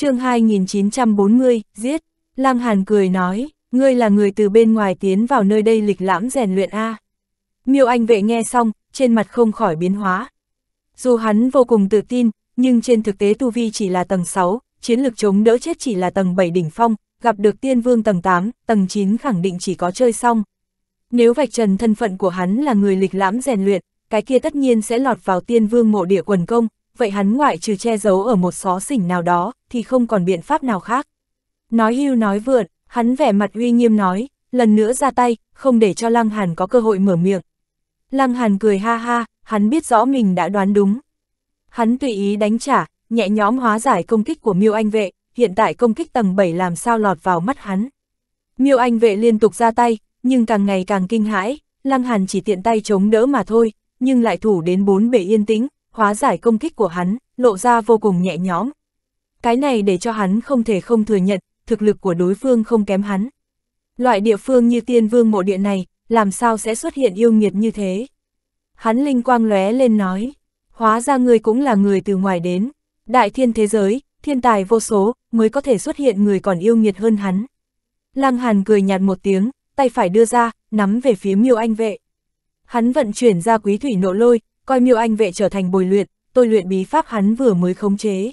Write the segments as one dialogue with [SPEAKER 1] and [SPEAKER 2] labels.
[SPEAKER 1] chương 2940, giết, Lăng Hàn cười nói, ngươi là người từ bên ngoài tiến vào nơi đây lịch lãm rèn luyện A. Miêu Anh Vệ nghe xong, trên mặt không khỏi biến hóa. Dù hắn vô cùng tự tin, nhưng trên thực tế Tu Vi chỉ là tầng 6, chiến lực chống đỡ chết chỉ là tầng 7 đỉnh phong, gặp được tiên vương tầng 8, tầng 9 khẳng định chỉ có chơi xong. Nếu vạch trần thân phận của hắn là người lịch lãm rèn luyện, cái kia tất nhiên sẽ lọt vào tiên vương mộ địa quần công, vậy hắn ngoại trừ che giấu ở một xó xỉnh nào đó, thì không còn biện pháp nào khác. Nói hưu nói vượn hắn vẻ mặt uy nghiêm nói, lần nữa ra tay, không để cho Lăng Hàn có cơ hội mở miệng. Lăng Hàn cười ha ha, hắn biết rõ mình đã đoán đúng. Hắn tùy ý đánh trả, nhẹ nhõm hóa giải công kích của Miêu Anh Vệ, hiện tại công kích tầng 7 làm sao lọt vào mắt hắn. Miêu Anh Vệ liên tục ra tay, nhưng càng ngày càng kinh hãi, Lăng Hàn chỉ tiện tay chống đỡ mà thôi, nhưng lại thủ đến bốn bể yên tĩnh, hóa giải công kích của hắn, lộ ra vô cùng nhẹ nhõm. Cái này để cho hắn không thể không thừa nhận, thực lực của đối phương không kém hắn. Loại địa phương như tiên vương mộ địa này, làm sao sẽ xuất hiện yêu nghiệt như thế? Hắn linh quang lóe lên nói, hóa ra người cũng là người từ ngoài đến, đại thiên thế giới, thiên tài vô số, mới có thể xuất hiện người còn yêu nghiệt hơn hắn. Lăng Hàn cười nhạt một tiếng, tay phải đưa ra, nắm về phía miêu anh vệ. Hắn vận chuyển ra quý thủy nộ lôi, coi miêu anh vệ trở thành bồi luyện, tôi luyện bí pháp hắn vừa mới khống chế.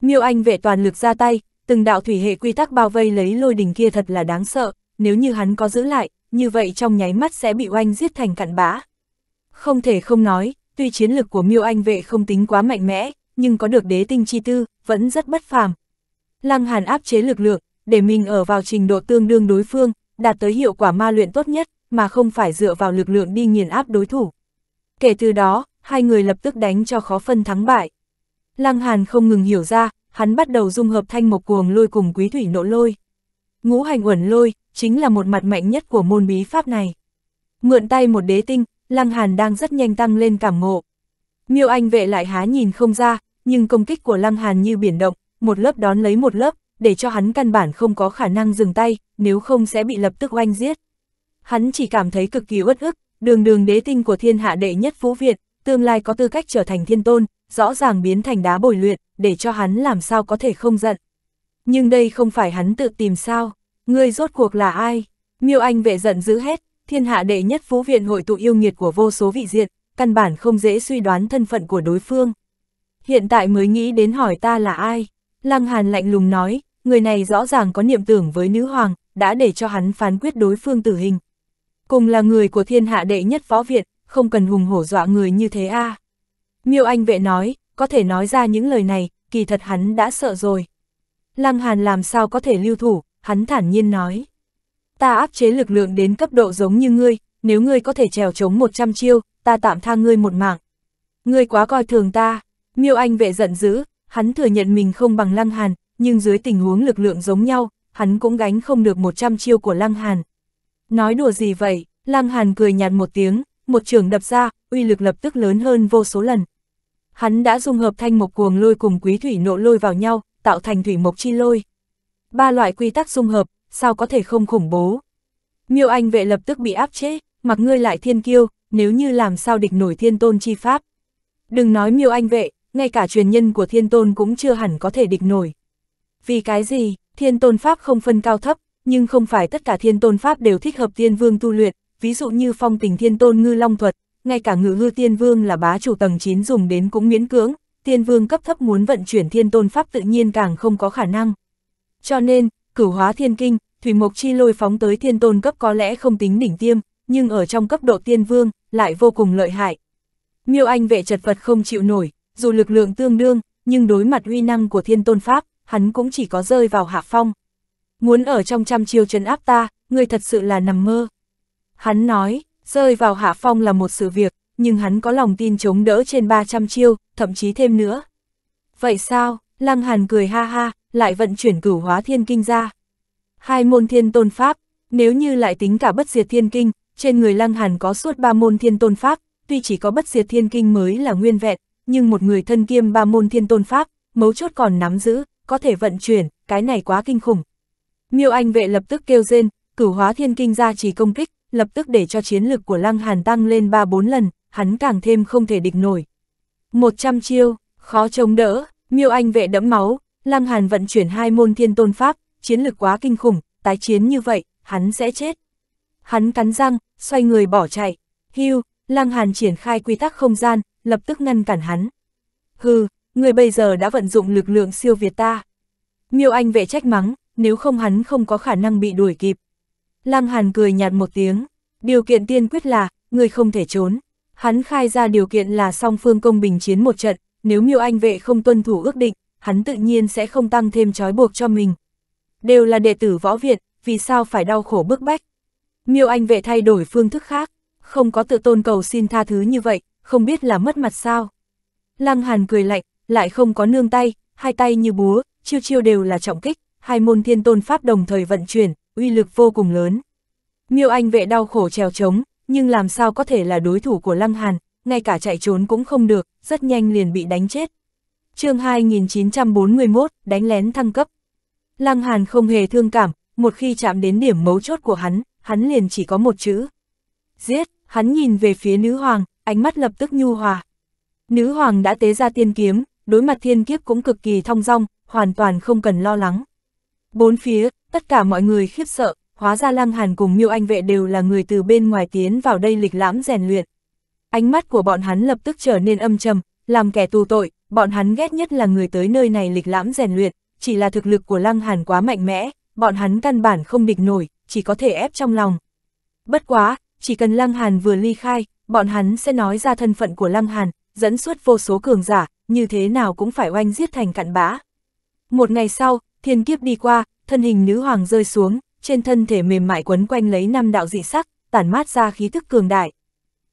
[SPEAKER 1] Miêu anh vệ toàn lực ra tay, từng đạo thủy hệ quy tắc bao vây lấy lôi đình kia thật là đáng sợ, nếu như hắn có giữ lại, như vậy trong nháy mắt sẽ bị oanh giết thành cặn bã. Không thể không nói, tuy chiến lực của miêu anh vệ không tính quá mạnh mẽ, nhưng có được đế tinh chi tư, vẫn rất bất phàm. Lăng Hàn áp chế lực lượng, để mình ở vào trình độ tương đương đối phương, đạt tới hiệu quả ma luyện tốt nhất, mà không phải dựa vào lực lượng đi nghiền áp đối thủ. Kể từ đó, hai người lập tức đánh cho khó phân thắng bại. Lăng Hàn không ngừng hiểu ra, hắn bắt đầu dung hợp thanh mộc cuồng lôi cùng quý thủy nộ lôi. Ngũ hành uẩn lôi, chính là một mặt mạnh nhất của môn bí pháp này. Mượn tay một đế tinh, Lăng Hàn đang rất nhanh tăng lên cảm ngộ. Miêu Anh vệ lại há nhìn không ra, nhưng công kích của Lăng Hàn như biển động, một lớp đón lấy một lớp, để cho hắn căn bản không có khả năng dừng tay, nếu không sẽ bị lập tức oanh giết. Hắn chỉ cảm thấy cực kỳ uất ức, Đường đường đế tinh của thiên hạ đệ nhất Phú Việt, tương lai có tư cách trở thành thiên tôn, rõ ràng biến thành đá bồi luyện, để cho hắn làm sao có thể không giận. Nhưng đây không phải hắn tự tìm sao, ngươi rốt cuộc là ai? Miêu Anh vệ giận dữ hết thiên hạ đệ nhất Phú Viện hội tụ yêu nghiệt của vô số vị diện, căn bản không dễ suy đoán thân phận của đối phương. Hiện tại mới nghĩ đến hỏi ta là ai? Lăng Hàn lạnh lùng nói, người này rõ ràng có niệm tưởng với nữ hoàng, đã để cho hắn phán quyết đối phương tử hình, Cùng là người của thiên hạ đệ nhất phó viện, không cần hùng hổ dọa người như thế a Miêu Anh Vệ nói, có thể nói ra những lời này, kỳ thật hắn đã sợ rồi. Lăng Hàn làm sao có thể lưu thủ, hắn thản nhiên nói. Ta áp chế lực lượng đến cấp độ giống như ngươi, nếu ngươi có thể trèo chống 100 chiêu, ta tạm tha ngươi một mạng. Ngươi quá coi thường ta, miêu anh vệ giận dữ, hắn thừa nhận mình không bằng lăng hàn, nhưng dưới tình huống lực lượng giống nhau, hắn cũng gánh không được 100 chiêu của lăng hàn. Nói đùa gì vậy, Lăng Hàn cười nhạt một tiếng, một trường đập ra, uy lực lập tức lớn hơn vô số lần. Hắn đã dùng hợp thanh mộc cuồng lôi cùng quý thủy nộ lôi vào nhau, tạo thành thủy mộc chi lôi. Ba loại quy tắc dung hợp, sao có thể không khủng bố. Miêu Anh vệ lập tức bị áp chế, mặc ngươi lại thiên kiêu, nếu như làm sao địch nổi thiên tôn chi pháp. Đừng nói miêu anh vệ, ngay cả truyền nhân của thiên tôn cũng chưa hẳn có thể địch nổi. Vì cái gì, thiên tôn pháp không phân cao thấp, nhưng không phải tất cả thiên tôn pháp đều thích hợp tiên vương tu luyện, ví dụ như phong tình thiên tôn ngư long thuật, ngay cả ngự ngư tiên vương là bá chủ tầng 9 dùng đến cũng miễn cưỡng, tiên vương cấp thấp muốn vận chuyển thiên tôn pháp tự nhiên càng không có khả năng. Cho nên, cửu hóa thiên kinh, thủy mộc chi lôi phóng tới thiên tôn cấp có lẽ không tính đỉnh tiêm, nhưng ở trong cấp độ tiên vương, lại vô cùng lợi hại. Miêu Anh vệ chật vật không chịu nổi, dù lực lượng tương đương, nhưng đối mặt uy năng của thiên tôn pháp, hắn cũng chỉ có rơi vào hạ phong muốn ở trong trăm chiêu trấn áp ta, ngươi thật sự là nằm mơ. Hắn nói, rơi vào hạ phong là một sự việc, nhưng hắn có lòng tin chống đỡ trên 300 chiêu, thậm chí thêm nữa. Vậy sao, Lăng Hàn cười ha ha, lại vận chuyển cửu hóa thiên kinh ra. Hai môn thiên tôn pháp, nếu như lại tính cả bất diệt thiên kinh, trên người Lăng Hàn có suốt ba môn thiên tôn pháp, tuy chỉ có bất diệt thiên kinh mới là nguyên vẹn, nhưng một người thân kiêm ba môn thiên tôn pháp, mấu chốt còn nắm giữ, có thể vận chuyển, cái này quá kinh khủng, Miêu Anh Vệ lập tức kêu rên, cửu hóa thiên kinh ra chỉ công kích, lập tức để cho chiến lực của Lăng Hàn tăng lên 3-4 lần, hắn càng thêm không thể địch nổi. 100 chiêu, khó chống đỡ, Miêu Anh Vệ đẫm máu, Lăng Hàn vận chuyển hai môn thiên tôn pháp, chiến lực quá kinh khủng, tái chiến như vậy, hắn sẽ chết. Hắn cắn răng, xoay người bỏ chạy, hưu, Lăng Hàn triển khai quy tắc không gian, lập tức ngăn cản hắn. Hừ, người bây giờ đã vận dụng lực lượng siêu việt ta. Miêu Anh Vệ trách mắng, nếu không hắn không có khả năng bị đuổi kịp. Lăng Hàn cười nhạt một tiếng, điều kiện tiên quyết là, người không thể trốn. Hắn khai ra điều kiện là song phương công bình chiến một trận, nếu miêu anh vệ không tuân thủ ước định, hắn tự nhiên sẽ không tăng thêm trói buộc cho mình. Đều là đệ tử võ viện, vì sao phải đau khổ bức bách? Miêu anh vệ thay đổi phương thức khác, không có tự tôn cầu xin tha thứ như vậy, không biết là mất mặt sao. Lăng Hàn cười lạnh, lại không có nương tay, hai tay như búa, chiêu chiêu đều là trọng kích, hai môn thiên tôn pháp đồng thời vận chuyển, uy lực vô cùng lớn. Miêu Anh vệ đau khổ trèo trống, nhưng làm sao có thể là đối thủ của Lăng Hàn, ngay cả chạy trốn cũng không được, rất nhanh liền bị đánh chết. chương 2941, đánh lén thăng cấp. Lăng Hàn không hề thương cảm, một khi chạm đến điểm mấu chốt của hắn, hắn liền chỉ có một chữ. Giết, hắn nhìn về phía nữ hoàng, ánh mắt lập tức nhu hòa. Nữ hoàng đã tế ra tiên kiếm, đối mặt thiên kiếp cũng cực kỳ thong dong, hoàn toàn không cần lo lắng. Bốn phía, tất cả mọi người khiếp sợ, hóa ra Lăng Hàn cùng Miêu Anh Vệ đều là người từ bên ngoài tiến vào đây lịch lãm rèn luyện. Ánh mắt của bọn hắn lập tức trở nên âm trầm, làm kẻ tù tội, bọn hắn ghét nhất là người tới nơi này lịch lãm rèn luyện, chỉ là thực lực của Lăng Hàn quá mạnh mẽ, bọn hắn căn bản không địch nổi, chỉ có thể ép trong lòng. Bất quá, chỉ cần Lăng Hàn vừa ly khai, bọn hắn sẽ nói ra thân phận của Lăng Hàn, dẫn xuất vô số cường giả, như thế nào cũng phải oanh giết thành cặn bã. Một ngày sau, thiên kiếp đi qua, thân hình nữ hoàng rơi xuống, trên thân thể mềm mại quấn quanh lấy năm đạo dị sắc, tản mát ra khí thức cường đại.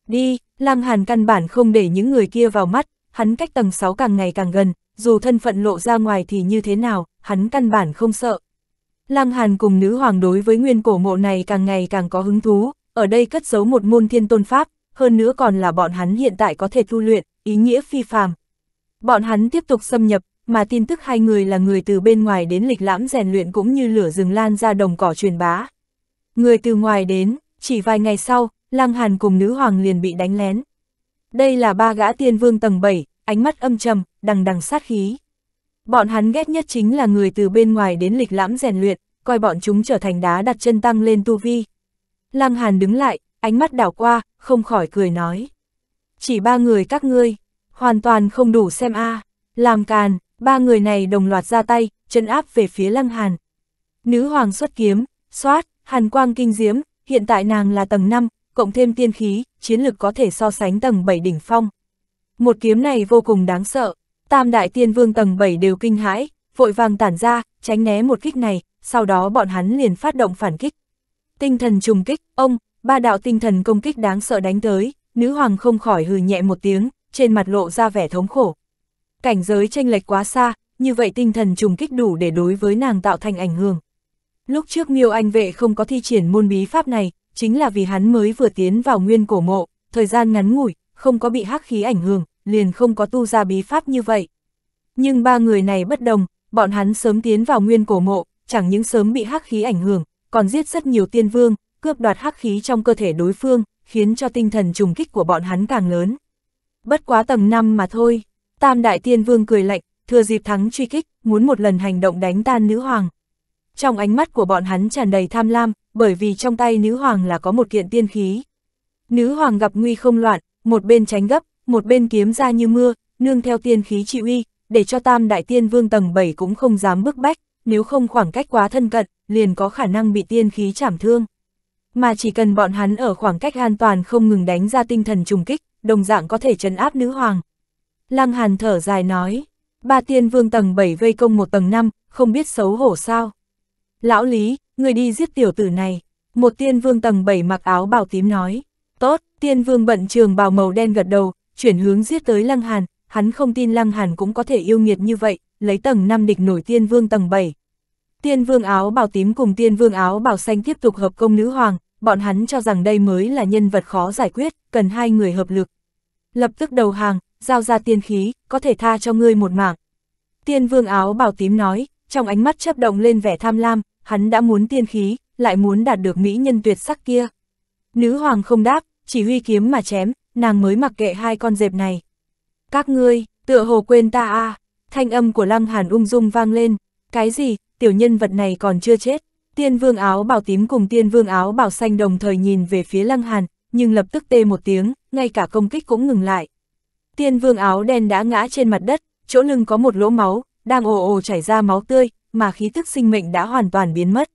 [SPEAKER 1] Đi, Lang Hàn căn bản không để những người kia vào mắt, hắn cách tầng 6 càng ngày càng gần, dù thân phận lộ ra ngoài thì như thế nào, hắn căn bản không sợ. Lăng Hàn cùng nữ hoàng đối với nguyên cổ mộ này càng ngày càng có hứng thú, ở đây cất giấu một môn thiên tôn pháp, hơn nữa còn là bọn hắn hiện tại có thể tu luyện, ý nghĩa phi phàm. Bọn hắn tiếp tục xâm nhập, mà tin tức hai người là người từ bên ngoài đến lịch lãm rèn luyện cũng như lửa rừng lan ra đồng cỏ truyền bá. Người từ ngoài đến, chỉ vài ngày sau, Lăng Hàn cùng nữ hoàng liền bị đánh lén. Đây là ba gã tiên vương tầng 7, ánh mắt âm trầm, đằng đằng sát khí. Bọn hắn ghét nhất chính là người từ bên ngoài đến lịch lãm rèn luyện, coi bọn chúng trở thành đá đặt chân tăng lên tu vi. Lăng Hàn đứng lại, ánh mắt đảo qua, không khỏi cười nói. Chỉ ba người các ngươi, hoàn toàn không đủ xem a à, làm càn, Ba người này đồng loạt ra tay, chân áp về phía Lăng Hàn. Nữ hoàng xuất kiếm, xoát, hàn quang kinh diễm, hiện tại nàng là tầng 5, cộng thêm tiên khí, chiến lực có thể so sánh tầng 7 đỉnh phong. Một kiếm này vô cùng đáng sợ, tam đại tiên vương tầng 7 đều kinh hãi, vội vàng tản ra, tránh né một kích này, sau đó bọn hắn liền phát động phản kích. Tinh thần trùng kích, ông, ba đạo tinh thần công kích đáng sợ đánh tới, nữ hoàng không khỏi hừ nhẹ một tiếng, trên mặt lộ ra vẻ thống khổ cảnh giới tranh lệch quá xa, như vậy tinh thần trùng kích đủ để đối với nàng tạo thành ảnh hưởng. Lúc trước Miêu Anh Vệ không có thi triển môn bí pháp này, chính là vì hắn mới vừa tiến vào nguyên cổ mộ, thời gian ngắn ngủi, không có bị hắc khí ảnh hưởng, liền không có tu ra bí pháp như vậy. Nhưng ba người này bất đồng, bọn hắn sớm tiến vào nguyên cổ mộ, chẳng những sớm bị hắc khí ảnh hưởng, còn giết rất nhiều tiên vương, cướp đoạt hắc khí trong cơ thể đối phương, khiến cho tinh thần trùng kích của bọn hắn càng lớn. Bất quá tầng 5 mà thôi. Tam đại tiên vương cười lạnh, thừa dịp thắng truy kích, muốn một lần hành động đánh tan nữ hoàng. Trong ánh mắt của bọn hắn tràn đầy tham lam, bởi vì trong tay nữ hoàng là có một kiện tiên khí. Nữ hoàng gặp nguy không loạn, một bên tránh gấp, một bên kiếm ra như mưa, nương theo tiên khí chịu uy, để cho tam đại tiên vương tầng 7 cũng không dám bước bách, nếu không khoảng cách quá thân cận, liền có khả năng bị tiên khí chảm thương. Mà chỉ cần bọn hắn ở khoảng cách an toàn không ngừng đánh ra tinh thần trùng kích, đồng dạng có thể trấn áp nữ hoàng. Lăng Hàn thở dài nói, ba tiên vương tầng 7 vây công một tầng 5, không biết xấu hổ sao. Lão Lý, người đi giết tiểu tử này. Một tiên vương tầng 7 mặc áo bào tím nói, tốt, tiên vương bận trường bào màu đen gật đầu, chuyển hướng giết tới Lăng Hàn, hắn không tin Lăng Hàn cũng có thể yêu nghiệt như vậy, lấy tầng 5 địch nổi tiên vương tầng 7. Tiên vương áo bào tím cùng tiên vương áo bào xanh tiếp tục hợp công nữ hoàng, bọn hắn cho rằng đây mới là nhân vật khó giải quyết, cần hai người hợp lực. Lập tức đầu hàng, giao ra tiên khí, có thể tha cho ngươi một mạng. Tiên vương áo bào tím nói, trong ánh mắt chấp động lên vẻ tham lam, hắn đã muốn tiên khí, lại muốn đạt được mỹ nhân tuyệt sắc kia. Nữ hoàng không đáp, chỉ huy kiếm mà chém, nàng mới mặc kệ hai con dẹp này. Các ngươi, tựa hồ quên ta a à. thanh âm của lăng hàn ung dung vang lên, cái gì, tiểu nhân vật này còn chưa chết. Tiên vương áo bào tím cùng tiên vương áo bào xanh đồng thời nhìn về phía lăng hàn, nhưng lập tức tê một tiếng, ngay cả công kích cũng ngừng lại. Tiên vương áo đen đã ngã trên mặt đất, chỗ lưng có một lỗ máu, đang ồ ồ chảy ra máu tươi, mà khí thức sinh mệnh đã hoàn toàn biến mất.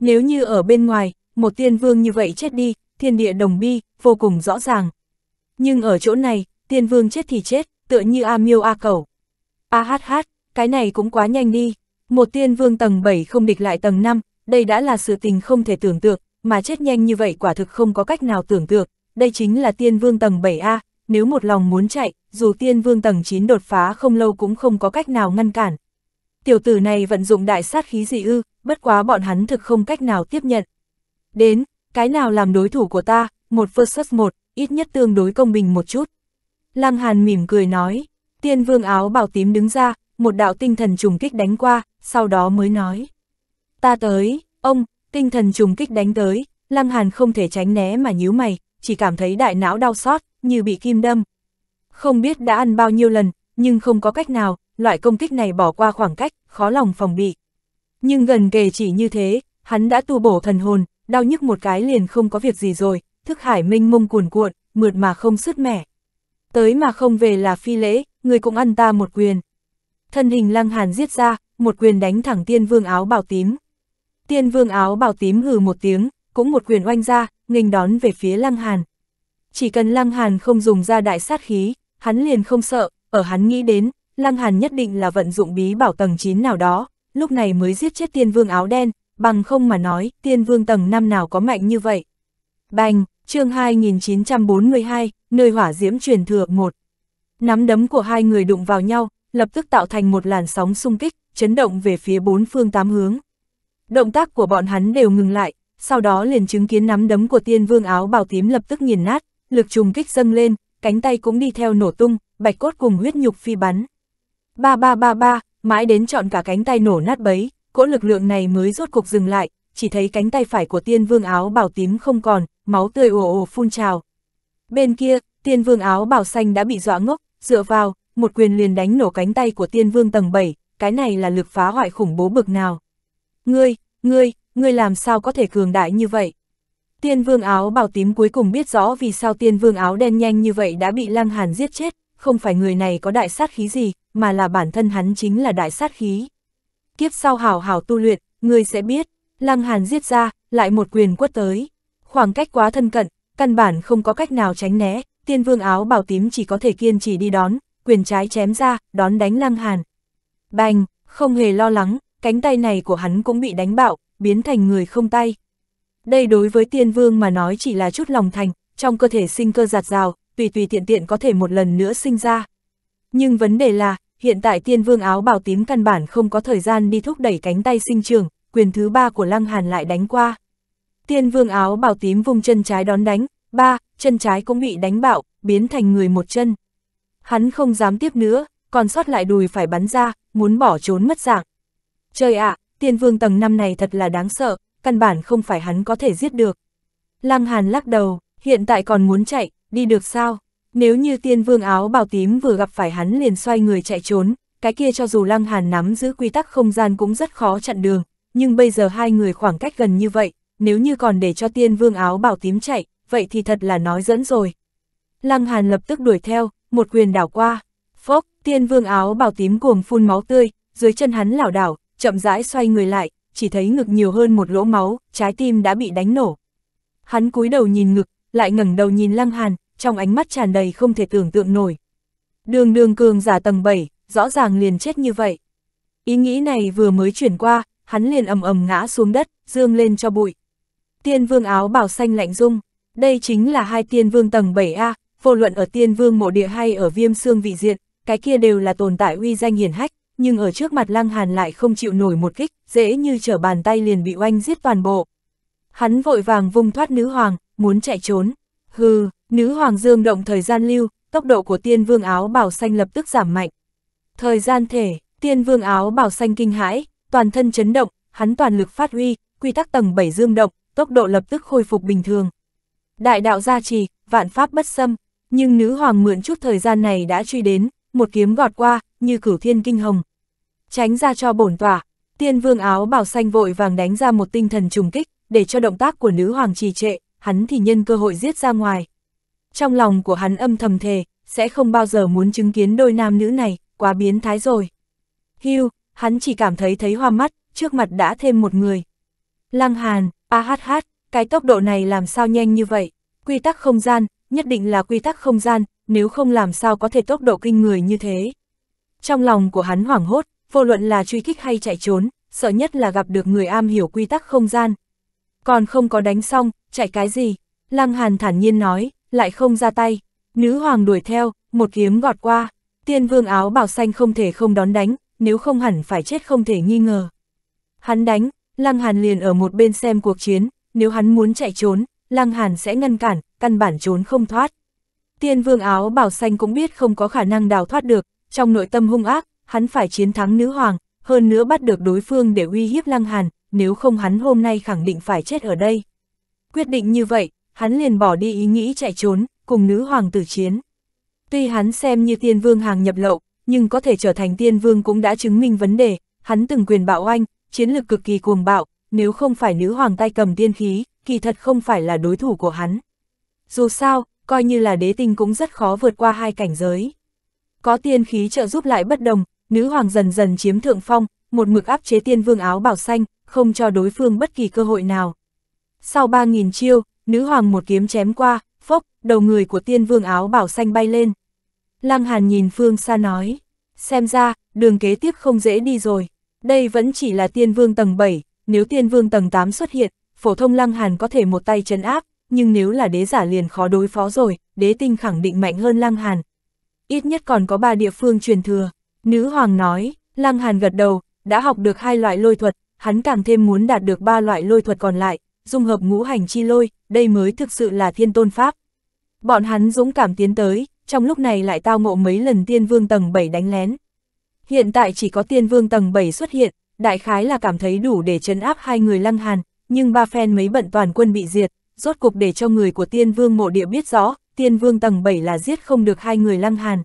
[SPEAKER 1] Nếu như ở bên ngoài, một tiên vương như vậy chết đi, thiên địa đồng bi, vô cùng rõ ràng. Nhưng ở chỗ này, tiên vương chết thì chết, tựa như A miêu A cầu. A hát hát, cái này cũng quá nhanh đi. Một tiên vương tầng 7 không địch lại tầng 5, đây đã là sự tình không thể tưởng tượng, mà chết nhanh như vậy quả thực không có cách nào tưởng tượng. Đây chính là tiên vương tầng 7A, nếu một lòng muốn chạy, dù tiên vương tầng 9 đột phá không lâu cũng không có cách nào ngăn cản. Tiểu tử này vận dụng đại sát khí dị ư, bất quá bọn hắn thực không cách nào tiếp nhận. Đến, cái nào làm đối thủ của ta, một versus một, ít nhất tương đối công bình một chút. Lăng Hàn mỉm cười nói, tiên vương áo bào tím đứng ra, một đạo tinh thần trùng kích đánh qua, sau đó mới nói. Ta tới, ông, tinh thần trùng kích đánh tới, Lăng Hàn không thể tránh né mà nhíu mày, chỉ cảm thấy đại não đau xót, như bị kim đâm. Không biết đã ăn bao nhiêu lần, nhưng không có cách nào, loại công kích này bỏ qua khoảng cách, khó lòng phòng bị. Nhưng gần kề chỉ như thế, hắn đã tu bổ thần hồn, đau nhức một cái liền không có việc gì rồi, thức hải minh mông cuồn cuộn, mượt mà không sứt mẻ. Tới mà không về là phi lễ, người cũng ăn ta một quyền. Thân hình lăng hàn giết ra, một quyền đánh thẳng tiên vương áo bào tím. Tiên vương áo bào tím hừ một tiếng, cũng một quyền oanh ra, nghênh đón về phía lăng hàn. Chỉ cần Lăng Hàn không dùng ra đại sát khí, hắn liền không sợ, ở hắn nghĩ đến, Lăng Hàn nhất định là vận dụng bí bảo tầng 9 nào đó, lúc này mới giết chết tiên vương áo đen, bằng không mà nói, tiên vương tầng năm nào có mạnh như vậy. Bành, chương 2942, nơi hỏa diễm truyền thừa một Nắm đấm của hai người đụng vào nhau, lập tức tạo thành một làn sóng xung kích, chấn động về phía bốn phương tám hướng. Động tác của bọn hắn đều ngừng lại, sau đó liền chứng kiến nắm đấm của tiên vương áo bào tím lập tức nghiền nát, lực trùng kích dâng lên, cánh tay cũng đi theo nổ tung, bạch cốt cùng huyết nhục phi bắn. Ba ba ba ba, mãi đến chọn cả cánh tay nổ nát bấy, cỗ lực lượng này mới rốt cục dừng lại, chỉ thấy cánh tay phải của tiên vương áo bảo tím không còn, máu tươi ồ ồ phun trào. Bên kia, tiên vương áo bảo xanh đã bị dọa ngốc, dựa vào, một quyền liền đánh nổ cánh tay của tiên vương tầng 7, cái này là lực phá hoại khủng bố bực nào. Ngươi, ngươi, ngươi làm sao có thể cường đại như vậy? Tiên vương áo bào tím cuối cùng biết rõ vì sao tiên vương áo đen nhanh như vậy đã bị Lăng Hàn giết chết, không phải người này có đại sát khí gì, mà là bản thân hắn chính là đại sát khí. Kiếp sau hào hào tu luyện, ngươi sẽ biết, Lăng Hàn giết ra, lại một quyền quất tới. Khoảng cách quá thân cận, căn bản không có cách nào tránh né, tiên vương áo bào tím chỉ có thể kiên trì đi đón, quyền trái chém ra, đón đánh Lăng Hàn. Bành, không hề lo lắng, cánh tay này của hắn cũng bị đánh bạo, biến thành người không tay. Đây đối với tiên vương mà nói chỉ là chút lòng thành, trong cơ thể sinh cơ giạt rào, tùy tùy tiện tiện có thể một lần nữa sinh ra. Nhưng vấn đề là, hiện tại tiên vương áo bào tím căn bản không có thời gian đi thúc đẩy cánh tay sinh trường, quyền thứ ba của Lăng Hàn lại đánh qua. Tiên vương áo bào tím vùng chân trái đón đánh, ba, chân trái cũng bị đánh bạo, biến thành người một chân. Hắn không dám tiếp nữa, còn sót lại đùi phải bắn ra, muốn bỏ trốn mất dạng. Trời ạ, tiên vương tầng năm này thật là đáng sợ, căn bản không phải hắn có thể giết được. Lăng Hàn lắc đầu, hiện tại còn muốn chạy, đi được sao? Nếu như tiên vương áo bào tím vừa gặp phải hắn liền xoay người chạy trốn, cái kia cho dù Lăng Hàn nắm giữ quy tắc không gian cũng rất khó chặn đường, nhưng bây giờ hai người khoảng cách gần như vậy, nếu như còn để cho tiên vương áo bào tím chạy, vậy thì thật là nói dẫn rồi. Lăng Hàn lập tức đuổi theo, một quyền đảo qua. Phốc, tiên vương áo bào tím cuồng phun máu tươi, dưới chân hắn lảo đảo, chậm rãi xoay người lại, chỉ thấy ngực nhiều hơn một lỗ máu, trái tim đã bị đánh nổ. Hắn cúi đầu nhìn ngực, lại ngẩng đầu nhìn Lăng Hàn, trong ánh mắt tràn đầy không thể tưởng tượng nổi. Đường đường cường giả tầng 7, rõ ràng liền chết như vậy. Ý nghĩ này vừa mới chuyển qua, hắn liền ầm ầm ngã xuống đất, dương lên cho bụi. Tiên vương áo bào xanh lạnh rung, đây chính là hai tiên vương tầng 7A, vô luận ở tiên vương mộ địa hay ở viêm xương vị diện, cái kia đều là tồn tại uy danh hiển hách, nhưng ở trước mặt Lăng Hàn lại không chịu nổi một kích, dễ như trở bàn tay liền bị oanh giết toàn bộ. Hắn vội vàng vung thoát nữ hoàng, muốn chạy trốn. Hừ, nữ hoàng dương động thời gian lưu, tốc độ của tiên vương áo bảo xanh lập tức giảm mạnh. Thời gian thể, tiên vương áo bảo xanh kinh hãi, toàn thân chấn động, hắn toàn lực phát huy, quy tắc tầng 7 dương động, tốc độ lập tức khôi phục bình thường. Đại đạo gia trì, vạn pháp bất xâm, nhưng nữ hoàng mượn chút thời gian này đã truy đến, một kiếm gọt qua, như cửu thiên kinh hồng. Tránh ra cho bổn tỏa, tiên vương áo bào xanh vội vàng đánh ra một tinh thần trùng kích, để cho động tác của nữ hoàng trì trệ, hắn thì nhân cơ hội giết ra ngoài. Trong lòng của hắn âm thầm thề, sẽ không bao giờ muốn chứng kiến đôi nam nữ này, quá biến thái rồi. Hưu, hắn chỉ cảm thấy thấy hoa mắt, trước mặt đã thêm một người. Lăng Hàn, a cái tốc độ này làm sao nhanh như vậy? Quy tắc không gian, nhất định là quy tắc không gian, nếu không làm sao có thể tốc độ kinh người như thế. Trong lòng của hắn hoảng hốt, vô luận là truy kích hay chạy trốn, sợ nhất là gặp được người am hiểu quy tắc không gian. Còn không có đánh xong, chạy cái gì? Lăng Hàn thản nhiên nói, lại không ra tay. Nữ hoàng đuổi theo, một kiếm gọt qua. Tiên vương áo bào xanh không thể không đón đánh, nếu không hẳn phải chết không thể nghi ngờ. Hắn đánh, Lăng Hàn liền ở một bên xem cuộc chiến, nếu hắn muốn chạy trốn, Lăng Hàn sẽ ngăn cản, căn bản trốn không thoát. Tiên vương áo bào xanh cũng biết không có khả năng đào thoát được, trong nội tâm hung ác, hắn phải chiến thắng nữ hoàng, hơn nữa bắt được đối phương để uy hiếp Lăng Hàn, nếu không hắn hôm nay khẳng định phải chết ở đây. Quyết định như vậy, hắn liền bỏ đi ý nghĩ chạy trốn, cùng nữ hoàng tử chiến. Tuy hắn xem như tiên vương hàng nhập lậu, nhưng có thể trở thành tiên vương cũng đã chứng minh vấn đề, hắn từng quyền bạo oanh, chiến lực cực kỳ cuồng bạo, nếu không phải nữ hoàng tay cầm tiên khí, kỳ thật không phải là đối thủ của hắn. Dù sao, coi như là đế tinh cũng rất khó vượt qua hai cảnh giới. Có tiên khí trợ giúp lại bất đồng, nữ hoàng dần dần chiếm thượng phong, một mực áp chế tiên vương áo bảo xanh, không cho đối phương bất kỳ cơ hội nào. Sau 3.000 chiêu, nữ hoàng một kiếm chém qua, phốc, đầu người của tiên vương áo bảo xanh bay lên. Lăng Hàn nhìn phương xa nói, xem ra, đường kế tiếp không dễ đi rồi. Đây vẫn chỉ là tiên vương tầng 7, nếu tiên vương tầng 8 xuất hiện, phổ thông Lăng Hàn có thể một tay chân áp, nhưng nếu là đế giả liền khó đối phó rồi, đế tinh khẳng định mạnh hơn Lăng Hàn, ít nhất còn có ba địa phương truyền thừa. Nữ hoàng nói, Lăng Hàn gật đầu, đã học được hai loại lôi thuật, hắn càng thêm muốn đạt được ba loại lôi thuật còn lại, dung hợp ngũ hành chi lôi, đây mới thực sự là thiên tôn pháp. Bọn hắn dũng cảm tiến tới, trong lúc này lại tao ngộ mấy lần tiên vương tầng 7 đánh lén. Hiện tại chỉ có tiên vương tầng 7 xuất hiện, đại khái là cảm thấy đủ để chấn áp hai người lăng hàn, nhưng ba phen mấy bận toàn quân bị diệt, rốt cục để cho người của tiên vương mộ địa biết rõ, tiên vương tầng 7 là giết không được hai người lăng hàn.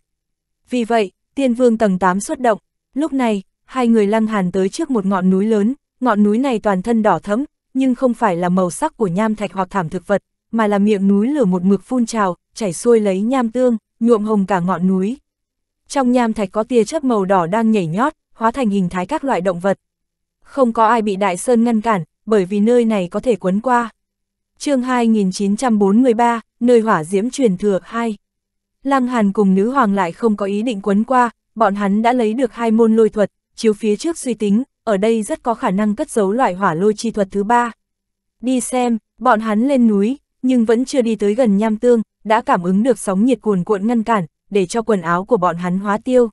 [SPEAKER 1] Vì vậy, tiên vương tầng 8 xuất động, lúc này, hai người lăng hàn tới trước một ngọn núi lớn, ngọn núi này toàn thân đỏ thẫm, nhưng không phải là màu sắc của nham thạch hoặc thảm thực vật, mà là miệng núi lửa một mực phun trào, chảy xuôi lấy nham tương, nhuộm hồng cả ngọn núi. Trong nham thạch có tia chớp màu đỏ đang nhảy nhót, hóa thành hình thái các loại động vật. Không có ai bị đại sơn ngăn cản, bởi vì nơi này có thể quấn qua chương 2943, nơi hỏa diễm truyền thừa 2. Lăng Hàn cùng nữ hoàng lại không có ý định quấn qua, bọn hắn đã lấy được hai môn lôi thuật, chiếu phía trước suy tính, ở đây rất có khả năng cất giấu loại hỏa lôi chi thuật thứ ba. Đi xem, bọn hắn lên núi, nhưng vẫn chưa đi tới gần nham tương, đã cảm ứng được sóng nhiệt cuồn cuộn ngăn cản, để cho quần áo của bọn hắn hóa tiêu.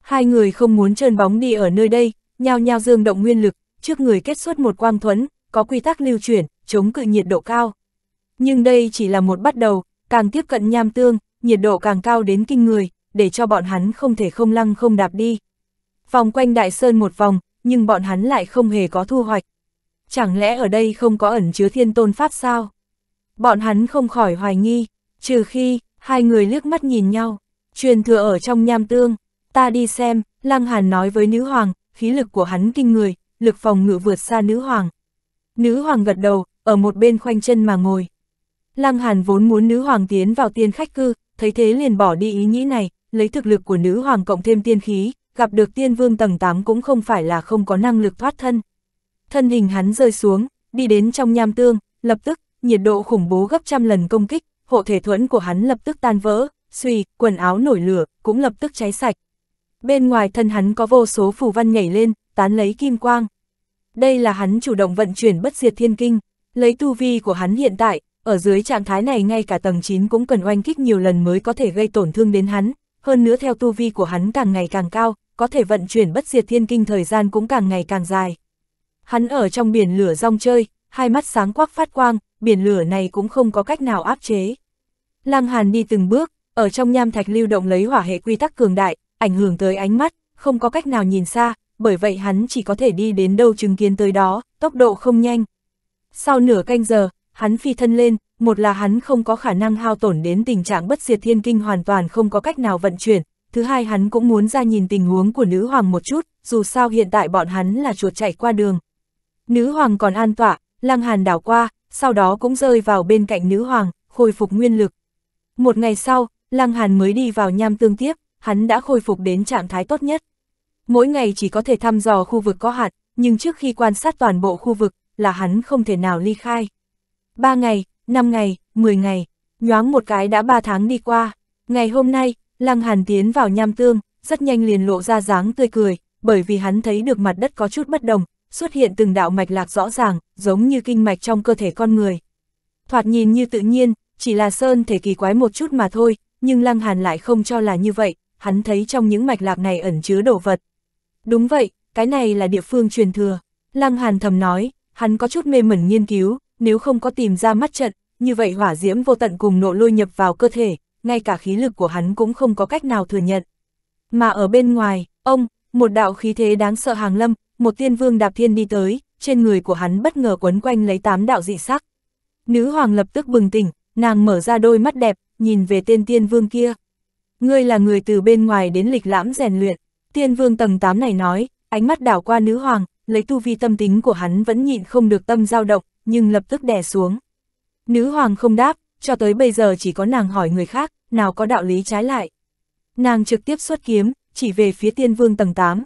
[SPEAKER 1] Hai người không muốn trơn bóng đi ở nơi đây, nhao nhao dương động nguyên lực, trước người kết xuất một quang thuẫn, có quy tắc lưu chuyển, chống cự nhiệt độ cao. Nhưng đây chỉ là một bắt đầu, càng tiếp cận nham tương, nhiệt độ càng cao đến kinh người, để cho bọn hắn không thể không lăng không đạp đi. Vòng quanh đại sơn một vòng, nhưng bọn hắn lại không hề có thu hoạch. Chẳng lẽ ở đây không có ẩn chứa thiên tôn pháp sao? Bọn hắn không khỏi hoài nghi, trừ khi, hai người liếc mắt nhìn nhau, truyền thừa ở trong nham tương, ta đi xem, Lăng Hàn nói với nữ hoàng, khí lực của hắn kinh người, lực phòng ngự vượt xa nữ hoàng. Nữ hoàng gật đầu, ở một bên khoanh chân mà ngồi. Lăng Hàn vốn muốn nữ hoàng tiến vào tiên khách cư, thấy thế liền bỏ đi ý nghĩ này, lấy thực lực của nữ hoàng cộng thêm tiên khí, gặp được tiên vương tầng 8 cũng không phải là không có năng lực thoát thân. Thân hình hắn rơi xuống, đi đến trong nham tương, lập tức, nhiệt độ khủng bố gấp trăm lần công kích, hộ thể thuẫn của hắn lập tức tan vỡ, suy, quần áo nổi lửa, cũng lập tức cháy sạch. Bên ngoài thân hắn có vô số phù văn nhảy lên, tán lấy kim quang. Đây là hắn chủ động vận chuyển bất diệt thiên kinh, Lấy tu vi của hắn hiện tại, ở dưới trạng thái này ngay cả tầng 9 cũng cần oanh kích nhiều lần mới có thể gây tổn thương đến hắn, hơn nữa theo tu vi của hắn càng ngày càng cao, có thể vận chuyển bất diệt thiên kinh thời gian cũng càng ngày càng dài. Hắn ở trong biển lửa rong chơi, hai mắt sáng quắc phát quang, biển lửa này cũng không có cách nào áp chế. Lăng Hàn đi từng bước, ở trong nham thạch lưu động lấy hỏa hệ quy tắc cường đại, ảnh hưởng tới ánh mắt, không có cách nào nhìn xa, bởi vậy hắn chỉ có thể đi đến đâu chứng kiến tới đó, tốc độ không nhanh, sau nửa canh giờ, hắn phi thân lên, một là hắn không có khả năng hao tổn đến tình trạng bất diệt thiên kinh hoàn toàn không có cách nào vận chuyển, thứ hai hắn cũng muốn ra nhìn tình huống của nữ hoàng một chút, dù sao hiện tại bọn hắn là chuột chạy qua đường. Nữ hoàng còn an tọa, lăng hàn đảo qua, sau đó cũng rơi vào bên cạnh nữ hoàng, khôi phục nguyên lực. Một ngày sau, lăng hàn mới đi vào nham tương tiếp, hắn đã khôi phục đến trạng thái tốt nhất. Mỗi ngày chỉ có thể thăm dò khu vực có hạt, nhưng trước khi quan sát toàn bộ khu vực, là hắn không thể nào ly khai. Ba ngày, năm ngày, mười ngày, nhoáng một cái đã ba tháng đi qua. Ngày hôm nay, Lăng Hàn tiến vào nham tương, rất nhanh liền lộ ra dáng tươi cười, bởi vì hắn thấy được mặt đất có chút bất đồng, xuất hiện từng đạo mạch lạc rõ ràng, giống như kinh mạch trong cơ thể con người. Thoạt nhìn như tự nhiên, chỉ là sơn thể kỳ quái một chút mà thôi, nhưng Lăng Hàn lại không cho là như vậy, hắn thấy trong những mạch lạc này ẩn chứa đồ vật. Đúng vậy, cái này là địa phương truyền thừa. Lăng Hàn thầm nói, hắn có chút mê mẩn nghiên cứu, nếu không có tìm ra mắt trận, như vậy hỏa diễm vô tận cùng nộ lôi nhập vào cơ thể, ngay cả khí lực của hắn cũng không có cách nào thừa nhận. Mà ở bên ngoài, ông, một đạo khí thế đáng sợ hàng lâm, một tiên vương đạp thiên đi tới, trên người của hắn bất ngờ quấn quanh lấy tám đạo dị sắc. Nữ hoàng lập tức bừng tỉnh, nàng mở ra đôi mắt đẹp, nhìn về tên tiên vương kia. Ngươi là người từ bên ngoài đến lịch lãm rèn luyện, tiên vương tầng 8 này nói, ánh mắt đảo qua nữ hoàng, lấy tu vi tâm tính của hắn vẫn nhịn không được tâm dao động, nhưng lập tức đè xuống. Nữ hoàng không đáp, cho tới bây giờ chỉ có nàng hỏi người khác, nào có đạo lý trái lại. Nàng trực tiếp xuất kiếm, chỉ về phía tiên vương tầng 8.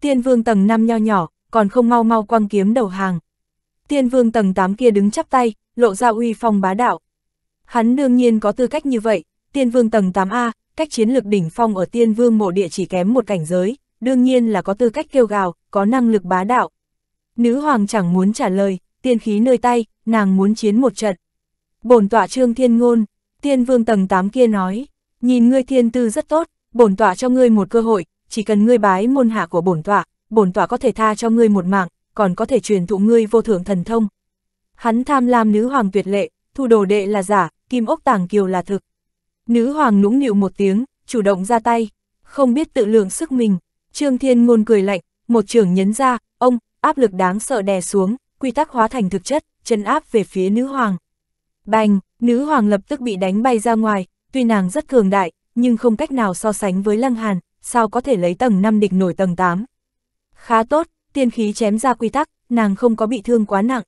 [SPEAKER 1] Tiên vương tầng 5 nho nhỏ, còn không mau mau quăng kiếm đầu hàng. Tiên vương tầng 8 kia đứng chắp tay, lộ ra uy phong bá đạo. Hắn đương nhiên có tư cách như vậy, tiên vương tầng 8A, cách chiến lược đỉnh phong ở tiên vương mộ địa chỉ kém một cảnh giới, đương nhiên là có tư cách kêu gào, có năng lực bá đạo. Nữ hoàng chẳng muốn trả lời, tiên khí nơi tay, nàng muốn chiến một trận. Bổn tọa trương thiên ngôn, tiên vương tầng 8 kia nói, nhìn ngươi thiên tư rất tốt, bổn tọa cho ngươi một cơ hội, chỉ cần ngươi bái môn hạ của bổn tọa, bổn tọa có thể tha cho ngươi một mạng, còn có thể truyền thụ ngươi vô thượng thần thông. Hắn tham lam nữ hoàng tuyệt lệ, thu đồ đệ là giả, kim ốc tàng kiều là thực. Nữ hoàng nũng nịu một tiếng, chủ động ra tay, không biết tự lượng sức mình, Trương Thiên Ngôn cười lạnh, một trường nhấn ra, ông, áp lực đáng sợ đè xuống, quy tắc hóa thành thực chất, chân áp về phía nữ hoàng. Bành, nữ hoàng lập tức bị đánh bay ra ngoài, tuy nàng rất cường đại, nhưng không cách nào so sánh với Lăng Hàn, sao có thể lấy tầng 5 địch nổi tầng 8. Khá tốt, tiên khí chém ra quy tắc, nàng không có bị thương quá nặng.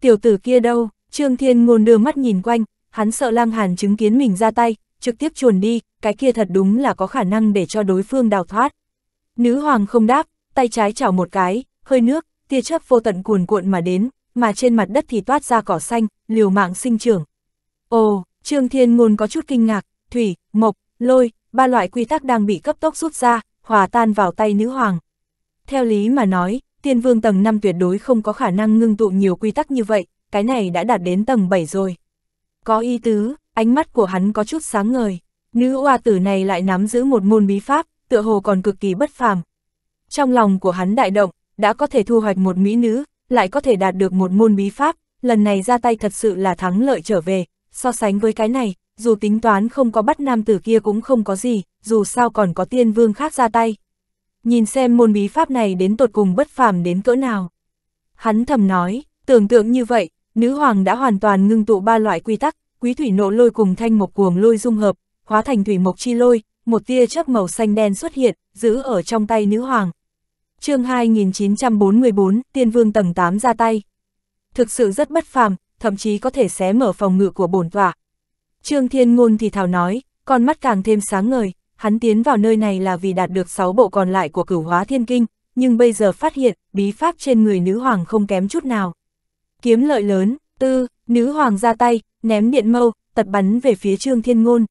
[SPEAKER 1] Tiểu tử kia đâu, Trương Thiên Ngôn đưa mắt nhìn quanh, hắn sợ Lăng Hàn chứng kiến mình ra tay, trực tiếp chuồn đi, cái kia thật đúng là có khả năng để cho đối phương đào thoát. Nữ hoàng không đáp, tay trái chảo một cái, hơi nước, tia chớp vô tận cuồn cuộn mà đến, mà trên mặt đất thì toát ra cỏ xanh, liều mạng sinh trưởng. Ồ, Trương Thiên Ngôn có chút kinh ngạc, thủy, mộc, lôi, ba loại quy tắc đang bị cấp tốc rút ra, hòa tan vào tay nữ hoàng. Theo lý mà nói, tiên vương tầng 5 tuyệt đối không có khả năng ngưng tụ nhiều quy tắc như vậy, cái này đã đạt đến tầng 7 rồi. Có ý tứ, ánh mắt của hắn có chút sáng ngời, nữ oa tử này lại nắm giữ một môn bí pháp, tựa hồ còn cực kỳ bất phàm. Trong lòng của hắn đại động, đã có thể thu hoạch một mỹ nữ, lại có thể đạt được một môn bí pháp, lần này ra tay thật sự là thắng lợi trở về, so sánh với cái này, dù tính toán không có bắt nam tử kia cũng không có gì, dù sao còn có tiên vương khác ra tay. Nhìn xem môn bí pháp này đến tột cùng bất phàm đến cỡ nào. Hắn thầm nói, tưởng tượng như vậy, nữ hoàng đã hoàn toàn ngưng tụ ba loại quy tắc, quý thủy nộ lôi cùng thanh mộc cuồng lôi dung hợp, hóa thành thủy mộc chi lôi, một tia chớp màu xanh đen xuất hiện, giữ ở trong tay nữ hoàng. chương 2944, tiên vương tầng 8 ra tay. Thực sự rất bất phàm, thậm chí có thể xé mở phòng ngự của bổn tọa. Trương Thiên Ngôn thì thảo nói, con mắt càng thêm sáng ngời, hắn tiến vào nơi này là vì đạt được 6 bộ còn lại của cửu hóa thiên kinh, nhưng bây giờ phát hiện, bí pháp trên người nữ hoàng không kém chút nào. Kiếm lợi lớn, tư, nữ hoàng ra tay, ném điện mâu, tật bắn về phía Trương Thiên Ngôn.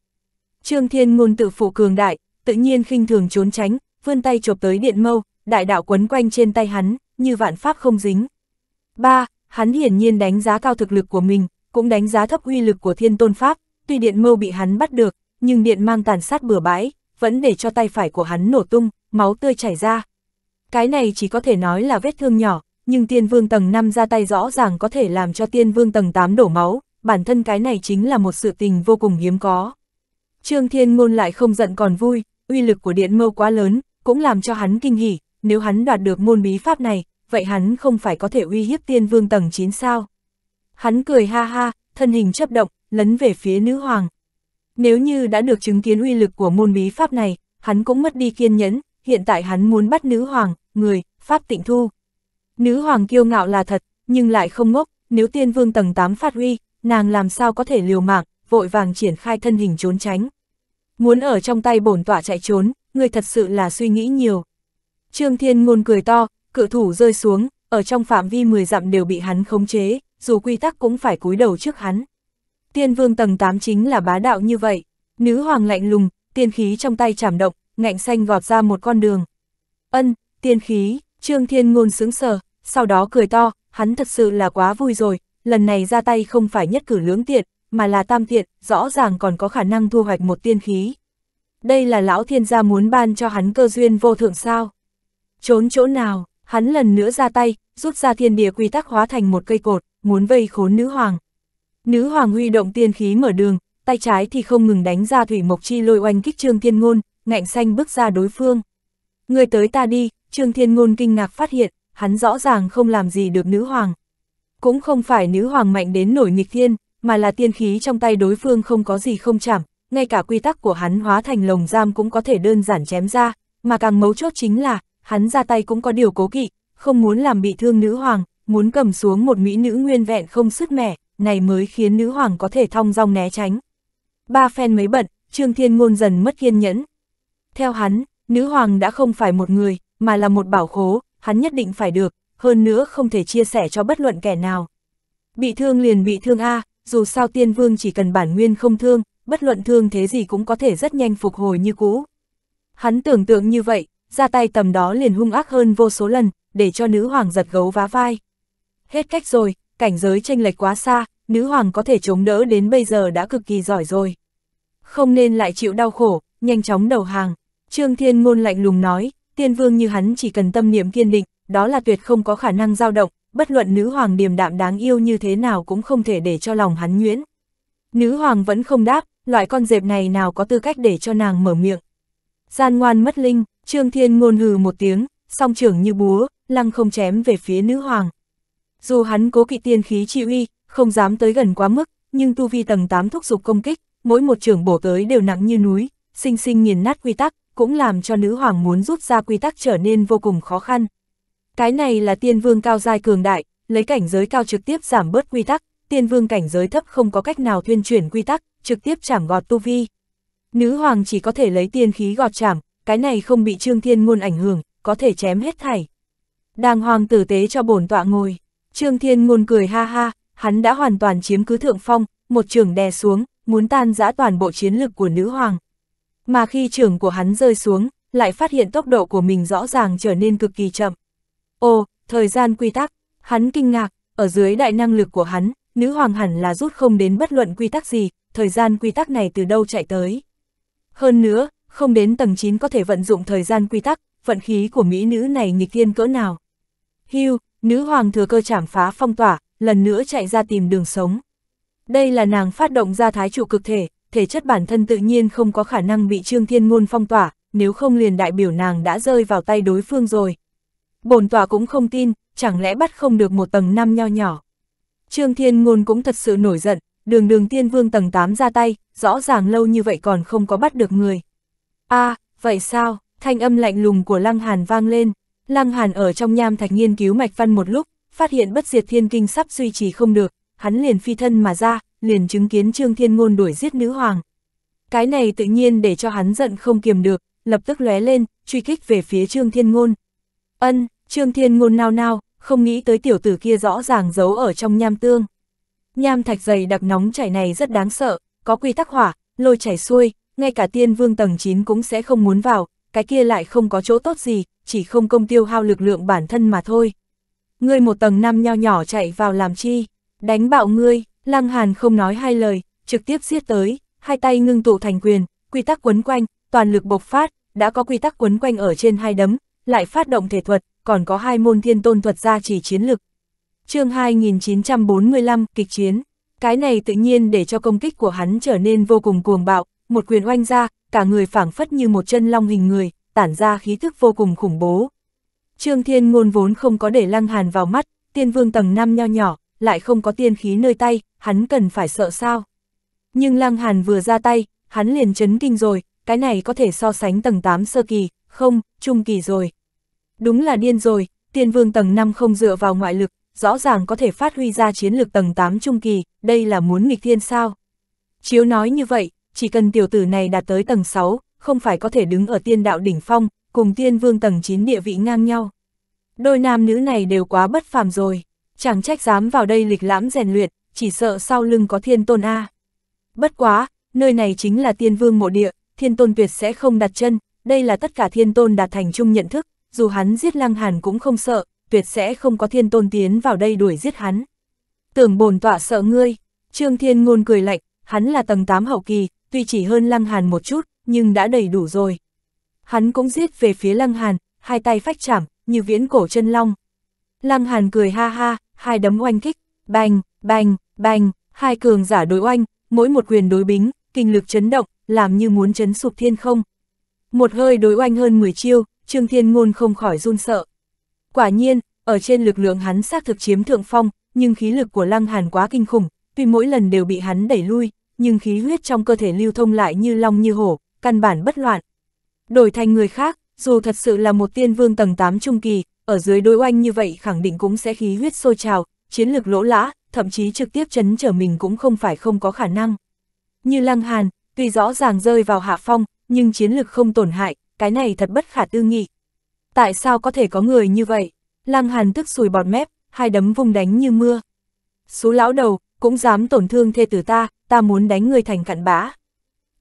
[SPEAKER 1] Trương Thiên ngôn tự phụ cường đại, tự nhiên khinh thường trốn tránh, vươn tay chộp tới điện mâu, đại đạo quấn quanh trên tay hắn, như vạn pháp không dính. ba Hắn hiển nhiên đánh giá cao thực lực của mình, cũng đánh giá thấp uy lực của thiên tôn pháp, tuy điện mâu bị hắn bắt được, nhưng điện mang tàn sát bừa bãi, vẫn để cho tay phải của hắn nổ tung, máu tươi chảy ra. Cái này chỉ có thể nói là vết thương nhỏ, nhưng tiên vương tầng 5 ra tay rõ ràng có thể làm cho tiên vương tầng 8 đổ máu, bản thân cái này chính là một sự tình vô cùng hiếm có. Trương Thiên Ngôn lại không giận còn vui, uy lực của điện mâu quá lớn, cũng làm cho hắn kinh hỉ, nếu hắn đoạt được môn bí pháp này, vậy hắn không phải có thể uy hiếp tiên vương tầng 9 sao. Hắn cười ha ha, thân hình chấp động, lấn về phía nữ hoàng. Nếu như đã được chứng kiến uy lực của môn bí pháp này, hắn cũng mất đi kiên nhẫn, hiện tại hắn muốn bắt nữ hoàng, người, pháp tịnh thu. Nữ hoàng kiêu ngạo là thật, nhưng lại không ngốc, nếu tiên vương tầng 8 phát huy, nàng làm sao có thể liều mạng, vội vàng triển khai thân hình trốn tránh muốn ở trong tay bổn tọa chạy trốn, ngươi thật sự là suy nghĩ nhiều. Trương Thiên Ngôn cười to, cự thủ rơi xuống, ở trong phạm vi 10 dặm đều bị hắn khống chế, dù quy tắc cũng phải cúi đầu trước hắn. Tiên vương tầng 8 chính là bá đạo như vậy, nữ hoàng lạnh lùng, tiên khí trong tay chảm động, ngạnh xanh gọt ra một con đường. Ân, tiên khí, Trương Thiên Ngôn sướng sờ, sau đó cười to, hắn thật sự là quá vui rồi, lần này ra tay không phải nhất cử lưỡng tiện, mà là tam thiện, rõ ràng còn có khả năng thu hoạch một tiên khí. Đây là lão thiên gia muốn ban cho hắn cơ duyên vô thượng sao. Trốn chỗ nào, hắn lần nữa ra tay, rút ra thiên địa quy tắc hóa thành một cây cột, muốn vây khốn nữ hoàng. Nữ hoàng huy động tiên khí mở đường, tay trái thì không ngừng đánh ra thủy mộc chi lôi oanh kích trương thiên ngôn, ngạnh xanh bước ra đối phương. Người tới ta đi, trương thiên ngôn kinh ngạc phát hiện, hắn rõ ràng không làm gì được nữ hoàng. Cũng không phải nữ hoàng mạnh đến nổi nghịch thiên, mà là tiên khí trong tay đối phương không có gì không chạm, ngay cả quy tắc của hắn hóa thành lồng giam cũng có thể đơn giản chém ra, mà càng mấu chốt chính là, hắn ra tay cũng có điều cố kỵ, không muốn làm bị thương nữ hoàng, muốn cầm xuống một mỹ nữ nguyên vẹn không sức mẻ, này mới khiến nữ hoàng có thể thong dong né tránh. Ba phen mấy bận, Trương Thiên Ngôn dần mất kiên nhẫn. Theo hắn, nữ hoàng đã không phải một người, mà là một bảo khố, hắn nhất định phải được, hơn nữa không thể chia sẻ cho bất luận kẻ nào. Bị thương liền bị thương A, dù sao tiên vương chỉ cần bản nguyên không thương, bất luận thương thế gì cũng có thể rất nhanh phục hồi như cũ. Hắn tưởng tượng như vậy, ra tay tầm đó liền hung ác hơn vô số lần, để cho nữ hoàng giật gấu vá vai. Hết cách rồi, cảnh giới tranh lệch quá xa, nữ hoàng có thể chống đỡ đến bây giờ đã cực kỳ giỏi rồi. Không nên lại chịu đau khổ, nhanh chóng đầu hàng. Trương Thiên Ngôn lạnh lùng nói, tiên vương như hắn chỉ cần tâm niệm kiên định, đó là tuyệt không có khả năng dao động, bất luận nữ hoàng điềm đạm đáng yêu như thế nào cũng không thể để cho lòng hắn nhuyễn. Nữ hoàng vẫn không đáp, loại con dẹp này nào có tư cách để cho nàng mở miệng. Gian ngoan mất linh, Trương Thiên ngôn hừ một tiếng, song trưởng như búa, lăng không chém về phía nữ hoàng. Dù hắn cố kỵ tiên khí chi uy, không dám tới gần quá mức, nhưng tu vi tầng 8 thúc dục công kích, mỗi một trưởng bổ tới đều nặng như núi, sinh sinh nghiền nát quy tắc, cũng làm cho nữ hoàng muốn rút ra quy tắc trở nên vô cùng khó khăn. Cái này là tiên vương cao giai cường đại, lấy cảnh giới cao trực tiếp giảm bớt quy tắc, tiên vương cảnh giới thấp không có cách nào thuyên chuyển quy tắc, trực tiếp chảm gọt tu vi. Nữ hoàng chỉ có thể lấy tiên khí gọt chảm, cái này không bị trương thiên ngôn ảnh hưởng, có thể chém hết thảy. Đàng hoàng tử tế cho bổn tọa ngồi, trương thiên ngôn cười ha ha, hắn đã hoàn toàn chiếm cứ thượng phong, một trường đè xuống, muốn tan giã toàn bộ chiến lực của nữ hoàng. Mà khi trường của hắn rơi xuống, lại phát hiện tốc độ của mình rõ ràng trở nên cực kỳ chậm. Ồ, thời gian quy tắc, hắn kinh ngạc, ở dưới đại năng lực của hắn, nữ hoàng hẳn là rút không đến bất luận quy tắc gì, thời gian quy tắc này từ đâu chạy tới. Hơn nữa, không đến tầng 9 có thể vận dụng thời gian quy tắc, vận khí của mỹ nữ này nghịch thiên cỡ nào. Hưu, nữ hoàng thừa cơ chảm phá phong tỏa, lần nữa chạy ra tìm đường sống. Đây là nàng phát động ra thái trụ cực thể, thể chất bản thân tự nhiên không có khả năng bị Trương Thiên Ngôn phong tỏa, nếu không liền đại biểu nàng đã rơi vào tay đối phương rồi bổn tòa cũng không tin, chẳng lẽ bắt không được một tầng năm nho nhỏ. Trương Thiên Ngôn cũng thật sự nổi giận, đường đường tiên vương tầng 8 ra tay, rõ ràng lâu như vậy còn không có bắt được người. a à, vậy sao, thanh âm lạnh lùng của Lăng Hàn vang lên, Lăng Hàn ở trong nham thạch nghiên cứu mạch văn một lúc, phát hiện bất diệt thiên kinh sắp duy trì không được, hắn liền phi thân mà ra, liền chứng kiến Trương Thiên Ngôn đuổi giết nữ hoàng. Cái này tự nhiên để cho hắn giận không kiềm được, lập tức lóe lên, truy kích về phía Trương Thiên Ngôn. Ân, Trương Thiên Ngôn nao nao, không nghĩ tới tiểu tử kia rõ ràng giấu ở trong nham tương. Nham thạch dày đặc nóng chảy này rất đáng sợ, có quy tắc hỏa, lôi chảy xuôi, ngay cả tiên vương tầng 9 cũng sẽ không muốn vào, cái kia lại không có chỗ tốt gì, chỉ không công tiêu hao lực lượng bản thân mà thôi. Ngươi một tầng năm nho nhỏ chạy vào làm chi, đánh bạo ngươi, Lăng Hàn không nói hai lời, trực tiếp giết tới, hai tay ngưng tụ thành quyền, quy tắc quấn quanh, toàn lực bộc phát, đã có quy tắc quấn quanh ở trên hai đấm, lại phát động thể thuật, còn có hai môn thiên tôn thuật gia chỉ chiến lực. chương 2945, kịch chiến. Cái này tự nhiên để cho công kích của hắn trở nên vô cùng cuồng bạo, một quyền oanh ra, cả người phảng phất như một chân long hình người, tản ra khí thức vô cùng khủng bố. Trương Thiên Ngôn vốn không có để Lăng Hàn vào mắt, tiên vương tầng 5 nho nhỏ, lại không có tiên khí nơi tay, hắn cần phải sợ sao. Nhưng Lăng Hàn vừa ra tay, hắn liền chấn kinh rồi, cái này có thể so sánh tầng 8 sơ kỳ, không, trung kỳ rồi. Đúng là điên rồi, tiên vương tầng 5 không dựa vào ngoại lực, rõ ràng có thể phát huy ra chiến lược tầng 8 trung kỳ, đây là muốn nghịch thiên sao. Chiếu nói như vậy, chỉ cần tiểu tử này đạt tới tầng 6, không phải có thể đứng ở tiên đạo đỉnh phong, cùng tiên vương tầng 9 địa vị ngang nhau. Đôi nam nữ này đều quá bất phàm rồi, chẳng trách dám vào đây lịch lãm rèn luyện, chỉ sợ sau lưng có thiên tôn A. Bất quá, nơi này chính là tiên vương mộ địa, thiên tôn tuyệt sẽ không đặt chân, đây là tất cả thiên tôn đạt thành chung nhận thức, dù hắn giết Lăng Hàn cũng không sợ, tuyệt sẽ không có thiên tôn tiến vào đây đuổi giết hắn. Tưởng bồn tọa sợ ngươi, Trương Thiên Ngôn cười lạnh, hắn là tầng 8 hậu kỳ, tuy chỉ hơn Lăng Hàn một chút, nhưng đã đầy đủ rồi. Hắn cũng giết về phía Lăng Hàn, hai tay phách chạm, như viễn cổ chân long. Lăng Hàn cười ha ha, hai đấm oanh kích, bành, bành, bành, hai cường giả đối oanh, mỗi một quyền đối bính, kinh lực chấn động, làm như muốn chấn sụp thiên không. Một hơi đối oanh hơn 10 chiêu, Trương Thiên Ngôn không khỏi run sợ. Quả nhiên, ở trên lực lượng hắn xác thực chiếm thượng phong, nhưng khí lực của Lăng Hàn quá kinh khủng, tuy mỗi lần đều bị hắn đẩy lui, nhưng khí huyết trong cơ thể lưu thông lại như long như hổ, căn bản bất loạn. Đổi thành người khác, dù thật sự là một tiên vương tầng 8 trung kỳ, ở dưới đối oanh như vậy khẳng định cũng sẽ khí huyết sôi trào, chiến lực lỗ lã, thậm chí trực tiếp chấn trở mình cũng không phải không có khả năng. Như Lăng Hàn, tuy rõ ràng rơi vào hạ phong, nhưng chiến lực không tổn hại, cái này thật bất khả tư nghị. Tại sao có thể có người như vậy? Lăng Hàn tức sùi bọt mép, hai đấm vùng đánh như mưa. Số lão đầu, cũng dám tổn thương thê tử ta, ta muốn đánh người thành cặn bã.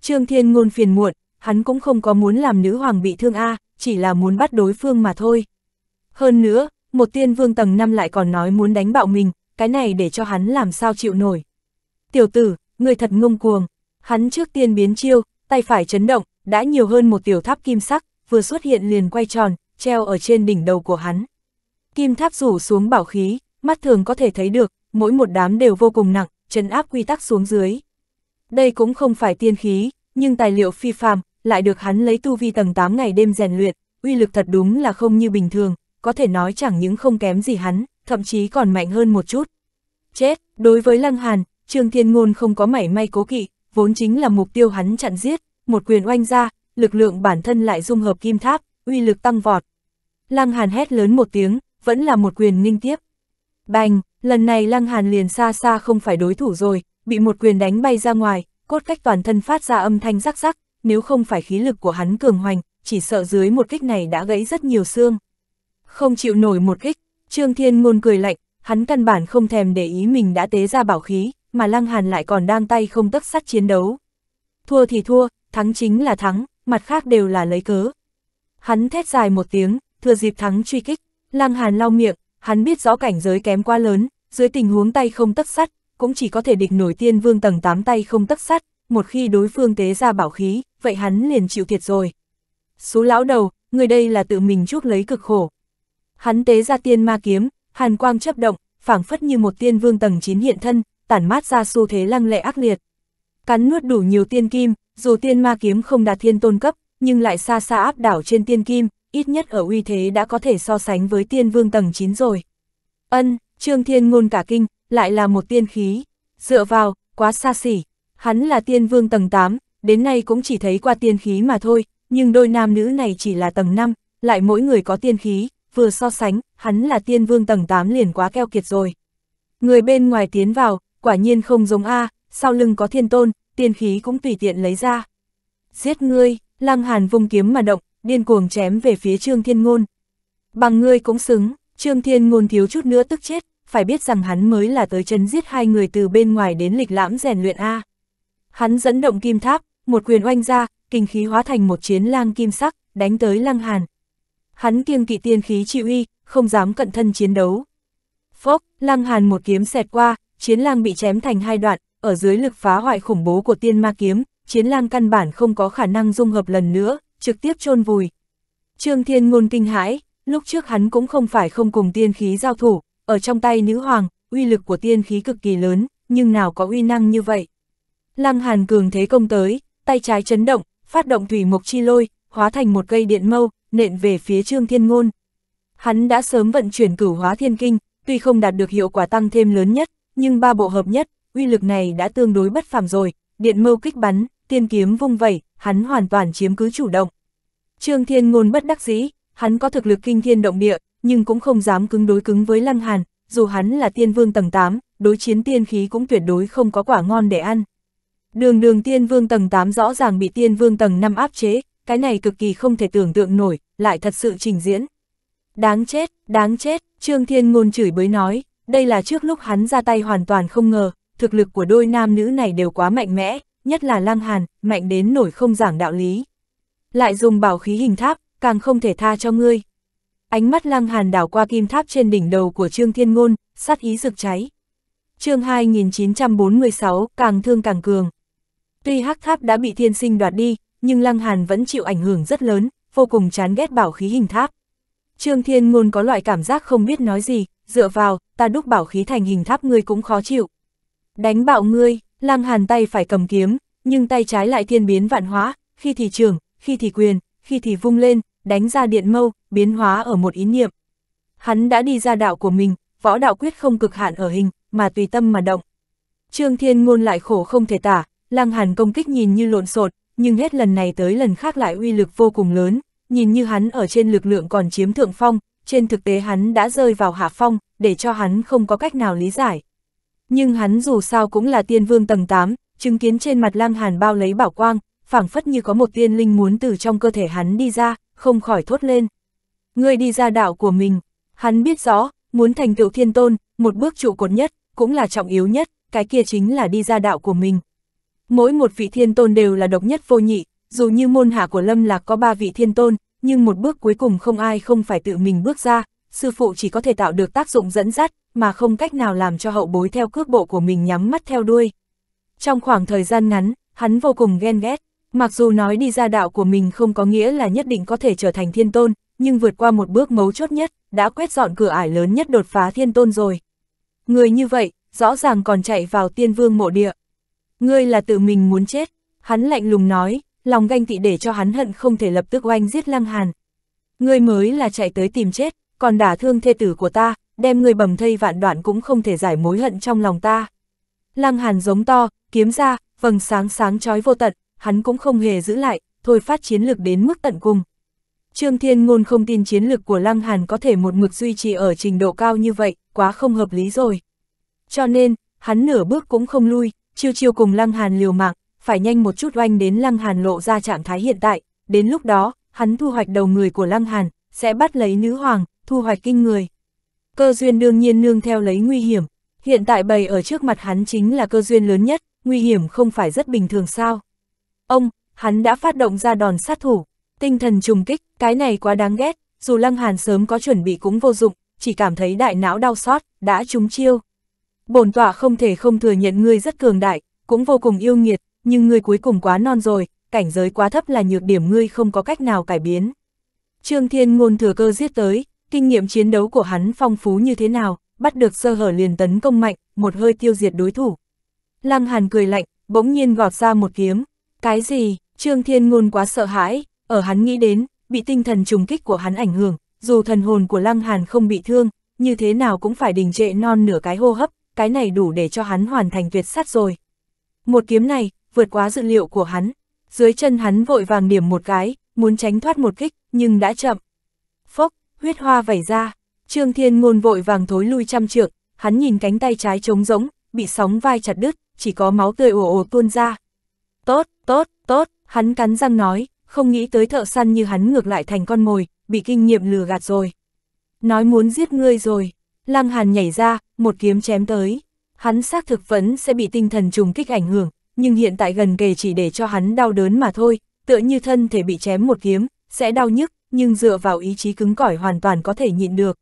[SPEAKER 1] Trương Thiên Ngôn phiền muộn, hắn cũng không có muốn làm nữ hoàng bị thương a, chỉ là muốn bắt đối phương mà thôi. Hơn nữa, một tiên vương tầng năm lại còn nói muốn đánh bạo mình, cái này để cho hắn làm sao chịu nổi. Tiểu tử, người thật ngông cuồng, hắn trước tiên biến chiêu, tay phải chấn động, đã nhiều hơn một tiểu tháp kim sắc, vừa xuất hiện liền quay tròn, treo ở trên đỉnh đầu của hắn. Kim tháp rủ xuống bảo khí, mắt thường có thể thấy được, mỗi một đám đều vô cùng nặng, chấn áp quy tắc xuống dưới. Đây cũng không phải tiên khí, nhưng tài liệu phi phàm, lại được hắn lấy tu vi tầng 8 ngày đêm rèn luyện, uy lực thật đúng là không như bình thường, có thể nói chẳng những không kém gì hắn, thậm chí còn mạnh hơn một chút. Chết, đối với Lăng Hàn, Trương Thiên Ngôn không có mảy may cố kỵ, vốn chính là mục tiêu hắn chặn giết, một quyền oanh ra, lực lượng bản thân lại dung hợp kim tháp, uy lực tăng vọt. Lăng Hàn hét lớn một tiếng, vẫn là một quyền ninh tiếp. Bành, lần này Lăng Hàn liền xa xa không phải đối thủ rồi, bị một quyền đánh bay ra ngoài, cốt cách toàn thân phát ra âm thanh rắc rắc, nếu không phải khí lực của hắn cường hoành, chỉ sợ dưới một kích này đã gãy rất nhiều xương. Không chịu nổi một kích, Trương Thiên Ngôn cười lạnh, hắn căn bản không thèm để ý mình đã tế ra bảo khí, mà Lăng Hàn lại còn đang tay không tấc sắt chiến đấu. Thua thì thua, thắng chính là thắng, mặt khác đều là lấy cớ. Hắn thét dài một tiếng, thừa dịp thắng truy kích, Lăng Hàn lau miệng, hắn biết rõ cảnh giới kém quá lớn, dưới tình huống tay không tất sắt, cũng chỉ có thể địch nổi tiên vương tầng 8 tay không tất sắt, một khi đối phương tế ra bảo khí, vậy hắn liền chịu thiệt rồi. Số lão đầu, người đây là tự mình chuốc lấy cực khổ. Hắn tế ra tiên ma kiếm, hàn quang chấp động, phảng phất như một tiên vương tầng 9 hiện thân, tản mát ra xu thế lăng lệ ác liệt. Cắn nuốt đủ nhiều tiên kim, dù tiên ma kiếm không đạt thiên tôn cấp, nhưng lại xa xa áp đảo trên tiên kim, ít nhất ở uy thế đã có thể so sánh với tiên vương tầng 9 rồi. Ân, Trương Thiên ngôn cả kinh, lại là một tiên khí. Dựa vào, quá xa xỉ. Hắn là tiên vương tầng 8, đến nay cũng chỉ thấy qua tiên khí mà thôi, nhưng đôi nam nữ này chỉ là tầng 5, lại mỗi người có tiên khí, vừa so sánh, hắn là tiên vương tầng 8 liền quá keo kiệt rồi. Người bên ngoài tiến vào, quả nhiên không giống A, sau lưng có thiên tôn, tiên khí cũng tùy tiện lấy ra. Giết ngươi, lăng hàn vung kiếm mà động, điên cuồng chém về phía Trương Thiên Ngôn. Bằng ngươi cũng xứng, Trương Thiên Ngôn thiếu chút nữa tức chết, phải biết rằng hắn mới là tới chân giết hai người từ bên ngoài đến lịch lãm rèn luyện A. Hắn dẫn động kim tháp, một quyền oanh ra, kinh khí hóa thành một chiến lang kim sắc, đánh tới lăng hàn. Hắn kiêng kỵ tiên khí chịu uy, không dám cận thân chiến đấu. Phốc, lăng hàn một kiếm xẹt qua, chiến lang bị chém thành hai đoạn, ở dưới lực phá hoại khủng bố của tiên ma kiếm, chiến lang căn bản không có khả năng dung hợp lần nữa, trực tiếp chôn vùi. Trương Thiên Ngôn kinh hãi, lúc trước hắn cũng không phải không cùng tiên khí giao thủ, ở trong tay nữ hoàng, uy lực của tiên khí cực kỳ lớn, nhưng nào có uy năng như vậy. Lăng Hàn cường thế công tới, tay trái chấn động, phát động thủy mục chi lôi, hóa thành một cây điện mâu, nện về phía Trương Thiên Ngôn. Hắn đã sớm vận chuyển cửu hóa thiên kinh, tuy không đạt được hiệu quả tăng thêm lớn nhất, nhưng ba bộ hợp nhất, uy lực này đã tương đối bất phàm rồi, điện mâu kích bắn, tiên kiếm vung vẩy, hắn hoàn toàn chiếm cứ chủ động. Trương Thiên Ngôn bất đắc dĩ, hắn có thực lực kinh thiên động địa, nhưng cũng không dám cứng đối cứng với Lăng Hàn, dù hắn là tiên vương tầng 8, đối chiến tiên khí cũng tuyệt đối không có quả ngon để ăn. Đường đường tiên vương tầng 8 rõ ràng bị tiên vương tầng 5 áp chế, cái này cực kỳ không thể tưởng tượng nổi, lại thật sự trình diễn. Đáng chết, đáng chết, Trương Thiên Ngôn chửi bới nói, đây là trước lúc hắn ra tay hoàn toàn không ngờ, thực lực của đôi nam nữ này đều quá mạnh mẽ, nhất là Lăng Hàn, mạnh đến nổi không giảng đạo lý. Lại dùng bảo khí hình tháp, càng không thể tha cho ngươi. Ánh mắt Lăng Hàn đảo qua kim tháp trên đỉnh đầu của Trương Thiên Ngôn, sát ý rực cháy. Chương 2946, càng thương càng cường. Tuy hắc tháp đã bị thiên sinh đoạt đi, nhưng Lăng Hàn vẫn chịu ảnh hưởng rất lớn, vô cùng chán ghét bảo khí hình tháp. Trương Thiên Ngôn có loại cảm giác không biết nói gì, dựa vào, ta đúc bảo khí thành hình tháp ngươi cũng khó chịu. Đánh bạo ngươi, Lăng Hàn tay phải cầm kiếm, nhưng tay trái lại thiên biến vạn hóa, khi thì trường, khi thì quyền, khi thì vung lên, đánh ra điện mâu, biến hóa ở một ý niệm. Hắn đã đi ra đạo của mình, võ đạo quyết không cực hạn ở hình, mà tùy tâm mà động. Trương Thiên Ngôn lại khổ không thể tả, Lăng Hàn công kích nhìn như lộn xộn, nhưng hết lần này tới lần khác lại uy lực vô cùng lớn, nhìn như hắn ở trên lực lượng còn chiếm thượng phong, trên thực tế hắn đã rơi vào hạ phong, để cho hắn không có cách nào lý giải. Nhưng hắn dù sao cũng là tiên vương tầng 8, chứng kiến trên mặt Lam Hàn bao lấy bảo quang, phảng phất như có một tiên linh muốn từ trong cơ thể hắn đi ra, không khỏi thốt lên. Ngươi đi ra đạo của mình, hắn biết rõ, muốn thành tựu thiên tôn, một bước trụ cột nhất, cũng là trọng yếu nhất, cái kia chính là đi ra đạo của mình. Mỗi một vị thiên tôn đều là độc nhất vô nhị, dù như môn hạ của Lâm Lạc có ba vị thiên tôn, nhưng một bước cuối cùng không ai không phải tự mình bước ra, sư phụ chỉ có thể tạo được tác dụng dẫn dắt, mà không cách nào làm cho hậu bối theo cước bộ của mình nhắm mắt theo đuôi. Trong khoảng thời gian ngắn, hắn vô cùng ghen ghét, mặc dù nói đi ra đạo của mình không có nghĩa là nhất định có thể trở thành thiên tôn, nhưng vượt qua một bước mấu chốt nhất, đã quét dọn cửa ải lớn nhất đột phá thiên tôn rồi. Người như vậy, rõ ràng còn chạy vào tiên vương mộ địa. Ngươi là tự mình muốn chết, hắn lạnh lùng nói, lòng ganh tị để cho hắn hận không thể lập tức oanh giết lăng hàn. Ngươi mới là chạy tới tìm chết, còn đả thương thê tử của ta, đem người bầm thây vạn đoạn cũng không thể giải mối hận trong lòng ta. Lăng Hàn giống to, kiếm ra, vầng sáng sáng chói vô tận, hắn cũng không hề giữ lại, thôi phát chiến lược đến mức tận cùng. Trương Thiên Ngôn không tin chiến lược của Lăng Hàn có thể một mực duy trì ở trình độ cao như vậy, quá không hợp lý rồi. Cho nên, hắn nửa bước cũng không lui, chiêu chiêu cùng Lăng Hàn liều mạng, phải nhanh một chút oanh đến Lăng Hàn lộ ra trạng thái hiện tại, đến lúc đó, hắn thu hoạch đầu người của Lăng Hàn, sẽ bắt lấy nữ hoàng, thu hoạch kinh người. Cơ duyên đương nhiên nương theo lấy nguy hiểm, hiện tại bày ở trước mặt hắn chính là cơ duyên lớn nhất, nguy hiểm không phải rất bình thường sao. Ông, hắn đã phát động ra đòn sát thủ, tinh thần trùng kích, cái này quá đáng ghét, dù Lăng Hàn sớm có chuẩn bị cũng vô dụng, chỉ cảm thấy đại não đau xót, đã trúng chiêu. Bổn tọa không thể không thừa nhận ngươi rất cường đại, cũng vô cùng yêu nghiệt, nhưng ngươi cuối cùng quá non rồi, cảnh giới quá thấp là nhược điểm ngươi không có cách nào cải biến. Trương Thiên Ngôn thừa cơ giết tới, kinh nghiệm chiến đấu của hắn phong phú như thế nào, bắt được sơ hở liền tấn công mạnh, một hơi tiêu diệt đối thủ. Lăng Hàn cười lạnh, bỗng nhiên gọt ra một kiếm. Cái gì, Trương Thiên Ngôn quá sợ hãi, ở hắn nghĩ đến, bị tinh thần trùng kích của hắn ảnh hưởng, dù thần hồn của Lăng Hàn không bị thương, như thế nào cũng phải đình trệ non nửa cái hô hấp, cái này đủ để cho hắn hoàn thành tuyệt sát rồi. Một kiếm này, vượt quá dự liệu của hắn, dưới chân hắn vội vàng điểm một cái, muốn tránh thoát một kích, nhưng đã chậm. Phốc, huyết hoa vẩy ra, Trương Thiên Ngôn vội vàng thối lui trăm trượng, hắn nhìn cánh tay trái trống rỗng, bị sóng vai chặt đứt, chỉ có máu tươi ồ ồ tuôn ra. Tốt, tốt, tốt, hắn cắn răng nói, không nghĩ tới thợ săn như hắn ngược lại thành con mồi, bị kinh nghiệm lừa gạt rồi. Nói muốn giết ngươi rồi, Lăng Hàn nhảy ra, một kiếm chém tới. Hắn xác thực vẫn sẽ bị tinh thần trùng kích ảnh hưởng, nhưng hiện tại gần kề chỉ để cho hắn đau đớn mà thôi, tựa như thân thể bị chém một kiếm, sẽ đau nhức, nhưng dựa vào ý chí cứng cỏi hoàn toàn có thể nhịn được.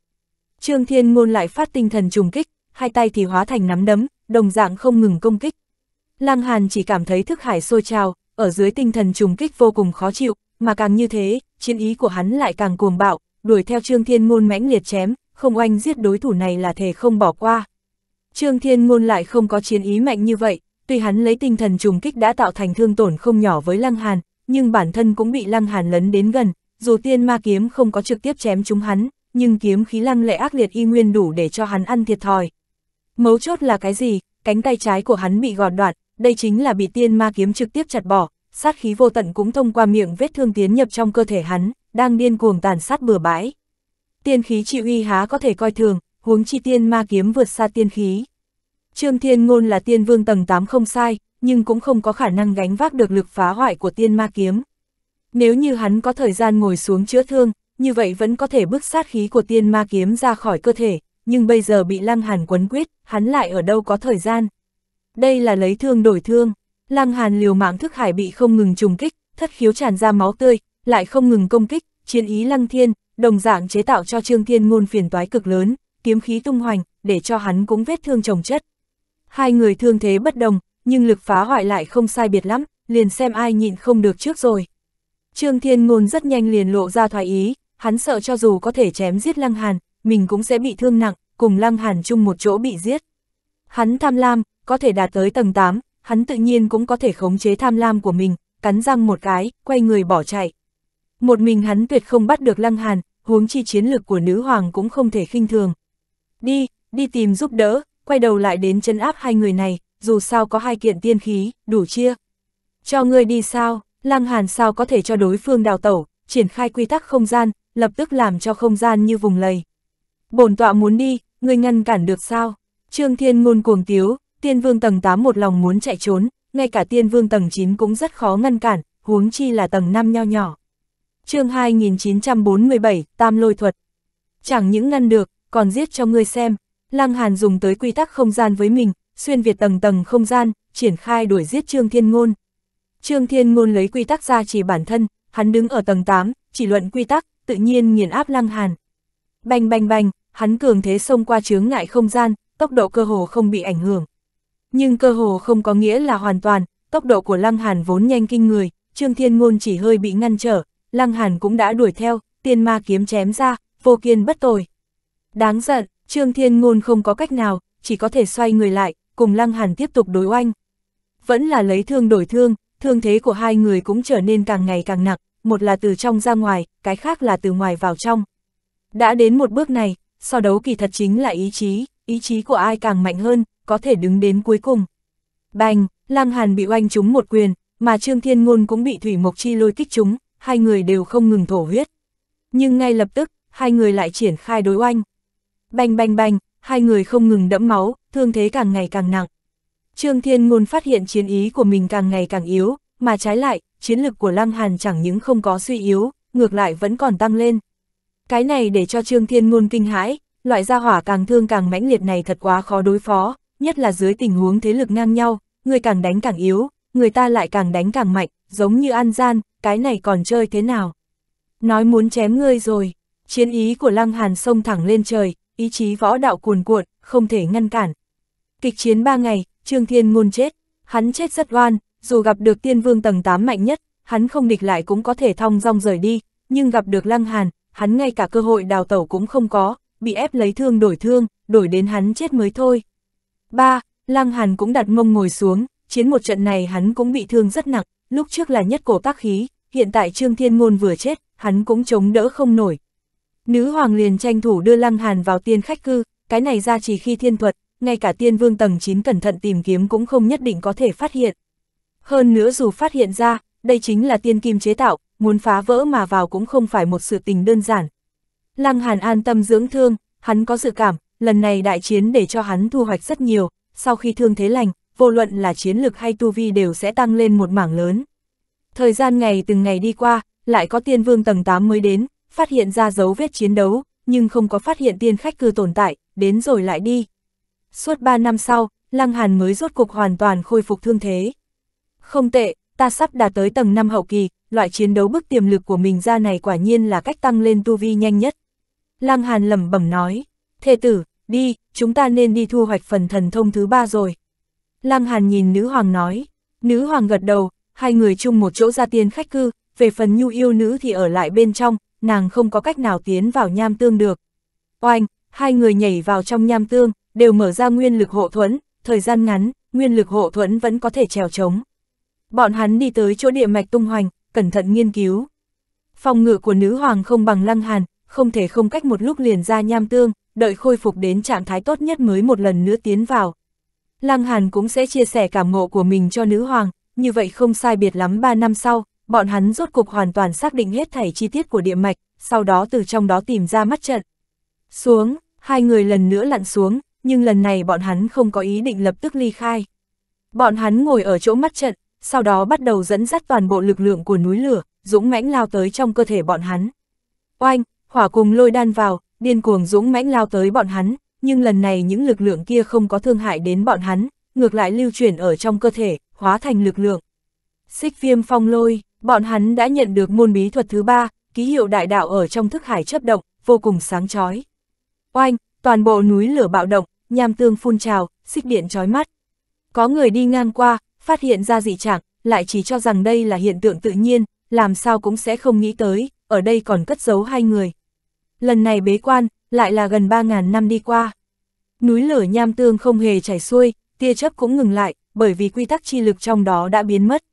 [SPEAKER 1] Trương Thiên Ngôn lại phát tinh thần trùng kích, hai tay thì hóa thành nắm đấm, đồng dạng không ngừng công kích. Lăng Hàn chỉ cảm thấy thức hải sôi trào, ở dưới tinh thần trùng kích vô cùng khó chịu, mà càng như thế, chiến ý của hắn lại càng cuồng bạo, đuổi theo Trương Thiên Ngôn mãnh liệt chém, không oanh giết đối thủ này là thề không bỏ qua. Trương Thiên Ngôn lại không có chiến ý mạnh như vậy, tuy hắn lấy tinh thần trùng kích đã tạo thành thương tổn không nhỏ với Lăng Hàn, nhưng bản thân cũng bị Lăng Hàn lấn đến gần, dù tiên ma kiếm không có trực tiếp chém chúng hắn, nhưng kiếm khí lăng lệ ác liệt y nguyên đủ để cho hắn ăn thiệt thòi. Mấu chốt là cái gì, cánh tay trái của hắn bị gọt đoạn, đây chính là bị tiên ma kiếm trực tiếp chặt bỏ, sát khí vô tận cũng thông qua miệng vết thương tiến nhập trong cơ thể hắn, đang điên cuồng tàn sát bừa bãi. Tiên khí chịu uy há có thể coi thường, huống chi tiên ma kiếm vượt xa tiên khí. Trương Thiên Ngôn là tiên vương tầng 8 không sai, nhưng cũng không có khả năng gánh vác được lực phá hoại của tiên ma kiếm. Nếu như hắn có thời gian ngồi xuống chữa thương, như vậy vẫn có thể bức sát khí của tiên ma kiếm ra khỏi cơ thể, nhưng bây giờ bị Lăng Hàn quấn quyết, hắn lại ở đâu có thời gian. Đây là lấy thương đổi thương, Lăng Hàn liều mạng thức hải bị không ngừng trùng kích, thất khiếu tràn ra máu tươi, lại không ngừng công kích, chiến ý Lăng Thiên, đồng dạng chế tạo cho Trương Thiên ngôn phiền toái cực lớn, kiếm khí tung hoành, để cho hắn cũng vết thương trồng chất. Hai người thương thế bất đồng, nhưng lực phá hoại lại không sai biệt lắm, liền xem ai nhịn không được trước rồi. Trương Thiên Ngôn rất nhanh liền lộ ra thoái ý, hắn sợ cho dù có thể chém giết Lăng Hàn, mình cũng sẽ bị thương nặng, cùng Lăng Hàn chung một chỗ bị giết. Hắn tham lam, có thể đạt tới tầng 8, hắn tự nhiên cũng có thể khống chế tham lam của mình, cắn răng một cái, quay người bỏ chạy. Một mình hắn tuyệt không bắt được Lăng Hàn, huống chi chiến lược của nữ hoàng cũng không thể khinh thường. Đi, đi tìm giúp đỡ, quay đầu lại đến chân áp hai người này, dù sao có hai kiện tiên khí, đủ chia. Cho ngươi đi sao? Lăng Hàn sao có thể cho đối phương đào tẩu, triển khai quy tắc không gian, lập tức làm cho không gian như vùng lầy. Bổn tọa muốn đi, ngươi ngăn cản được sao? Trương Thiên ngôn cuồng tiếu, tiên vương tầng 8 một lòng muốn chạy trốn, ngay cả tiên vương tầng 9 cũng rất khó ngăn cản, huống chi là tầng 5 nho nhỏ. chương 2947, Tam Lôi Thuật. Chẳng những ngăn được, còn giết cho ngươi xem. Lăng Hàn dùng tới quy tắc không gian với mình, xuyên việt tầng tầng không gian, triển khai đuổi giết Trương Thiên Ngôn. Trương Thiên Ngôn lấy quy tắc ra chỉ bản thân, hắn đứng ở tầng 8, chỉ luận quy tắc, tự nhiên nghiền áp Lăng Hàn. Bành bành bành, hắn cường thế xông qua chướng ngại không gian, tốc độ cơ hồ không bị ảnh hưởng. Nhưng cơ hồ không có nghĩa là hoàn toàn, tốc độ của Lăng Hàn vốn nhanh kinh người, Trương Thiên Ngôn chỉ hơi bị ngăn trở, Lăng Hàn cũng đã đuổi theo, tiên ma kiếm chém ra, vô kiên bất tồi. Đáng giận, Trương Thiên Ngôn không có cách nào, chỉ có thể xoay người lại, cùng Lăng Hàn tiếp tục đối oanh. Vẫn là lấy thương đổi thương, thương thế của hai người cũng trở nên càng ngày càng nặng, một là từ trong ra ngoài, cái khác là từ ngoài vào trong. Đã đến một bước này, so đấu kỳ thật chính là ý chí, ý chí của ai càng mạnh hơn, có thể đứng đến cuối cùng. Bành, Lăng Hàn bị oanh trúng một quyền, mà Trương Thiên Ngôn cũng bị Thủy Mộc Chi lôi kích trúng, hai người đều không ngừng thổ huyết. Nhưng ngay lập tức, hai người lại triển khai đối oanh. Bành bành bành, hai người không ngừng đẫm máu, thương thế càng ngày càng nặng. Trương Thiên Ngôn phát hiện chiến ý của mình càng ngày càng yếu, mà trái lại, chiến lực của Lăng Hàn chẳng những không có suy yếu, ngược lại vẫn còn tăng lên. Cái này để cho Trương Thiên Ngôn kinh hãi, loại gia hỏa càng thương càng mãnh liệt này thật quá khó đối phó, nhất là dưới tình huống thế lực ngang nhau, người càng đánh càng yếu, người ta lại càng đánh càng mạnh, giống như an gian, cái này còn chơi thế nào. Nói muốn chém ngươi rồi, chiến ý của Lăng Hàn xông thẳng lên trời, ý chí võ đạo cuồn cuộn, không thể ngăn cản. Kịch chiến ba ngày, Trương Thiên Ngôn chết, hắn chết rất oan, dù gặp được tiên vương tầng 8 mạnh nhất, hắn không địch lại cũng có thể thong dong rời đi, nhưng gặp được Lăng Hàn, hắn ngay cả cơ hội đào tẩu cũng không có, bị ép lấy thương đổi thương, đổi đến hắn chết mới thôi. ba Lăng Hàn cũng đặt mông ngồi xuống, chiến một trận này hắn cũng bị thương rất nặng, lúc trước là nhất cổ tác khí, hiện tại Trương Thiên Ngôn vừa chết, hắn cũng chống đỡ không nổi. Nữ hoàng liền tranh thủ đưa Lăng Hàn vào tiên khách cư, cái này ra chỉ khi thiên thuật, ngay cả tiên vương tầng 9 cẩn thận tìm kiếm cũng không nhất định có thể phát hiện. Hơn nữa dù phát hiện ra, đây chính là tiên kim chế tạo, muốn phá vỡ mà vào cũng không phải một sự tình đơn giản. Lăng Hàn an tâm dưỡng thương, hắn có dự cảm, lần này đại chiến để cho hắn thu hoạch rất nhiều, sau khi thương thế lành, vô luận là chiến lực hay tu vi đều sẽ tăng lên một mảng lớn. Thời gian ngày từng ngày đi qua, lại có tiên vương tầng 8 mới đến, phát hiện ra dấu vết chiến đấu, nhưng không có phát hiện tiên khách cư tồn tại, đến rồi lại đi. Suốt 3 năm sau, Lăng Hàn mới rốt cục hoàn toàn khôi phục thương thế. Không tệ, ta sắp đạt tới tầng 5 hậu kỳ, loại chiến đấu bức tiềm lực của mình ra này quả nhiên là cách tăng lên tu vi nhanh nhất. Lăng Hàn lẩm bẩm nói, thê tử, đi, chúng ta nên đi thu hoạch phần thần thông thứ ba rồi. Lăng Hàn nhìn nữ hoàng nói, nữ hoàng gật đầu, hai người chung một chỗ ra tiên khách cư, về phần nhu yêu nữ thì ở lại bên trong, nàng không có cách nào tiến vào nham tương được. Oanh, hai người nhảy vào trong nham tương, đều mở ra nguyên lực hộ thuẫn, thời gian ngắn, nguyên lực hộ thuẫn vẫn có thể trèo trống. Bọn hắn đi tới chỗ địa mạch tung hoành, cẩn thận nghiên cứu. Phòng ngự của nữ hoàng không bằng lăng hàn, không thể không cách một lúc liền ra nham tương, đợi khôi phục đến trạng thái tốt nhất mới một lần nữa tiến vào. Lăng hàn cũng sẽ chia sẻ cảm ngộ của mình cho nữ hoàng, như vậy không sai biệt lắm 3 năm sau, bọn hắn rốt cục hoàn toàn xác định hết thảy chi tiết của địa mạch, sau đó từ trong đó tìm ra mắt trận. Xuống, hai người lần nữa lặn xuống, nhưng lần này bọn hắn không có ý định lập tức ly khai. Bọn hắn ngồi ở chỗ mắt trận, sau đó bắt đầu dẫn dắt toàn bộ lực lượng của núi lửa, dũng mãnh lao tới trong cơ thể bọn hắn. Oanh, hỏa cùng lôi đan vào, điên cuồng dũng mãnh lao tới bọn hắn, nhưng lần này những lực lượng kia không có thương hại đến bọn hắn, ngược lại lưu chuyển ở trong cơ thể, hóa thành lực lượng. Xích viêm phong lôi, bọn hắn đã nhận được môn bí thuật thứ ba, ký hiệu đại đạo ở trong thức hải chấp động, vô cùng sáng chói. Oanh, toàn bộ núi lửa bạo động, nham tương phun trào, xích điện trói mắt. Có người đi ngang qua, phát hiện ra dị trạng, lại chỉ cho rằng đây là hiện tượng tự nhiên, làm sao cũng sẽ không nghĩ tới, ở đây còn cất giấu hai người. Lần này bế quan, lại là gần 3.000 năm đi qua. Núi lửa nham tương không hề chảy xuôi, tia chớp cũng ngừng lại, bởi vì quy tắc chi lực trong đó đã biến mất.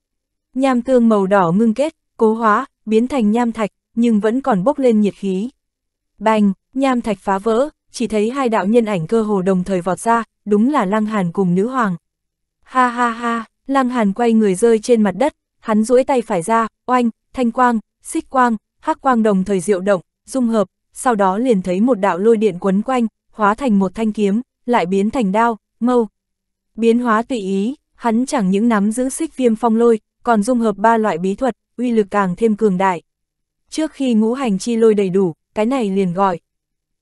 [SPEAKER 1] Nham tương màu đỏ ngưng kết, cố hóa, biến thành nham thạch, nhưng vẫn còn bốc lên nhiệt khí. Bành, nham thạch phá vỡ, chỉ thấy hai đạo nhân ảnh cơ hồ đồng thời vọt ra, đúng là Lăng Hàn cùng nữ hoàng. Ha ha ha, Lăng Hàn quay người rơi trên mặt đất, hắn duỗi tay phải ra, oanh, thanh quang, xích quang, hắc quang đồng thời diệu động, dung hợp, sau đó liền thấy một đạo lôi điện quấn quanh, hóa thành một thanh kiếm, lại biến thành đao, mâu. Biến hóa tùy ý, hắn chẳng những nắm giữ xích viêm phong lôi, còn dung hợp ba loại bí thuật, uy lực càng thêm cường đại. Trước khi ngũ hành chi lôi đầy đủ, cái này liền gọi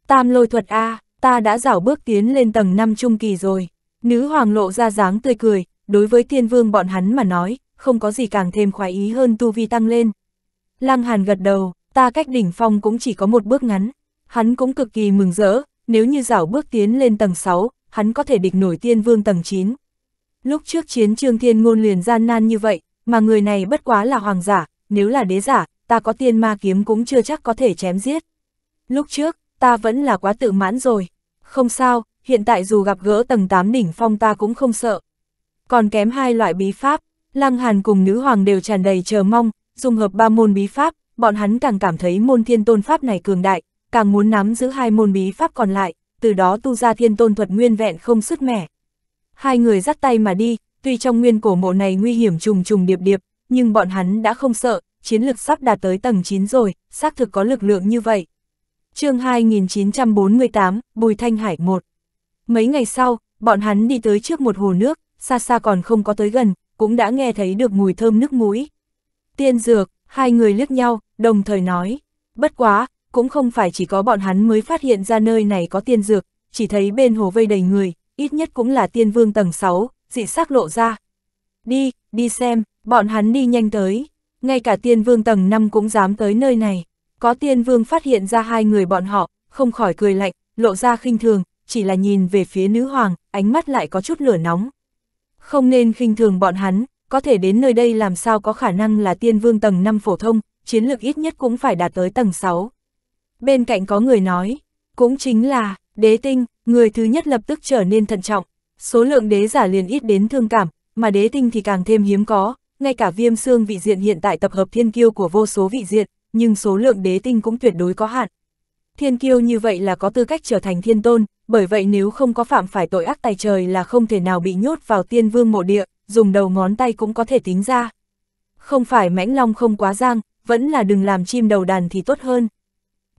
[SPEAKER 1] Tam lôi thuật A, ta đã rảo bước tiến lên tầng 5 trung kỳ rồi. Nữ hoàng lộ ra dáng tươi cười, đối với thiên vương bọn hắn mà nói, không có gì càng thêm khoái ý hơn tu vi tăng lên. Lăng hàn gật đầu, ta cách đỉnh phong cũng chỉ có một bước ngắn. Hắn cũng cực kỳ mừng rỡ, nếu như rảo bước tiến lên tầng 6, hắn có thể địch nổi tiên vương tầng 9. Lúc trước chiến trương thiên ngôn liền gian nan như vậy, mà người này bất quá là hoàng giả, nếu là đế giả, ta có tiên ma kiếm cũng chưa chắc có thể chém giết. Lúc trước, ta vẫn là quá tự mãn rồi. Không sao, hiện tại dù gặp gỡ tầng 8 đỉnh phong ta cũng không sợ. Còn kém hai loại bí pháp, Lăng Hàn cùng nữ hoàng đều tràn đầy chờ mong, dùng hợp ba môn bí pháp, bọn hắn càng cảm thấy môn thiên tôn pháp này cường đại, càng muốn nắm giữ hai môn bí pháp còn lại, từ đó tu ra thiên tôn thuật nguyên vẹn không sứt mẻ. Hai người dắt tay mà đi, tuy trong nguyên cổ mộ này nguy hiểm trùng trùng điệp điệp, nhưng bọn hắn đã không sợ, chiến lực sắp đạt tới tầng 9 rồi, xác thực có lực lượng như vậy, chương 2948, Bùi Thanh Hải 1. Mấy ngày sau, bọn hắn đi tới trước một hồ nước, xa xa còn không có tới gần, cũng đã nghe thấy được mùi thơm nước mũi. Tiên dược, hai người liếc nhau, đồng thời nói. Bất quá, cũng không phải chỉ có bọn hắn mới phát hiện ra nơi này có tiên dược, chỉ thấy bên hồ vây đầy người, ít nhất cũng là tiên vương tầng 6, dị sắc lộ ra. Đi, đi xem, bọn hắn đi nhanh tới, ngay cả tiên vương tầng 5 cũng dám tới nơi này. Có tiên vương phát hiện ra hai người bọn họ, không khỏi cười lạnh, lộ ra khinh thường, chỉ là nhìn về phía nữ hoàng, ánh mắt lại có chút lửa nóng. Không nên khinh thường bọn hắn, có thể đến nơi đây làm sao có khả năng là tiên vương tầng 5 phổ thông, chiến lược ít nhất cũng phải đạt tới tầng 6. Bên cạnh có người nói, cũng chính là, đế tinh, người thứ nhất lập tức trở nên thận trọng, số lượng đế giả liền ít đến thương cảm, mà đế tinh thì càng thêm hiếm có, ngay cả viêm xương vị diện hiện tại tập hợp thiên kiêu của vô số vị diện, nhưng số lượng đế tinh cũng tuyệt đối có hạn. Thiên kiêu như vậy là có tư cách trở thành thiên tôn, bởi vậy nếu không có phạm phải tội ác tài trời là không thể nào bị nhốt vào tiên vương mộ địa, dùng đầu ngón tay cũng có thể tính ra. Không phải mãnh long không quá giang, vẫn là đừng làm chim đầu đàn thì tốt hơn.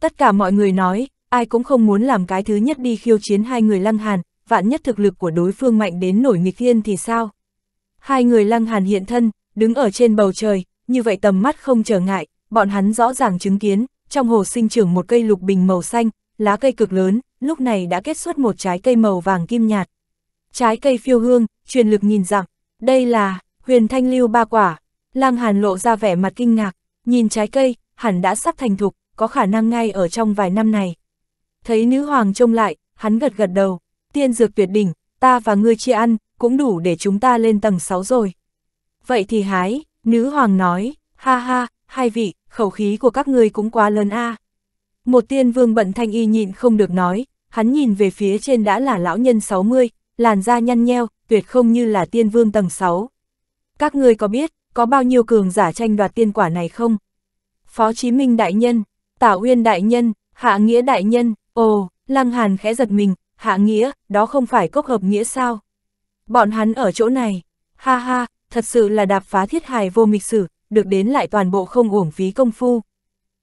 [SPEAKER 1] Tất cả mọi người nói, ai cũng không muốn làm cái thứ nhất đi khiêu chiến hai người lăng hàn, vạn nhất thực lực của đối phương mạnh đến nổi nghịch thiên thì sao? Hai người lăng hàn hiện thân, đứng ở trên bầu trời, như vậy tầm mắt không trở ngại, bọn hắn rõ ràng chứng kiến, trong hồ sinh trưởng một cây lục bình màu xanh, lá cây cực lớn, lúc này đã kết xuất một trái cây màu vàng kim nhạt. Trái cây phiêu hương, truyền lực nhìn dặm, đây là huyền thanh lưu ba quả. Lang Hàn lộ ra vẻ mặt kinh ngạc, nhìn trái cây, hẳn đã sắp thành thục, có khả năng ngay ở trong vài năm này. Thấy nữ hoàng trông lại, hắn gật gật đầu, tiên dược tuyệt đỉnh, ta và ngươi chia ăn, cũng đủ để chúng ta lên tầng 6 rồi. Vậy thì hái, nữ hoàng nói, ha ha, hai vị, khẩu khí của các ngươi cũng quá lớn a. À. Một tiên vương bận thanh y nhịn không được nói, hắn nhìn về phía trên đã là lão nhân 60, làn da nhăn nheo, tuyệt không như là tiên vương tầng 6. Các ngươi có biết, có bao nhiêu cường giả tranh đoạt tiên quả này không? Phó Chí Minh đại nhân, Tả Uyên đại nhân, Hạ Nghĩa đại nhân, ồ, Lăng Hàn khẽ giật mình, Hạ Nghĩa, đó không phải cốc hợp nghĩa sao? Bọn hắn ở chỗ này, ha ha, thật sự là đạp phá thiết hài vô mịch sử, được đến lại toàn bộ không uổng phí công phu.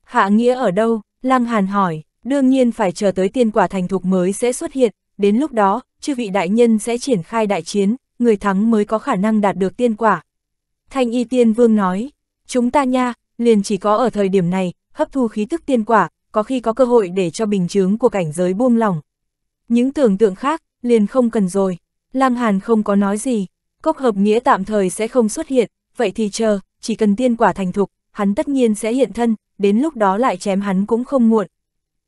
[SPEAKER 1] Hạ nghĩa ở đâu? Lăng Hàn hỏi, đương nhiên phải chờ tới tiên quả thành thục mới sẽ xuất hiện, đến lúc đó, chư vị đại nhân sẽ triển khai đại chiến, người thắng mới có khả năng đạt được tiên quả. Thanh y tiên vương nói, chúng ta nha, liền chỉ có ở thời điểm này, hấp thu khí tức tiên quả, có khi có cơ hội để cho bình chứng của cảnh giới buông lỏng. Những tưởng tượng khác, liền không cần rồi. Lăng Hàn không có nói gì, cốc hợp nghĩa tạm thời sẽ không xuất hiện, vậy thì chờ, chỉ cần tiên quả thành thục, hắn tất nhiên sẽ hiện thân, đến lúc đó lại chém hắn cũng không muộn.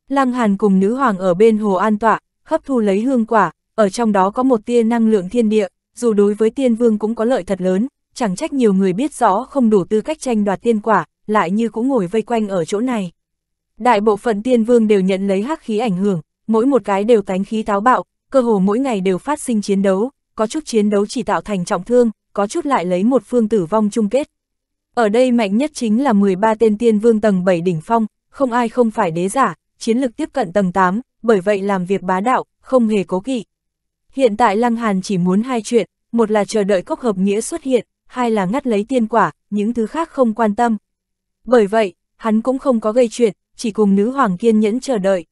[SPEAKER 1] Lăng Hàn cùng nữ hoàng ở bên hồ an tọa, hấp thu lấy hương quả, ở trong đó có một tia năng lượng thiên địa, dù đối với tiên vương cũng có lợi thật lớn, chẳng trách nhiều người biết rõ không đủ tư cách tranh đoạt tiên quả, lại như cũng ngồi vây quanh ở chỗ này. Đại bộ phận tiên vương đều nhận lấy hắc khí ảnh hưởng, mỗi một cái đều tánh khí táo bạo, cơ hồ mỗi ngày đều phát sinh chiến đấu, có chút chiến đấu chỉ tạo thành trọng thương, có chút lại lấy một phương tử vong chung kết. Ở đây mạnh nhất chính là 13 tên tiên vương tầng 7 đỉnh phong, không ai không phải đế giả, chiến lực tiếp cận tầng 8, bởi vậy làm việc bá đạo, không hề cố kỵ. Hiện tại Lăng Hàn chỉ muốn hai chuyện, một là chờ đợi cốc hợp nghĩa xuất hiện, hai là ngắt lấy tiên quả, những thứ khác không quan tâm. Bởi vậy, hắn cũng không có gây chuyện, chỉ cùng nữ hoàng kiên nhẫn chờ đợi.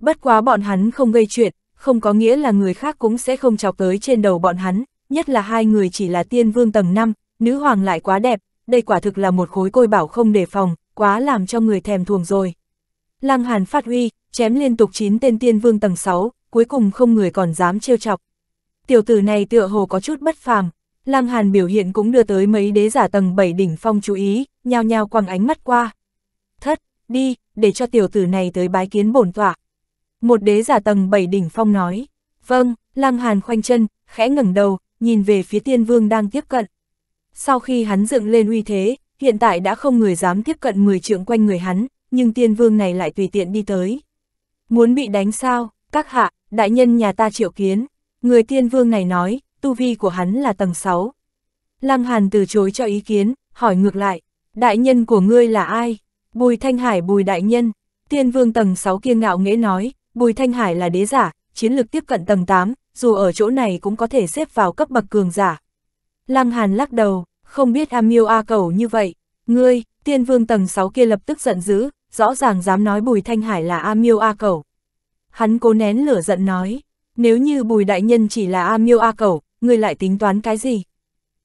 [SPEAKER 1] Bất quá bọn hắn không gây chuyện, không có nghĩa là người khác cũng sẽ không chọc tới trên đầu bọn hắn, nhất là hai người chỉ là tiên vương tầng 5, nữ hoàng lại quá đẹp, đây quả thực là một khối côi bảo không đề phòng, quá làm cho người thèm thuồng rồi. Lăng Hàn phát huy, chém liên tục 9 tên tiên vương tầng 6, cuối cùng không người còn dám trêu chọc. Tiểu tử này tựa hồ có chút bất phàm, Lăng Hàn biểu hiện cũng đưa tới mấy đế giả tầng 7 đỉnh phong chú ý, nhao nhao quăng ánh mắt qua. Thất, đi, để cho tiểu tử này tới bái kiến bổn tọa. Một đế giả tầng 7 đỉnh phong nói, vâng, Lăng Hàn khoanh chân, khẽ ngẩng đầu, nhìn về phía tiên vương đang tiếp cận. Sau khi hắn dựng lên uy thế, hiện tại đã không người dám tiếp cận 10 trượng quanh người hắn, nhưng tiên vương này lại tùy tiện đi tới. Muốn bị đánh sao, các hạ, đại nhân nhà ta triệu kiến, người tiên vương này nói, tu vi của hắn là tầng 6. Lăng Hàn từ chối cho ý kiến, hỏi ngược lại, đại nhân của ngươi là ai? Bùi Thanh Hải bùi đại nhân, tiên vương tầng 6 kiêng ngạo nghễ nói, bùi Thanh Hải là đế giả, chiến lược tiếp cận tầng 8, dù ở chỗ này cũng có thể xếp vào cấp bậc cường giả, Lăng Hàn lắc đầu, không biết A Miêu A Cẩu như vậy, ngươi, tiên vương tầng 6 kia lập tức giận dữ, rõ ràng dám nói Bùi Thanh Hải là A Miêu A Cẩu. Hắn cố nén lửa giận nói, nếu như Bùi đại nhân chỉ là A Miêu A Cẩu, ngươi lại tính toán cái gì?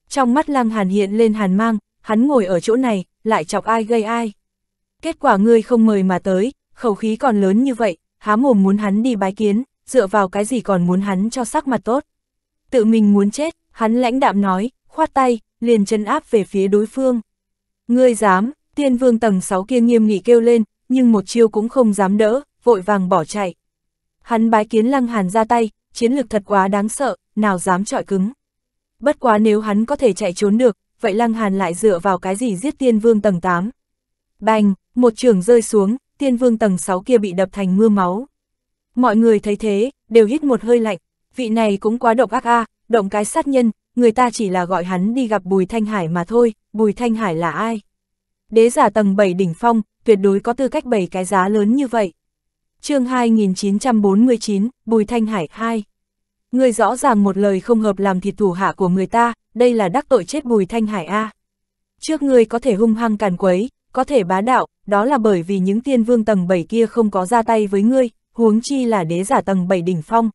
[SPEAKER 1] Trong mắt Lăng Hàn hiện lên hàn mang, hắn ngồi ở chỗ này, lại chọc ai gây ai. Kết quả ngươi không mời mà tới, khẩu khí còn lớn như vậy, há mồm muốn hắn đi bái kiến, dựa vào cái gì còn muốn hắn cho sắc mặt tốt. Tự mình muốn chết, Hắn lãnh đạm nói, khoát tay, liền chân áp về phía đối phương. Ngươi dám, tiên vương tầng 6 kia nghiêm nghị kêu lên, nhưng một chiêu cũng không dám đỡ, vội vàng bỏ chạy. Hắn bái kiến lăng hàn ra tay, chiến lực thật quá đáng sợ, nào dám trọi cứng. Bất quá nếu hắn có thể chạy trốn được, vậy lăng hàn lại dựa vào cái gì giết tiên vương tầng 8. Bành, một trường rơi xuống, tiên vương tầng 6 kia bị đập thành mưa máu. Mọi người thấy thế, đều hít một hơi lạnh, vị này cũng quá độc ác a, à, động cái sát nhân, người ta chỉ là gọi hắn đi gặp Bùi Thanh Hải mà thôi, Bùi Thanh Hải là ai? Đế giả tầng 7 đỉnh phong, tuyệt đối có tư cách bày cái giá lớn như vậy. chương 2949, Bùi Thanh Hải 2 Người rõ ràng một lời không hợp làm thịt thủ hạ của người ta, đây là đắc tội chết Bùi Thanh Hải A. Trước người có thể hung hăng càn quấy, có thể bá đạo, đó là bởi vì những tiên vương tầng 7 kia không có ra tay với ngươi, huống chi là đế giả tầng 7 đỉnh phong.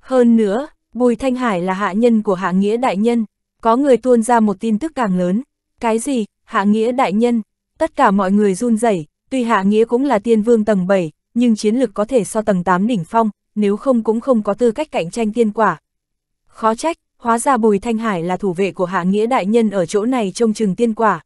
[SPEAKER 1] Hơn nữa, Bùi Thanh Hải là hạ nhân của hạ nghĩa đại nhân, có người tuôn ra một tin tức càng lớn. Cái gì, hạ nghĩa đại nhân, tất cả mọi người run rẩy tuy hạ nghĩa cũng là tiên vương tầng 7, nhưng chiến lực có thể so tầng 8 đỉnh phong, nếu không cũng không có tư cách cạnh tranh tiên quả. Khó trách, hóa ra Bùi Thanh Hải là thủ vệ của hạ nghĩa đại nhân ở chỗ này trông chừng tiên quả.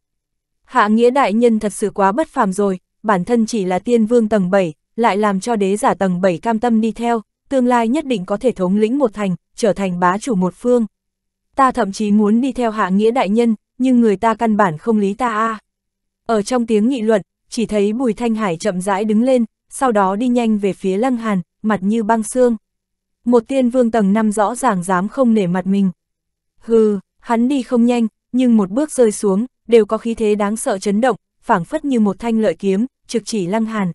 [SPEAKER 1] Hạ nghĩa đại nhân thật sự quá bất phàm rồi, bản thân chỉ là tiên vương tầng 7, lại làm cho đế giả tầng 7 cam tâm đi theo, tương lai nhất định có thể thống lĩnh một thành, trở thành bá chủ một phương. Ta thậm chí muốn đi theo hạ nghĩa đại nhân, nhưng người ta căn bản không lý ta a. À. Ở trong tiếng nghị luận, chỉ thấy Bùi Thanh Hải chậm rãi đứng lên, sau đó đi nhanh về phía Lăng Hàn, mặt như băng xương. Một tiên vương tầng năm rõ ràng dám không nể mặt mình. Hừ, hắn đi không nhanh, nhưng một bước rơi xuống, đều có khí thế đáng sợ chấn động, phảng phất như một thanh lợi kiếm, trực chỉ Lăng Hàn.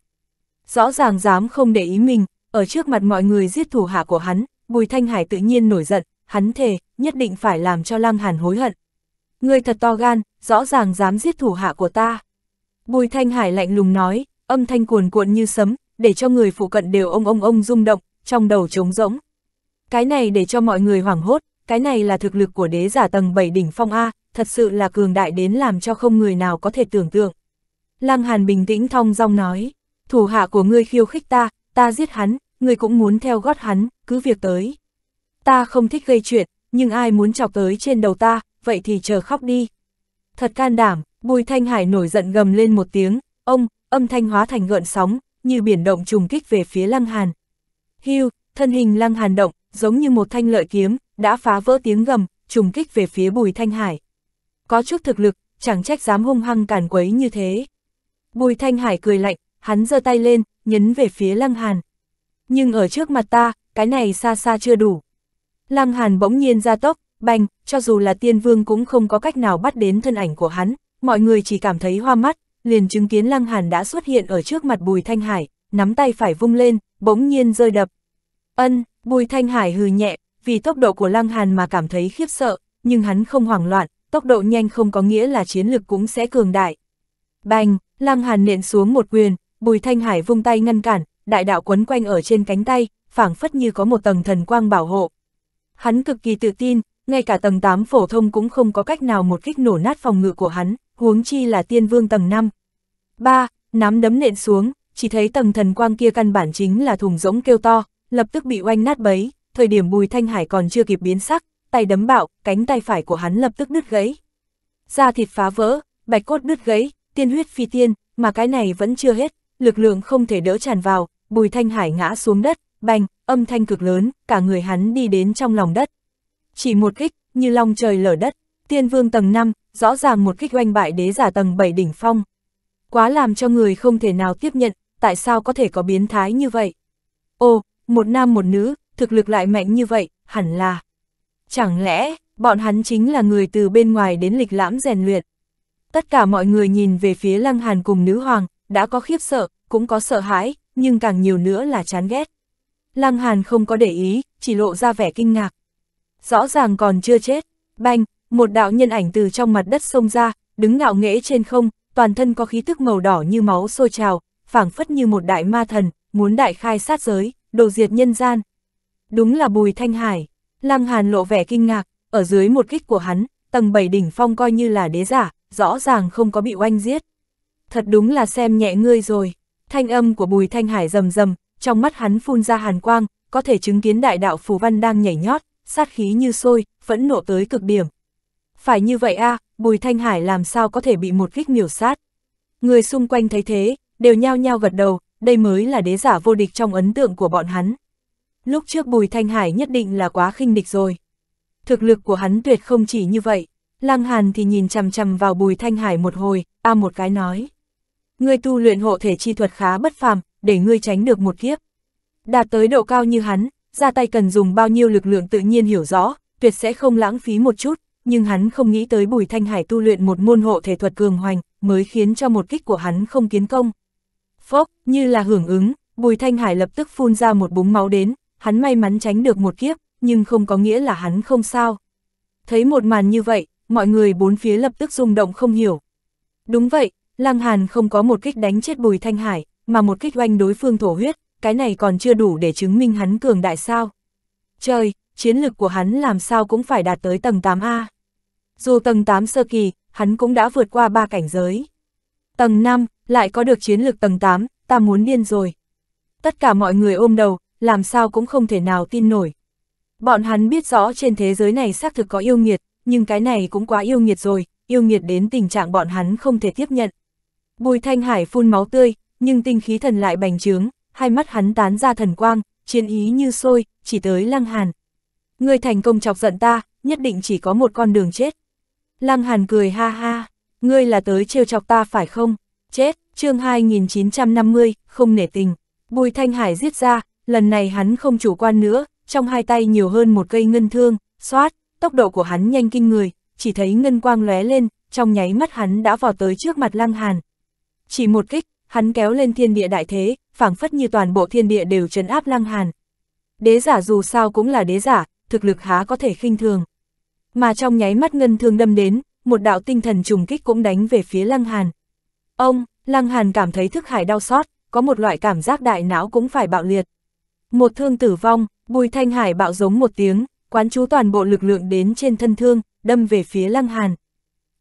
[SPEAKER 1] Rõ ràng dám không để ý mình, ở trước mặt mọi người giết thủ hạ của hắn, Bùi Thanh Hải tự nhiên nổi giận, hắn thề, nhất định phải làm cho Lăng Hàn hối hận. Ngươi thật to gan, rõ ràng dám giết thủ hạ của ta. Bùi Thanh Hải lạnh lùng nói, âm thanh cuồn cuộn như sấm, để cho người phụ cận đều ông ông ông rung động, trong đầu trống rỗng. Cái này để cho mọi người hoảng hốt, cái này là thực lực của đế giả tầng 7 đỉnh phong A, thật sự là cường đại đến làm cho không người nào có thể tưởng tượng. Lăng Hàn bình tĩnh thong dong nói, thủ hạ của ngươi khiêu khích ta, ta giết hắn, người cũng muốn theo gót hắn, cứ việc tới. Ta không thích gây chuyện, nhưng ai muốn chọc tới trên đầu ta, vậy thì chờ khóc đi. Thật can đảm, Bùi Thanh Hải nổi giận gầm lên một tiếng, ông, âm thanh hóa thành gợn sóng, như biển động trùng kích về phía Lăng Hàn. Hưu, thân hình Lăng Hàn động, giống như một thanh lợi kiếm, đã phá vỡ tiếng gầm, trùng kích về phía Bùi Thanh Hải. Có chút thực lực, chẳng trách dám hung hăng càn quấy như thế. Bùi Thanh Hải cười lạnh, hắn giơ tay lên, nhấn về phía Lăng Hàn nhưng ở trước mặt ta, cái này xa xa chưa đủ. Lăng Hàn bỗng nhiên ra tốc, bành, cho dù là tiên vương cũng không có cách nào bắt đến thân ảnh của hắn, mọi người chỉ cảm thấy hoa mắt, liền chứng kiến Lăng Hàn đã xuất hiện ở trước mặt Bùi Thanh Hải, nắm tay phải vung lên, bỗng nhiên rơi đập. Ân, Bùi Thanh Hải hừ nhẹ, vì tốc độ của Lăng Hàn mà cảm thấy khiếp sợ, nhưng hắn không hoảng loạn, tốc độ nhanh không có nghĩa là chiến lực cũng sẽ cường đại. Bành, Lăng Hàn nện xuống một quyền, Bùi Thanh Hải vung tay ngăn cản, đại đạo quấn quanh ở trên cánh tay, phảng phất như có một tầng thần quang bảo hộ. Hắn cực kỳ tự tin, ngay cả tầng 8 phổ thông cũng không có cách nào một kích nổ nát phòng ngự của hắn, huống chi là tiên vương tầng 5. 3. Nắm đấm nện xuống, chỉ thấy tầng thần quang kia căn bản chính là thùng rỗng kêu to, lập tức bị oanh nát bấy, thời điểm Bùi Thanh Hải còn chưa kịp biến sắc, tay đấm bạo, cánh tay phải của hắn lập tức đứt gãy. Da thịt phá vỡ, bạch cốt đứt gãy, tiên huyết phi tiên, mà cái này vẫn chưa hết, lực lượng không thể đỡ tràn vào, Bùi Thanh Hải ngã xuống đất, bành, âm thanh cực lớn, cả người hắn đi đến trong lòng đất. Chỉ một kích, như long trời lở đất, tiên vương tầng 5, rõ ràng một kích oanh bại đế giả tầng 7 đỉnh phong. Quá làm cho người không thể nào tiếp nhận, tại sao có thể có biến thái như vậy? Ô, một nam một nữ, thực lực lại mạnh như vậy, hẳn là. Chẳng lẽ, bọn hắn chính là người từ bên ngoài đến lịch lãm rèn luyện? Tất cả mọi người nhìn về phía lăng hàn cùng nữ hoàng, đã có khiếp sợ, cũng có sợ hãi, nhưng càng nhiều nữa là chán ghét. Lăng Hàn không có để ý, chỉ lộ ra vẻ kinh ngạc. Rõ ràng còn chưa chết, banh, một đạo nhân ảnh từ trong mặt đất xông ra, đứng ngạo nghễ trên không, toàn thân có khí tức màu đỏ như máu sôi trào, phảng phất như một đại ma thần, muốn đại khai sát giới, đồ diệt nhân gian. Đúng là Bùi Thanh Hải, Lăng Hàn lộ vẻ kinh ngạc, ở dưới một kích của hắn, tầng bảy đỉnh phong coi như là đế giả, rõ ràng không có bị oanh giết. Thật đúng là xem nhẹ ngươi rồi. Thanh âm của Bùi Thanh Hải rầm rầm, trong mắt hắn phun ra hàn quang, có thể chứng kiến đại đạo phù văn đang nhảy nhót, sát khí như sôi, phẫn nộ tới cực điểm. Phải như vậy a, à, Bùi Thanh Hải làm sao có thể bị một kích miểu sát. Người xung quanh thấy thế, đều nhao nhao gật đầu, đây mới là đế giả vô địch trong ấn tượng của bọn hắn. Lúc trước Bùi Thanh Hải nhất định là quá khinh địch rồi. Thực lực của hắn tuyệt không chỉ như vậy, Lăng Hàn thì nhìn chằm chằm vào Bùi Thanh Hải một hồi, a à một cái nói ngươi tu luyện hộ thể chi thuật khá bất phàm, để ngươi tránh được một kiếp. Đạt tới độ cao như hắn, ra tay cần dùng bao nhiêu lực lượng tự nhiên hiểu rõ, tuyệt sẽ không lãng phí một chút, nhưng hắn không nghĩ tới Bùi Thanh Hải tu luyện một môn hộ thể thuật cường hoành, mới khiến cho một kích của hắn không kiến công. Phốc, như là hưởng ứng, Bùi Thanh Hải lập tức phun ra một búng máu đến, hắn may mắn tránh được một kiếp, nhưng không có nghĩa là hắn không sao. Thấy một màn như vậy, mọi người bốn phía lập tức rung động không hiểu. Đúng vậy, Lăng Hàn không có một kích đánh chết Bùi Thanh Hải, mà một kích oanh đối phương thổ huyết, cái này còn chưa đủ để chứng minh hắn cường đại sao. Trời, chiến lực của hắn làm sao cũng phải đạt tới tầng 8A. Dù tầng 8 sơ kỳ, hắn cũng đã vượt qua ba cảnh giới. Tầng 5, lại có được chiến lực tầng 8, ta muốn điên rồi. Tất cả mọi người ôm đầu, làm sao cũng không thể nào tin nổi. Bọn hắn biết rõ trên thế giới này xác thực có yêu nghiệt, nhưng cái này cũng quá yêu nghiệt rồi, yêu nghiệt đến tình trạng bọn hắn không thể tiếp nhận. Bùi Thanh Hải phun máu tươi, nhưng tinh khí thần lại bành trướng, hai mắt hắn tán ra thần quang, chiến ý như sôi, chỉ tới Lăng Hàn. Ngươi thành công chọc giận ta, nhất định chỉ có một con đường chết. Lăng Hàn cười ha ha, ngươi là tới trêu chọc ta phải không? Chết, chương 2950, không nể tình. Bùi Thanh Hải giết ra, lần này hắn không chủ quan nữa, trong hai tay nhiều hơn một cây ngân thương, xoát, tốc độ của hắn nhanh kinh người, chỉ thấy ngân quang lóe lên, trong nháy mắt hắn đã vào tới trước mặt Lăng Hàn, chỉ một kích, hắn kéo lên thiên địa đại thế, phảng phất như toàn bộ thiên địa đều trấn áp lăng hàn. Đế giả dù sao cũng là đế giả, thực lực há có thể khinh thường. Mà trong nháy mắt ngân thương đâm đến, một đạo tinh thần trùng kích cũng đánh về phía lăng hàn. Ông, lăng hàn cảm thấy thức hải đau xót, có một loại cảm giác đại não cũng phải bạo liệt. Một thương tử vong, bùi thanh hải bạo giống một tiếng, quán chú toàn bộ lực lượng đến trên thân thương, đâm về phía lăng hàn.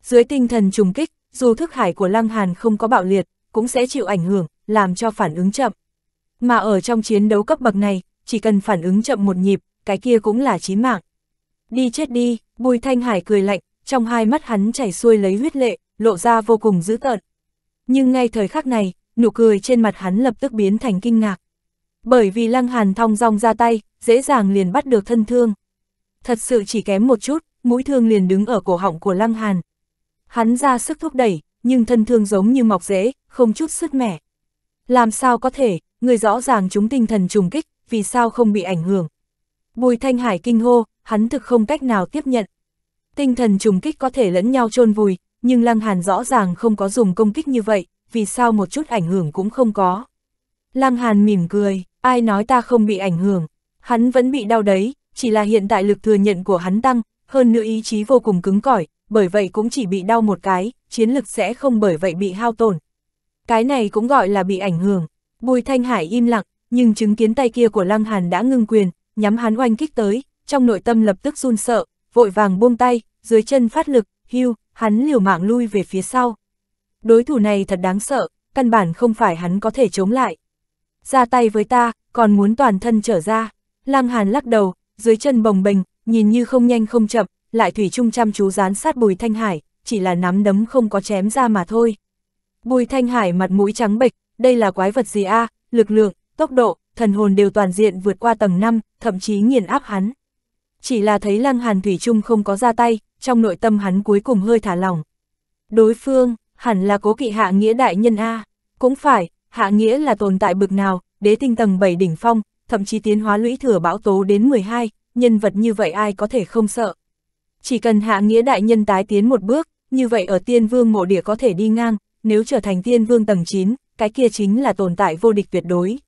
[SPEAKER 1] Dưới tinh thần trùng kích, dù thức hải của Lăng Hàn không có bạo liệt, cũng sẽ chịu ảnh hưởng, làm cho phản ứng chậm. Mà ở trong chiến đấu cấp bậc này, chỉ cần phản ứng chậm một nhịp, cái kia cũng là chí mạng. Đi chết đi, Bùi Thanh Hải cười lạnh, trong hai mắt hắn chảy xuôi lấy huyết lệ, lộ ra vô cùng dữ tợn. Nhưng ngay thời khắc này, nụ cười trên mặt hắn lập tức biến thành kinh ngạc. Bởi vì Lăng Hàn thong dong ra tay, dễ dàng liền bắt được thân thương. Thật sự chỉ kém một chút, mũi thương liền đứng ở cổ họng của Lăng Hàn. Hắn ra sức thúc đẩy, nhưng thân thương giống như mọc rễ, không chút sứt mẻ. Làm sao có thể, người rõ ràng chúng tinh thần trùng kích, vì sao không bị ảnh hưởng. Bùi Thanh Hải kinh hô, hắn thực không cách nào tiếp nhận. Tinh thần trùng kích có thể lẫn nhau chôn vùi, nhưng Lăng Hàn rõ ràng không có dùng công kích như vậy, vì sao một chút ảnh hưởng cũng không có. Lăng Hàn mỉm cười, ai nói ta không bị ảnh hưởng, hắn vẫn bị đau đấy, chỉ là hiện tại lực thừa nhận của hắn tăng, hơn nữa ý chí vô cùng cứng cỏi, bởi vậy cũng chỉ bị đau một cái, chiến lực sẽ không bởi vậy bị hao tổn. Cái này cũng gọi là bị ảnh hưởng. Bùi Thanh Hải im lặng, nhưng chứng kiến tay kia của Lăng Hàn đã ngưng quyền, nhắm hắn oanh kích tới, trong nội tâm lập tức run sợ, vội vàng buông tay, dưới chân phát lực, hưu, hắn liều mạng lui về phía sau. Đối thủ này thật đáng sợ, căn bản không phải hắn có thể chống lại. Ra tay với ta, còn muốn toàn thân trở ra. Lăng Hàn lắc đầu, dưới chân bồng bềnh, nhìn như không nhanh không chậm, lại Thủy Trung chăm chú dán sát Bùi Thanh Hải, chỉ là nắm đấm không có chém ra mà thôi. Bùi Thanh Hải mặt mũi trắng bệch, đây là quái vật gì a à? lực lượng, tốc độ, thần hồn đều toàn diện vượt qua tầng 5, thậm chí nghiền áp hắn. Chỉ là thấy Lăng Hàn Thủy Trung không có ra tay, trong nội tâm hắn cuối cùng hơi thả lỏng. Đối phương, hẳn là cố kỵ hạ nghĩa đại nhân A, cũng phải, hạ nghĩa là tồn tại bực nào, đế tinh tầng 7 đỉnh phong, thậm chí tiến hóa lũy thừa bão tố đến 12, nhân vật như vậy ai có thể không sợ. Chỉ cần hạ nghĩa đại nhân tái tiến một bước, như vậy ở tiên vương mộ địa có thể đi ngang, nếu trở thành tiên vương tầng 9, cái kia chính là tồn tại vô địch tuyệt đối.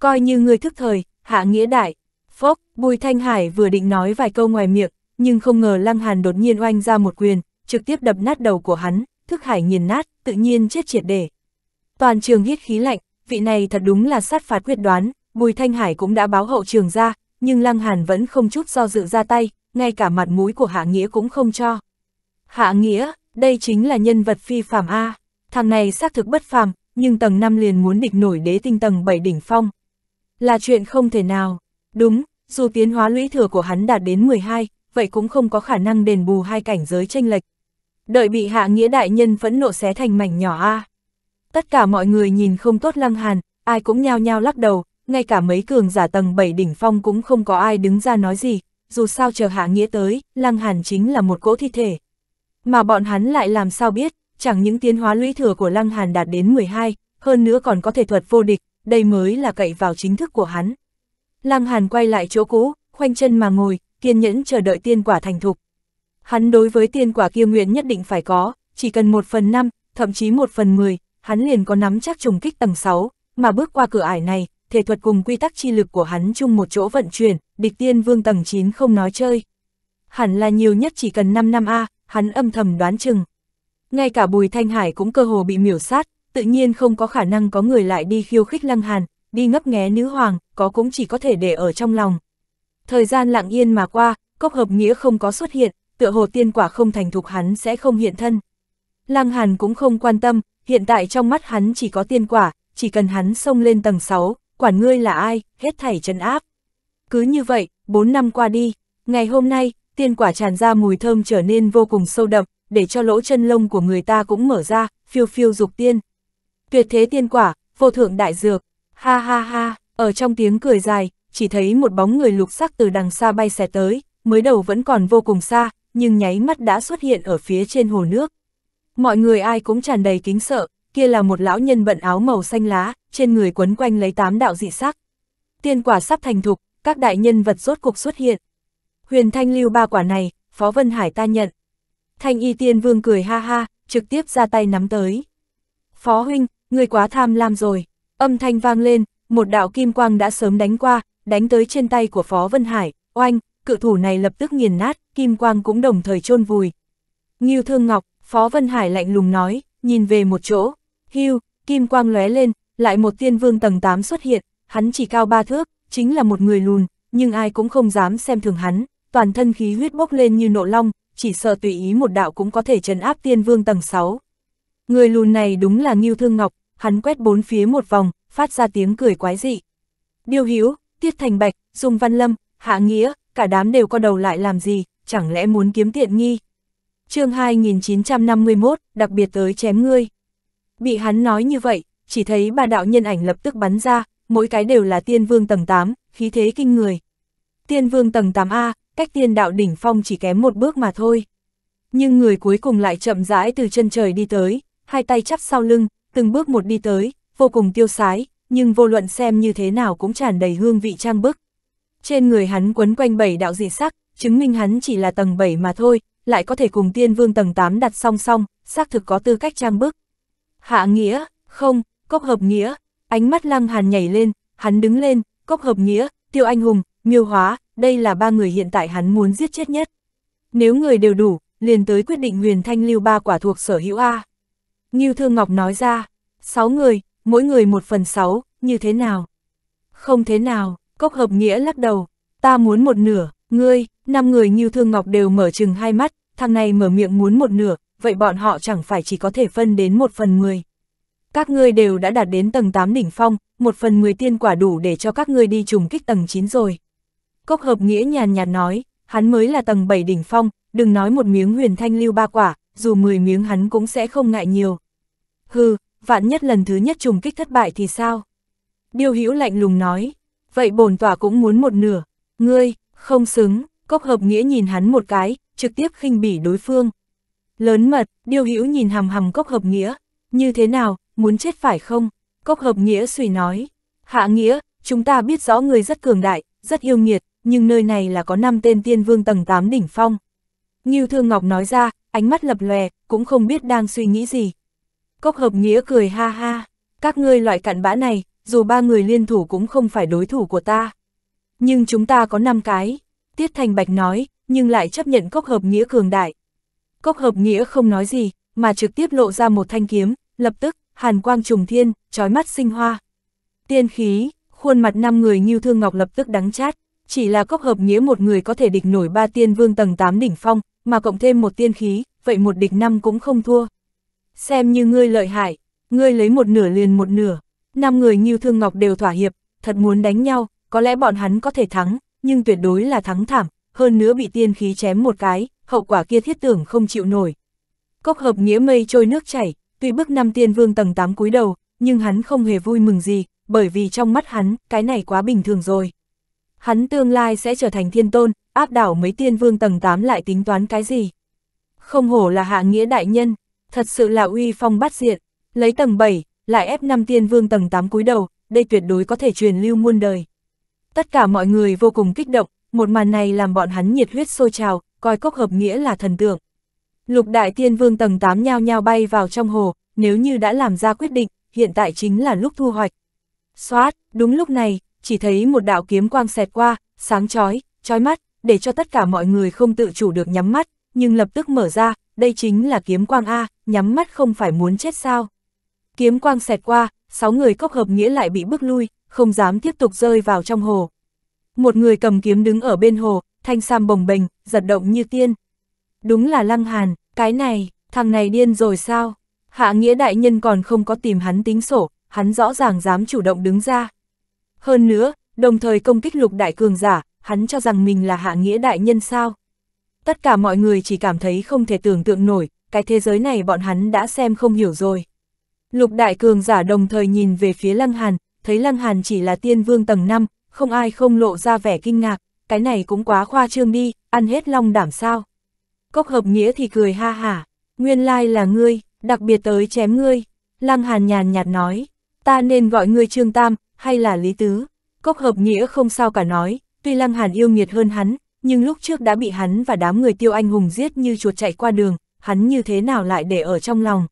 [SPEAKER 1] Coi như người thức thời, hạ nghĩa đại, phốc, Bùi Thanh Hải vừa định nói vài câu ngoài miệng, nhưng không ngờ Lăng Hàn đột nhiên oanh ra một quyền, trực tiếp đập nát đầu của hắn, thức hải nghiền nát, tự nhiên chết triệt để. Toàn trường hít khí lạnh, vị này thật đúng là sát phạt quyết đoán, Bùi Thanh Hải cũng đã báo hậu trường ra, nhưng Lăng Hàn vẫn không chút do dự ra tay, ngay cả mặt mũi của Hạ Nghĩa cũng không cho. Hạ Nghĩa, đây chính là nhân vật phi phàm A, thằng này xác thực bất phàm, nhưng tầng 5 liền muốn địch nổi đế tinh tầng 7 đỉnh phong. Là chuyện không thể nào, đúng, dù tiến hóa lũy thừa của hắn đạt đến 12, vậy cũng không có khả năng đền bù hai cảnh giới tranh lệch. Đợi bị hạ nghĩa đại nhân phẫn nộ xé thành mảnh nhỏ A. Tất cả mọi người nhìn không tốt lăng hàn, ai cũng nhao nhao lắc đầu, ngay cả mấy cường giả tầng 7 đỉnh phong cũng không có ai đứng ra nói gì, dù sao chờ hạ nghĩa tới, lăng hàn chính là một cỗ thi thể. Mà bọn hắn lại làm sao biết, chẳng những tiến hóa lũy thừa của lăng hàn đạt đến 12, hơn nữa còn có thể thuật vô địch, đây mới là cậy vào chính thức của hắn. Lăng hàn quay lại chỗ cũ, khoanh chân mà ngồi, kiên nhẫn chờ đợi tiên quả thành thục. Hắn đối với tiên quả kia nguyện nhất định phải có, chỉ cần một phần năm, thậm chí một phần mười, hắn liền có nắm chắc trùng kích tầng 6, mà bước qua cửa ải này, thể thuật cùng quy tắc chi lực của hắn chung một chỗ vận chuyển, địch tiên vương tầng 9 không nói chơi. Hẳn là nhiều nhất chỉ cần 5 năm A, hắn âm thầm đoán chừng. Ngay cả Bùi Thanh Hải cũng cơ hồ bị miểu sát, tự nhiên không có khả năng có người lại đi khiêu khích Lăng Hàn, đi ngấp nghé nữ hoàng, có cũng chỉ có thể để ở trong lòng. Thời gian lặng yên mà qua, cốc hợp nghĩa không có xuất hiện, tựa hồ tiên quả không thành thục hắn sẽ không hiện thân. Lăng Hàn cũng không quan tâm, hiện tại trong mắt hắn chỉ có tiên quả, chỉ cần hắn xông lên tầng 6, quản ngươi là ai, hết thảy trấn áp. Cứ như vậy, 4 năm qua đi, ngày hôm nay, tiên quả tràn ra mùi thơm trở nên vô cùng sâu đậm, để cho lỗ chân lông của người ta cũng mở ra, phiêu phiêu dục tiên. Tuyệt thế tiên quả, vô thượng đại dược, ha ha ha, ở trong tiếng cười dài, chỉ thấy một bóng người lục sắc từ đằng xa bay xẻ tới, mới đầu vẫn còn vô cùng xa, nhưng nháy mắt đã xuất hiện ở phía trên hồ nước. Mọi người ai cũng tràn đầy kính sợ, kia là một lão nhân bận áo màu xanh lá, trên người quấn quanh lấy tám đạo dị sắc. Tiên quả sắp thành thục, các đại nhân vật rốt cuộc xuất hiện. Huyền Thanh lưu ba quả này, Phó Vân Hải ta nhận. Thanh y tiên vương cười ha ha, trực tiếp ra tay nắm tới. Phó huynh, người quá tham lam rồi. Âm thanh vang lên, một đạo kim quang đã sớm đánh qua, đánh tới trên tay của Phó Vân Hải, oanh, cự thủ này lập tức nghiền nát, kim quang cũng đồng thời chôn vùi. Ngưu Thương Ngọc, Phó Vân Hải lạnh lùng nói, nhìn về một chỗ, hưu, kim quang lóe lên, lại một tiên vương tầng 8 xuất hiện, hắn chỉ cao ba thước, chính là một người lùn, nhưng ai cũng không dám xem thường hắn, toàn thân khí huyết bốc lên như nộ long, chỉ sợ tùy ý một đạo cũng có thể trấn áp tiên vương tầng 6. Người lùn này đúng là Ngưu Thương Ngọc, hắn quét bốn phía một vòng, phát ra tiếng cười quái dị. Điêu Hữu Tiết Thành Bạch, Dung Văn Lâm, Hạ Nghĩa, cả đám đều co đầu lại làm gì, chẳng lẽ muốn kiếm tiện nghi. chương 2951, đặc biệt tới chém ngươi. Bị hắn nói như vậy, chỉ thấy ba đạo nhân ảnh lập tức bắn ra, mỗi cái đều là tiên vương tầng 8, khí thế kinh người. Tiên vương tầng 8A, cách tiên đạo đỉnh phong chỉ kém một bước mà thôi. Nhưng người cuối cùng lại chậm rãi từ chân trời đi tới, hai tay chắp sau lưng, từng bước một đi tới, vô cùng tiêu sái, nhưng vô luận xem như thế nào cũng tràn đầy hương vị trang bức. Trên người hắn quấn quanh bảy đạo dị sắc, chứng minh hắn chỉ là tầng 7 mà thôi, lại có thể cùng tiên vương tầng 8 đặt song song, xác thực có tư cách trang bức. Hạ nghĩa, không, cốc hợp nghĩa, Ánh mắt lăng hàn nhảy lên, hắn đứng lên, cốc hợp nghĩa, tiêu anh hùng, miêu hóa, đây là ba người hiện tại hắn muốn giết chết nhất. Nếu người đều đủ, liền tới quyết định huyền thanh lưu ba quả thuộc sở hữu A. Ngưu Thương Ngọc nói ra, sáu người, mỗi người một phần sáu, như thế nào? Không thế nào, cốc hợp nghĩa lắc đầu, ta muốn một nửa, ngươi, năm người Ngưu Thương Ngọc đều mở chừng hai mắt, thằng này mở miệng muốn một nửa, vậy bọn họ chẳng phải chỉ có thể phân đến một phần mười các ngươi đều đã đạt đến tầng 8 đỉnh phong, một phần 10 tiên quả đủ để cho các ngươi đi trùng kích tầng 9 rồi. Cốc hợp nghĩa nhàn nhạt nói, hắn mới là tầng 7 đỉnh phong, đừng nói một miếng huyền thanh lưu ba quả, dù 10 miếng hắn cũng sẽ không ngại nhiều. Hừ, vạn nhất lần thứ nhất trùng kích thất bại thì sao? Điêu Hữu lạnh lùng nói, vậy bổn tỏa cũng muốn một nửa, ngươi, không xứng, cốc hợp nghĩa nhìn hắn một cái, trực tiếp khinh bỉ đối phương. Lớn mật, Điêu Hữu nhìn hầm hầm cốc hợp nghĩa, như thế nào, muốn chết phải không? Cốc hợp nghĩa suy nói. Hạ nghĩa, chúng ta biết rõ người rất cường đại, rất yêu nghiệt, nhưng nơi này là có năm tên tiên vương tầng 8 đỉnh phong. Ngưu Thương Ngọc nói ra, ánh mắt lập lòe, cũng không biết đang suy nghĩ gì. Cốc hợp nghĩa cười ha ha, các ngươi loại cặn bã này, dù ba người liên thủ cũng không phải đối thủ của ta. Nhưng chúng ta có năm cái, Tiết Thành Bạch nói, nhưng lại chấp nhận cốc hợp nghĩa cường đại. Cốc hợp nghĩa không nói gì, mà trực tiếp lộ ra một thanh kiếm, lập tức, hàn quang trùng thiên, trói mắt sinh hoa. Tiên khí, khuôn mặt năm người như thương ngọc lập tức đắng chát, chỉ là cốc hợp nghĩa một người có thể địch nổi ba tiên vương tầng 8 đỉnh phong, mà cộng thêm một tiên khí, vậy một địch năm cũng không thua. Xem như ngươi lợi hại, ngươi lấy một nửa liền một nửa, năm người như thương ngọc đều thỏa hiệp, thật muốn đánh nhau, có lẽ bọn hắn có thể thắng, nhưng tuyệt đối là thắng thảm, hơn nữa bị tiên khí chém một cái, hậu quả kia thiết tưởng không chịu nổi. Cốc hợp nghĩa mây trôi nước chảy, Tuy bước năm tiên vương tầng 8 cúi đầu, nhưng hắn không hề vui mừng gì, bởi vì trong mắt hắn, cái này quá bình thường rồi. Hắn tương lai sẽ trở thành thiên tôn, áp đảo mấy tiên vương tầng 8 lại tính toán cái gì. Không hổ là hạ nghĩa đại nhân, thật sự là uy phong bắt diện, lấy tầng 7, lại ép năm tiên vương tầng 8 cúi đầu, đây tuyệt đối có thể truyền lưu muôn đời. Tất cả mọi người vô cùng kích động, một màn này làm bọn hắn nhiệt huyết sôi trào, coi cốc hợp nghĩa là thần tượng. Lục đại tiên vương tầng 8 nhao nhao bay vào trong hồ, nếu như đã làm ra quyết định, hiện tại chính là lúc thu hoạch. Xoát, đúng lúc này, chỉ thấy một đạo kiếm quang xẹt qua, sáng chói, chói mắt, để cho tất cả mọi người không tự chủ được nhắm mắt, nhưng lập tức mở ra, đây chính là kiếm quang A, nhắm mắt không phải muốn chết sao. Kiếm quang xẹt qua, sáu người cốc hợp nghĩa lại bị bước lui, không dám tiếp tục rơi vào trong hồ. Một người cầm kiếm đứng ở bên hồ, thanh sam bồng bềnh, giật động như tiên đúng là Lăng Hàn, cái này, thằng này điên rồi sao? Hạ Nghĩa đại nhân còn không có tìm hắn tính sổ, hắn rõ ràng dám chủ động đứng ra. Hơn nữa, đồng thời công kích lục đại cường giả, hắn cho rằng mình là Hạ Nghĩa đại nhân sao? Tất cả mọi người chỉ cảm thấy không thể tưởng tượng nổi, cái thế giới này bọn hắn đã xem không hiểu rồi. Lục đại cường giả đồng thời nhìn về phía Lăng Hàn, thấy Lăng Hàn chỉ là tiên vương tầng 5, không ai không lộ ra vẻ kinh ngạc, cái này cũng quá khoa trương đi, ăn hết long đảm sao. Cốc hợp nghĩa thì cười ha hả, nguyên lai là ngươi, đặc biệt tới chém ngươi. Lăng Hàn nhàn nhạt nói, ta nên gọi ngươi Trương Tam, hay là Lý Tứ. Cốc hợp nghĩa không sao cả nói, tuy Lăng Hàn yêu nghiệt hơn hắn, nhưng lúc trước đã bị hắn và đám người tiêu anh hùng giết như chuột chạy qua đường, hắn như thế nào lại để ở trong lòng.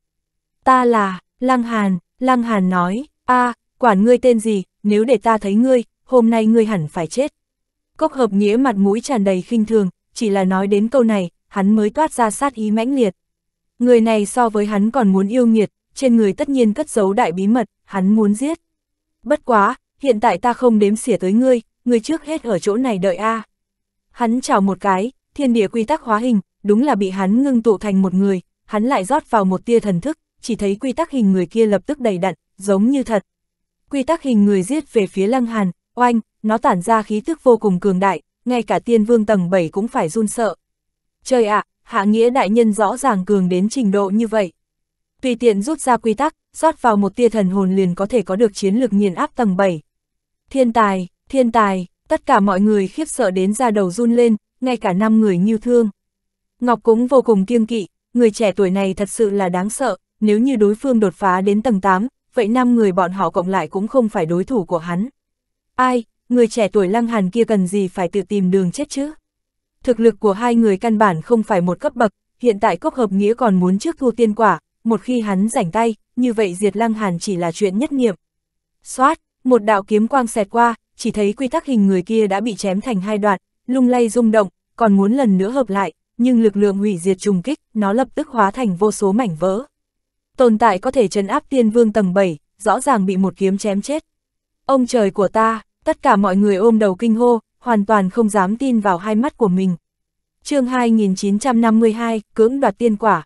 [SPEAKER 1] Ta là, Lăng Hàn, Lăng Hàn nói, a à, quản ngươi tên gì, nếu để ta thấy ngươi, hôm nay ngươi hẳn phải chết. Cốc hợp nghĩa mặt mũi tràn đầy khinh thường, chỉ là nói đến câu này, hắn mới toát ra sát ý mãnh liệt. Người này so với hắn còn muốn yêu nghiệt, trên người tất nhiên cất giấu đại bí mật, hắn muốn giết. Bất quá, hiện tại ta không đếm xỉa tới ngươi, ngươi trước hết ở chỗ này đợi a. À. Hắn chào một cái, thiên địa quy tắc hóa hình, đúng là bị hắn ngưng tụ thành một người, hắn lại rót vào một tia thần thức, chỉ thấy quy tắc hình người kia lập tức đầy đặn, giống như thật. Quy tắc hình người giết về phía Lăng Hàn, oanh, nó tản ra khí tức vô cùng cường đại, ngay cả tiên vương tầng 7 cũng phải run sợ, Trời ạ, hạ nghĩa đại nhân rõ ràng cường đến trình độ như vậy. Tùy tiện rút ra quy tắc, rót vào một tia thần hồn liền có thể có được chiến lược nghiền áp tầng 7. Thiên tài, thiên tài, tất cả mọi người khiếp sợ đến ra đầu run lên, ngay cả năm người như thương. Ngọc cũng vô cùng kiêng kỵ, người trẻ tuổi này thật sự là đáng sợ, nếu như đối phương đột phá đến tầng 8, vậy năm người bọn họ cộng lại cũng không phải đối thủ của hắn. Ai, người trẻ tuổi lăng hàn kia cần gì phải tự tìm đường chết chứ? thực lực của hai người căn bản không phải một cấp bậc, hiện tại cốc hợp nghĩa còn muốn trước thu tiên quả, một khi hắn rảnh tay, như vậy diệt lăng hàn chỉ là chuyện nhất nghiệm. Xoát, một đạo kiếm quang xẹt qua, chỉ thấy quy tắc hình người kia đã bị chém thành hai đoạn, lung lay rung động, còn muốn lần nữa hợp lại, nhưng lực lượng hủy diệt trùng kích, nó lập tức hóa thành vô số mảnh vỡ. Tồn tại có thể trấn áp tiên vương tầng 7, rõ ràng bị một kiếm chém chết. Ông trời của ta, tất cả mọi người ôm đầu kinh hô, hoàn toàn không dám tin vào hai mắt của mình. chương 2952, cưỡng đoạt tiên quả.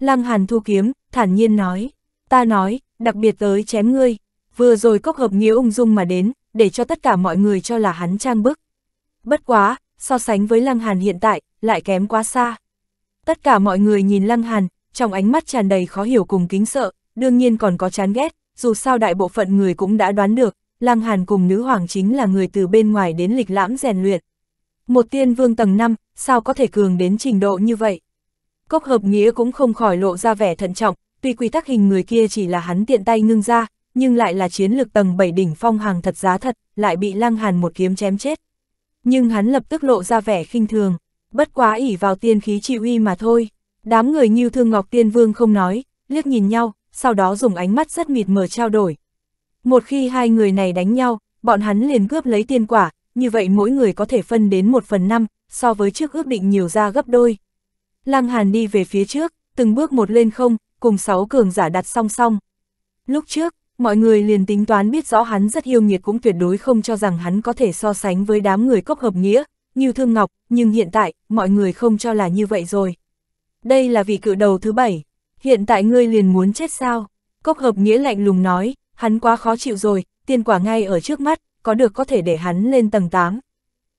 [SPEAKER 1] Lăng Hàn thu kiếm, thản nhiên nói, ta nói, đặc biệt tới chém ngươi, vừa rồi cốc hợp nghĩa ung dung mà đến, để cho tất cả mọi người cho là hắn trang bức. Bất quá, so sánh với Lăng Hàn hiện tại, lại kém quá xa. Tất cả mọi người nhìn Lăng Hàn, trong ánh mắt tràn đầy khó hiểu cùng kính sợ, đương nhiên còn có chán ghét, dù sao đại bộ phận người cũng đã đoán được, Lăng Hàn cùng nữ hoàng chính là người từ bên ngoài đến lịch lãm rèn luyện. Một tiên vương tầng 5, sao có thể cường đến trình độ như vậy? Cốc hợp nghĩa cũng không khỏi lộ ra vẻ thận trọng, tuy quy tắc hình người kia chỉ là hắn tiện tay ngưng ra, nhưng lại là chiến lược tầng 7 đỉnh phong hàng thật giá thật, lại bị Lăng Hàn một kiếm chém chết. Nhưng hắn lập tức lộ ra vẻ khinh thường, bất quá ỉ vào tiên khí trị uy mà thôi. Đám người như Thương Ngọc Tiên Vương không nói, liếc nhìn nhau, sau đó dùng ánh mắt rất mịt mờ trao đổi, một khi hai người này đánh nhau, bọn hắn liền cướp lấy tiên quả, như vậy mỗi người có thể phân đến một phần năm, so với trước ước định nhiều ra gấp đôi. Lăng Hàn đi về phía trước, từng bước một lên không, cùng sáu cường giả đặt song song. Lúc trước, mọi người liền tính toán biết rõ hắn rất yêu nghiệt cũng tuyệt đối không cho rằng hắn có thể so sánh với đám người cốc hợp nghĩa, như Thương Ngọc, nhưng hiện tại, mọi người không cho là như vậy rồi. Đây là vị cự đầu thứ bảy, hiện tại ngươi liền muốn chết sao? Cốc hợp nghĩa lạnh lùng nói, hắn quá khó chịu rồi, tiên quả ngay ở trước mắt, có được có thể để hắn lên tầng 8.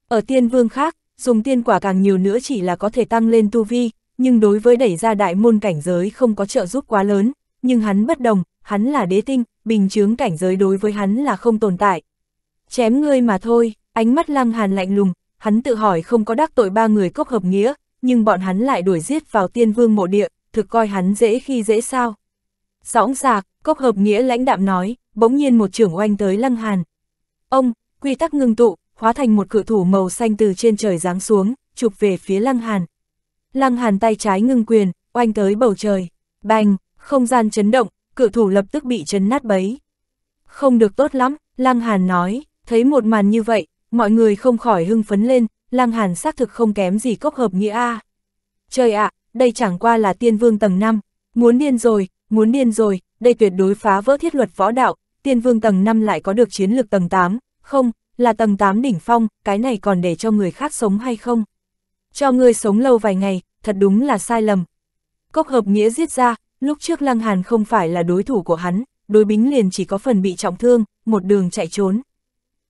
[SPEAKER 1] Ở tiên vương khác, dùng tiên quả càng nhiều nữa chỉ là có thể tăng lên tu vi, nhưng đối với đẩy ra đại môn cảnh giới không có trợ giúp quá lớn, nhưng hắn bất đồng, hắn là đế tinh, bình chướng cảnh giới đối với hắn là không tồn tại. Chém ngươi mà thôi, ánh mắt lăng hàn lạnh lùng, hắn tự hỏi không có đắc tội ba người cốc hợp nghĩa, nhưng bọn hắn lại đuổi giết vào tiên vương mộ địa, thực coi hắn dễ khi dễ sao. Sõng sạc, cốc hợp nghĩa lãnh đạm nói, bỗng nhiên một trưởng oanh tới lăng hàn. Ông, quy tắc ngưng tụ, hóa thành một cự thủ màu xanh từ trên trời giáng xuống, chụp về phía lăng hàn. Lăng hàn tay trái ngưng quyền, oanh tới bầu trời. Bành, không gian chấn động, cự thủ lập tức bị chấn nát bấy. Không được tốt lắm, lăng hàn nói, thấy một màn như vậy, mọi người không khỏi hưng phấn lên, lăng hàn xác thực không kém gì cốc hợp nghĩa A. Trời ạ, đây chẳng qua là tiên vương tầng 5, muốn điên rồi, muốn điên rồi, đây tuyệt đối phá vỡ thiết luật võ đạo, tiên vương tầng 5 lại có được chiến lược tầng 8, không, là tầng 8 đỉnh phong, cái này còn để cho người khác sống hay không? Cho người sống lâu vài ngày, thật đúng là sai lầm. Cốc hợp nghĩa giết ra, lúc trước Lăng Hàn không phải là đối thủ của hắn, đối bính liền chỉ có phần bị trọng thương, một đường chạy trốn.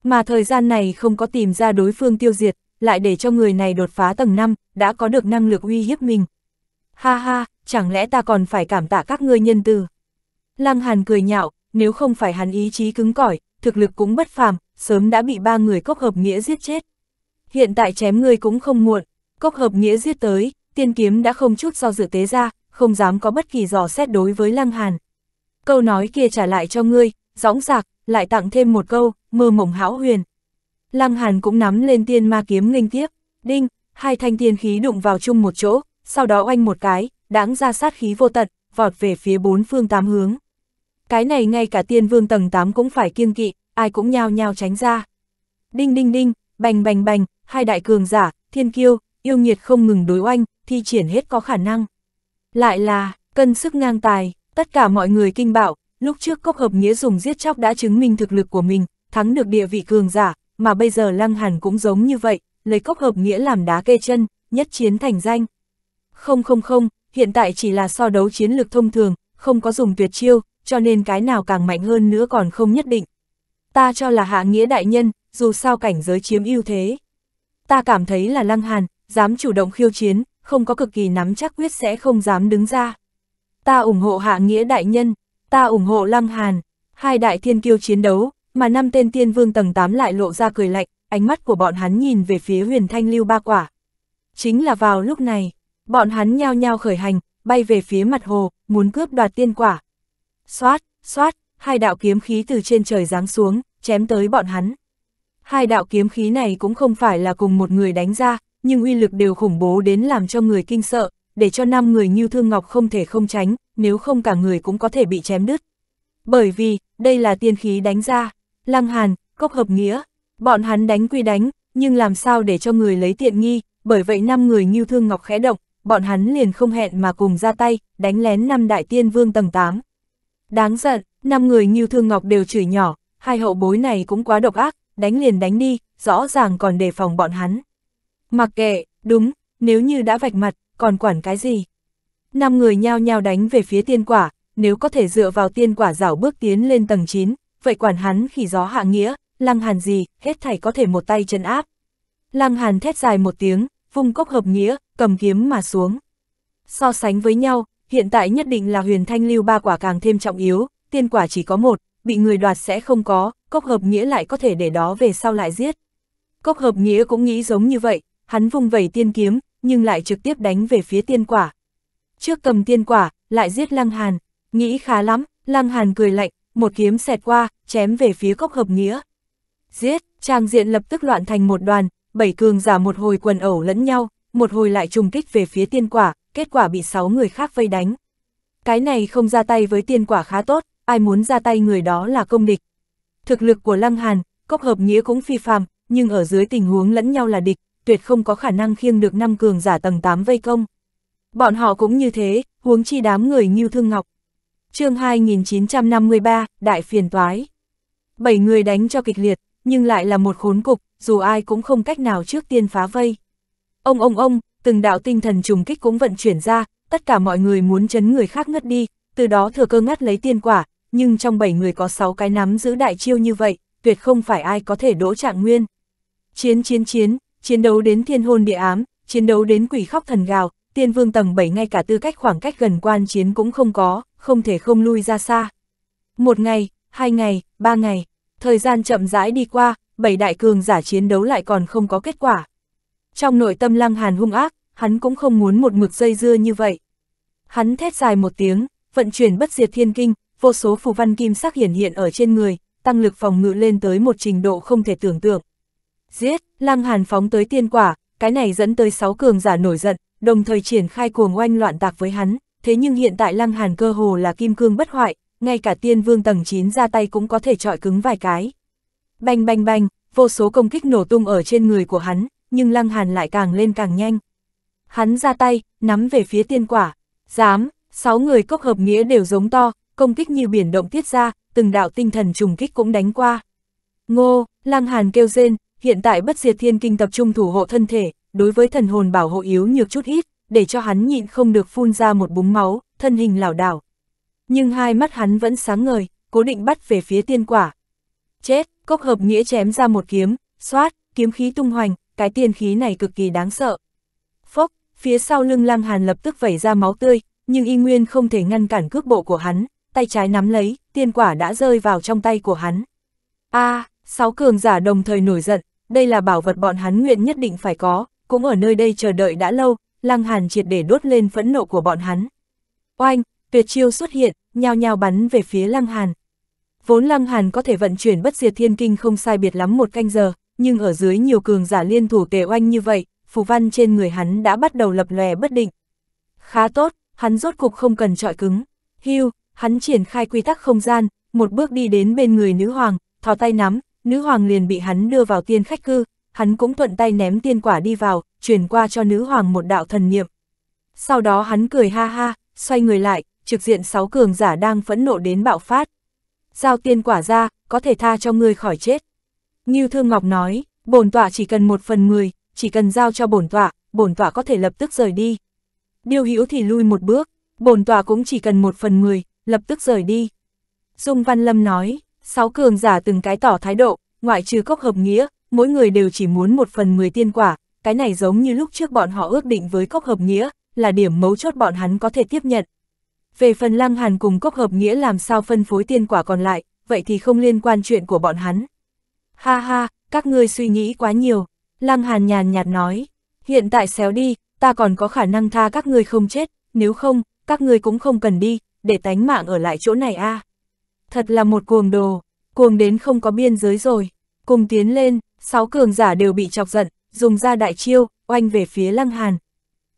[SPEAKER 1] Mà thời gian này không có tìm ra đối phương tiêu diệt, lại để cho người này đột phá tầng 5, đã có được năng lực uy hiếp mình. Ha ha, chẳng lẽ ta còn phải cảm tạ các ngươi nhân từ. Lăng Hàn cười nhạo, nếu không phải hắn ý chí cứng cỏi, thực lực cũng bất phàm, sớm đã bị ba người cốc hợp nghĩa giết chết. Hiện tại chém ngươi cũng không muộn, cốc hợp nghĩa giết tới, tiên kiếm đã không chút do dự tế ra, không dám có bất kỳ dò xét đối với Lăng Hàn. Câu nói kia trả lại cho ngươi, dõng dạc, lại tặng thêm một câu, mơ mộng hão huyền. Lăng Hàn cũng nắm lên tiên ma kiếm nghênh tiếp, đinh, hai thanh tiên khí đụng vào chung một chỗ, sau đó oanh một cái, đáng ra sát khí vô tận, vọt về phía bốn phương tám hướng. Cái này ngay cả tiên vương tầng 8 cũng phải kiêng kỵ, ai cũng nhao nhao tránh ra. Đinh đinh đinh, bành bành bành, hai đại cường giả, thiên kiêu, yêu nghiệt không ngừng đối oanh, thi triển hết có khả năng. Lại là, cân sức ngang tài, tất cả mọi người kinh bạo, lúc trước cốc hợp nghĩa dùng giết chóc đã chứng minh thực lực của mình, thắng được địa vị cường giả, mà bây giờ lăng hàn cũng giống như vậy, lấy cốc hợp nghĩa làm đá kê chân, nhất chiến thành danh. Không không không, hiện tại chỉ là so đấu chiến lược thông thường, không có dùng tuyệt chiêu, cho nên cái nào càng mạnh hơn nữa còn không nhất định. Ta cho là hạ nghĩa đại nhân, dù sao cảnh giới chiếm ưu thế. Ta cảm thấy là lăng hàn, dám chủ động khiêu chiến, không có cực kỳ nắm chắc quyết sẽ không dám đứng ra. Ta ủng hộ hạ nghĩa đại nhân, ta ủng hộ lăng hàn, hai đại thiên kiêu chiến đấu, mà năm tên tiên vương tầng 8 lại lộ ra cười lạnh, ánh mắt của bọn hắn nhìn về phía huyền thanh lưu ba quả. Chính là vào lúc này, Bọn hắn nhao nhao khởi hành, bay về phía mặt hồ, muốn cướp đoạt tiên quả. Xoát, xoát, hai đạo kiếm khí từ trên trời giáng xuống, chém tới bọn hắn. Hai đạo kiếm khí này cũng không phải là cùng một người đánh ra, nhưng uy lực đều khủng bố đến làm cho người kinh sợ, để cho năm người như Thương Ngọc không thể không tránh, nếu không cả người cũng có thể bị chém đứt. Bởi vì, đây là tiên khí đánh ra, lăng hàn, cốc hợp nghĩa, bọn hắn đánh quy đánh, nhưng làm sao để cho người lấy tiện nghi, bởi vậy năm người như Thương Ngọc khẽ động, bọn hắn liền không hẹn mà cùng ra tay, đánh lén năm đại tiên vương tầng 8. Đáng giận, năm người như thương ngọc đều chửi nhỏ, hai hậu bối này cũng quá độc ác, đánh liền đánh đi, rõ ràng còn đề phòng bọn hắn. Mặc kệ, đúng, nếu như đã vạch mặt, còn quản cái gì? Năm người nhao nhao đánh về phía tiên quả, nếu có thể dựa vào tiên quả rảo bước tiến lên tầng 9, vậy quản hắn khi gió hạ nghĩa, lăng hàn gì, hết thảy có thể một tay chân áp. Lăng hàn thét dài một tiếng, vung cốc hợp nghĩa, cầm kiếm mà xuống. So sánh với nhau, hiện tại nhất định là huyền thanh lưu ba quả càng thêm trọng yếu, tiên quả chỉ có một, bị người đoạt sẽ không có, cốc hợp nghĩa lại có thể để đó về sau lại giết. Cốc hợp nghĩa cũng nghĩ giống như vậy, hắn vung vẩy tiên kiếm, nhưng lại trực tiếp đánh về phía tiên quả. Trước cầm tiên quả, lại giết Lăng Hàn, nghĩ khá lắm, Lăng Hàn cười lạnh, một kiếm xẹt qua, chém về phía cốc hợp nghĩa. Giết, trang diện lập tức loạn thành một đoàn, bảy cường giả một hồi quần ẩu lẫn nhau, một hồi lại trùng kích về phía tiên quả, kết quả bị sáu người khác vây đánh. Cái này không ra tay với tiên quả khá tốt, ai muốn ra tay người đó là công địch. Thực lực của Lăng Hàn, cốc hợp nghĩa cũng phi phàm, nhưng ở dưới tình huống lẫn nhau là địch, tuyệt không có khả năng khiêng được năm cường giả tầng 8 vây công. Bọn họ cũng như thế, huống chi đám người như Thương Ngọc. Chương 2953, đại phiền toái. Bảy người đánh cho kịch liệt, nhưng lại là một khốn cục, dù ai cũng không cách nào trước tiên phá vây. Ông ông ông, từng đạo tinh thần trùng kích cũng vận chuyển ra, tất cả mọi người muốn chấn người khác ngất đi, từ đó thừa cơ ngắt lấy tiên quả, nhưng trong bảy người có sáu cái nắm giữ đại chiêu như vậy, tuyệt không phải ai có thể đỗ trạng nguyên. Chiến chiến chiến, chiến đấu đến thiên hôn địa ám, chiến đấu đến quỷ khóc thần gào, tiên vương tầng 7 ngay cả tư cách khoảng cách gần quan chiến cũng không có, không thể không lui ra xa. Một ngày, hai ngày, ba ngày, thời gian chậm rãi đi qua, bảy đại cường giả chiến đấu lại còn không có kết quả. Trong nội tâm lăng hàn hung ác, hắn cũng không muốn một mực dây dưa như vậy. Hắn thét dài một tiếng, vận chuyển bất diệt thiên kinh, vô số phù văn kim sắc hiển hiện ở trên người, tăng lực phòng ngự lên tới một trình độ không thể tưởng tượng. Giết, lăng hàn phóng tới tiên quả, cái này dẫn tới sáu cường giả nổi giận, đồng thời triển khai cuồng oanh loạn tạc với hắn, thế nhưng hiện tại lăng hàn cơ hồ là kim cương bất hoại, ngay cả tiên vương tầng 9 ra tay cũng có thể trọi cứng vài cái. Bành bành bành, vô số công kích nổ tung ở trên người của hắn, nhưng Lăng Hàn lại càng lên càng nhanh. Hắn ra tay, nắm về phía tiên quả. Dám, sáu người cốc hợp nghĩa đều giống to, công kích như biển động tiết ra, từng đạo tinh thần trùng kích cũng đánh qua. Ngô, Lăng Hàn kêu rên, hiện tại bất diệt thiên kinh tập trung thủ hộ thân thể, đối với thần hồn bảo hộ yếu nhược chút ít, để cho hắn nhịn không được phun ra một búng máu, thân hình lảo đảo. Nhưng hai mắt hắn vẫn sáng ngời, cố định bắt về phía tiên quả. Chết! Cốc hợp nghĩa chém ra một kiếm, xoát, kiếm khí tung hoành, cái tiền khí này cực kỳ đáng sợ. Phốc, phía sau lưng Lăng Hàn lập tức vẩy ra máu tươi, nhưng y nguyên không thể ngăn cản cước bộ của hắn, tay trái nắm lấy, tiên quả đã rơi vào trong tay của hắn. A, à, sáu cường giả đồng thời nổi giận, đây là bảo vật bọn hắn nguyện nhất định phải có, cũng ở nơi đây chờ đợi đã lâu, Lăng Hàn triệt để đốt lên phẫn nộ của bọn hắn. Oanh, tuyệt chiêu xuất hiện, nhao nhao bắn về phía Lăng Hàn. Vốn Lăng Hàn có thể vận chuyển bất diệt thiên kinh không sai biệt lắm một canh giờ, nhưng ở dưới nhiều cường giả liên thủ tề oanh như vậy, phù văn trên người hắn đã bắt đầu lập lòe bất định. Khá tốt, hắn rốt cục không cần trọi cứng. Hưu, hắn triển khai quy tắc không gian, một bước đi đến bên người nữ hoàng, thò tay nắm, nữ hoàng liền bị hắn đưa vào tiên khách cư, hắn cũng thuận tay ném tiên quả đi vào, truyền qua cho nữ hoàng một đạo thần niệm. Sau đó hắn cười ha ha, xoay người lại, trực diện sáu cường giả đang phẫn nộ đến bạo phát giao tiên quả ra, có thể tha cho ngươi khỏi chết. như Thương Ngọc nói, bổn tọa chỉ cần một phần mười, chỉ cần giao cho bổn tọa, bổn tọa có thể lập tức rời đi. Điêu Hữu thì lui một bước, bổn tọa cũng chỉ cần một phần mười, lập tức rời đi. Dung Văn Lâm nói, sáu cường giả từng cái tỏ thái độ, ngoại trừ cốc hợp nghĩa, mỗi người đều chỉ muốn một phần mười tiên quả, cái này giống như lúc trước bọn họ ước định với cốc hợp nghĩa, là điểm mấu chốt bọn hắn có thể tiếp nhận. Về phần Lăng Hàn cùng cốc hợp nghĩa làm sao phân phối tiên quả còn lại, vậy thì không liên quan chuyện của bọn hắn. Ha ha, các ngươi suy nghĩ quá nhiều. Lăng Hàn nhàn nhạt nói, hiện tại xéo đi, ta còn có khả năng tha các ngươi không chết, nếu không, các ngươi cũng không cần đi, để tánh mạng ở lại chỗ này a. À. Thật là một cuồng đồ, cuồng đến không có biên giới rồi. Cùng tiến lên, sáu cường giả đều bị chọc giận, dùng ra đại chiêu, oanh về phía Lăng Hàn.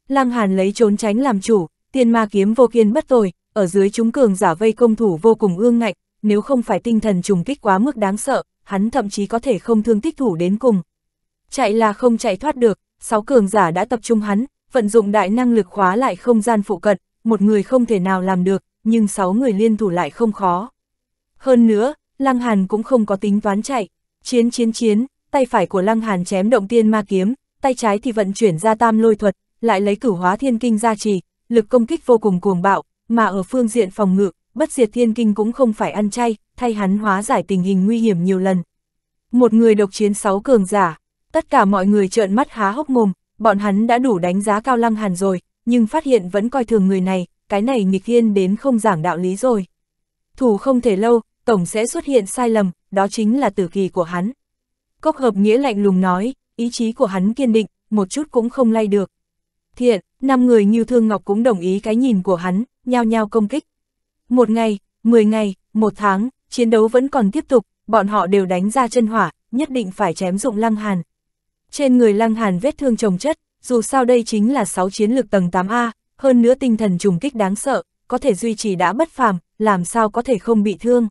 [SPEAKER 1] Lăng Hàn lấy trốn tránh làm chủ, Thiên ma kiếm vô kiên bất tồi, ở dưới chúng cường giả vây công thủ vô cùng ương ngạnh, nếu không phải tinh thần trùng kích quá mức đáng sợ, hắn thậm chí có thể không thương tích thủ đến cùng. Chạy là không chạy thoát được, sáu cường giả đã tập trung hắn, vận dụng đại năng lực khóa lại không gian phụ cận, một người không thể nào làm được, nhưng sáu người liên thủ lại không khó. Hơn nữa, Lăng Hàn cũng không có tính toán chạy, chiến chiến chiến, tay phải của Lăng Hàn chém động tiên ma kiếm, tay trái thì vận chuyển ra tam lôi thuật, lại lấy cửu hóa thiên kinh ra trì, lực công kích vô cùng cuồng bạo, mà ở phương diện phòng ngự, bất diệt thiên kinh cũng không phải ăn chay, thay hắn hóa giải tình hình nguy hiểm nhiều lần. Một người độc chiến sáu cường giả, tất cả mọi người trợn mắt há hốc mồm, bọn hắn đã đủ đánh giá cao lăng hàn rồi, nhưng phát hiện vẫn coi thường người này, cái này nghịch thiên đến không giảng đạo lý rồi. Thủ không thể lâu, tổng sẽ xuất hiện sai lầm, đó chính là tử kỳ của hắn. Cốc hợp nghĩa lạnh lùng nói, ý chí của hắn kiên định, một chút cũng không lay được thiện, năm người như Thương Ngọc cũng đồng ý cái nhìn của hắn, nhao nhao công kích. Một ngày, mười ngày, một tháng, chiến đấu vẫn còn tiếp tục, bọn họ đều đánh ra chân hỏa, nhất định phải chém dụng Lăng Hàn. Trên người Lăng Hàn vết thương trồng chất, dù sao đây chính là 6 chiến lược tầng 8A, hơn nữa tinh thần trùng kích đáng sợ, có thể duy trì đã bất phàm, làm sao có thể không bị thương.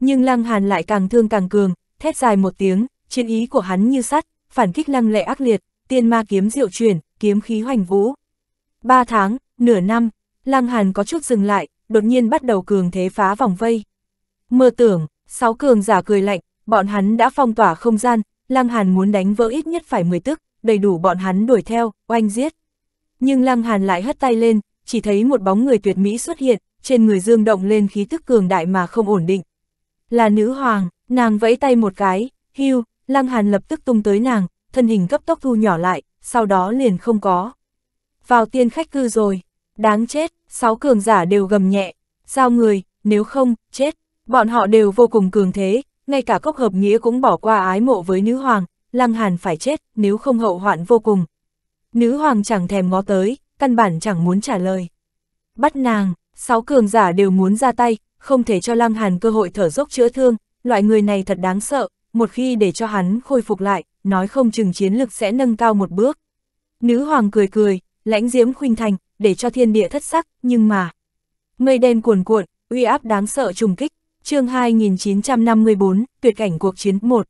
[SPEAKER 1] Nhưng Lăng Hàn lại càng thương càng cường, thét dài một tiếng, chiến ý của hắn như sắt, phản kích lăng lệ ác liệt, tiên ma kiếm diệu chuyển, kiếm khí hoành vũ. Ba tháng, nửa năm, Lăng Hàn có chút dừng lại, đột nhiên bắt đầu cường thế phá vòng vây. Mơ tưởng, sáu cường giả cười lạnh, bọn hắn đã phong tỏa không gian, Lăng Hàn muốn đánh vỡ ít nhất phải 10 tức, đầy đủ bọn hắn đuổi theo, oanh giết. Nhưng Lăng Hàn lại hất tay lên, chỉ thấy một bóng người tuyệt mỹ xuất hiện, trên người dương động lên khí tức cường đại mà không ổn định. Là nữ hoàng, nàng vẫy tay một cái, hưu, Lăng Hàn lập tức tung tới nàng, thân hình cấp tốc thu nhỏ lại, sau đó liền không có. Vào tiên khách cư rồi, đáng chết, sáu cường giả đều gầm nhẹ, giao người, nếu không, chết, bọn họ đều vô cùng cường thế, ngay cả cốc hợp nghĩa cũng bỏ qua ái mộ với nữ hoàng, lăng hàn phải chết, nếu không hậu hoạn vô cùng. Nữ hoàng chẳng thèm ngó tới, căn bản chẳng muốn trả lời. Bắt nàng, sáu cường giả đều muốn ra tay, không thể cho lăng hàn cơ hội thở dốc chữa thương, loại người này thật đáng sợ, một khi để cho hắn khôi phục lại, nói không chừng chiến lực sẽ nâng cao một bước. Nữ hoàng cười cười, lãnh diễm khuynh thành, để cho thiên địa thất sắc, nhưng mà... Mây đen cuồn cuộn, uy áp đáng sợ trùng kích, chương 2954, tuyệt cảnh cuộc chiến 1.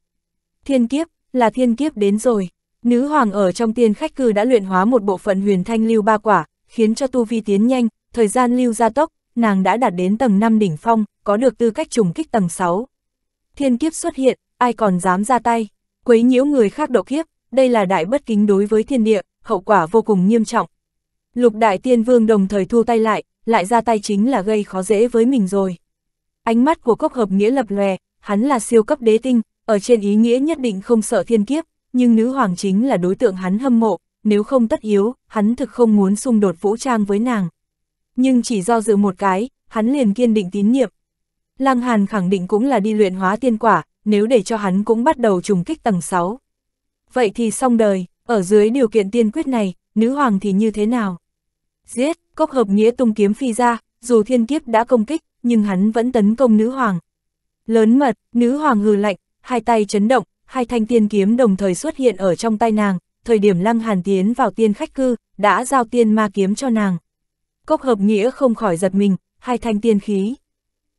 [SPEAKER 1] Thiên kiếp, là thiên kiếp đến rồi. Nữ hoàng ở trong tiên khách cư đã luyện hóa một bộ phận huyền thanh lưu ba quả, khiến cho tu vi tiến nhanh, thời gian lưu gia tốc, nàng đã đạt đến tầng 5 đỉnh phong, có được tư cách trùng kích tầng 6. Thiên kiếp xuất hiện, ai còn dám ra tay quấy nhiễu người khác độ kiếp, đây là đại bất kính đối với thiên địa, hậu quả vô cùng nghiêm trọng. Lục đại tiên vương đồng thời thua tay lại, lại ra tay chính là gây khó dễ với mình rồi. Ánh mắt của cốc hợp nghĩa lập lòe, hắn là siêu cấp đế tinh, ở trên ý nghĩa nhất định không sợ thiên kiếp, nhưng nữ hoàng chính là đối tượng hắn hâm mộ, nếu không tất yếu, hắn thực không muốn xung đột vũ trang với nàng. Nhưng chỉ do dự một cái, hắn liền kiên định tín nhiệm. Lăng Hàn khẳng định cũng là đi luyện hóa tiên quả, nếu để cho hắn cũng bắt đầu trùng kích tầng 6. Vậy thì xong đời, ở dưới điều kiện tiên quyết này, nữ hoàng thì như thế nào? Giết, cốc hợp nghĩa tung kiếm phi ra, dù thiên kiếp đã công kích, nhưng hắn vẫn tấn công nữ hoàng. Lớn mật, nữ hoàng hừ lạnh, hai tay chấn động, hai thanh tiên kiếm đồng thời xuất hiện ở trong tay nàng, thời điểm lăng hàn tiến vào tiên khách cư, đã giao tiên ma kiếm cho nàng. Cốc hợp nghĩa không khỏi giật mình, hai thanh tiên khí.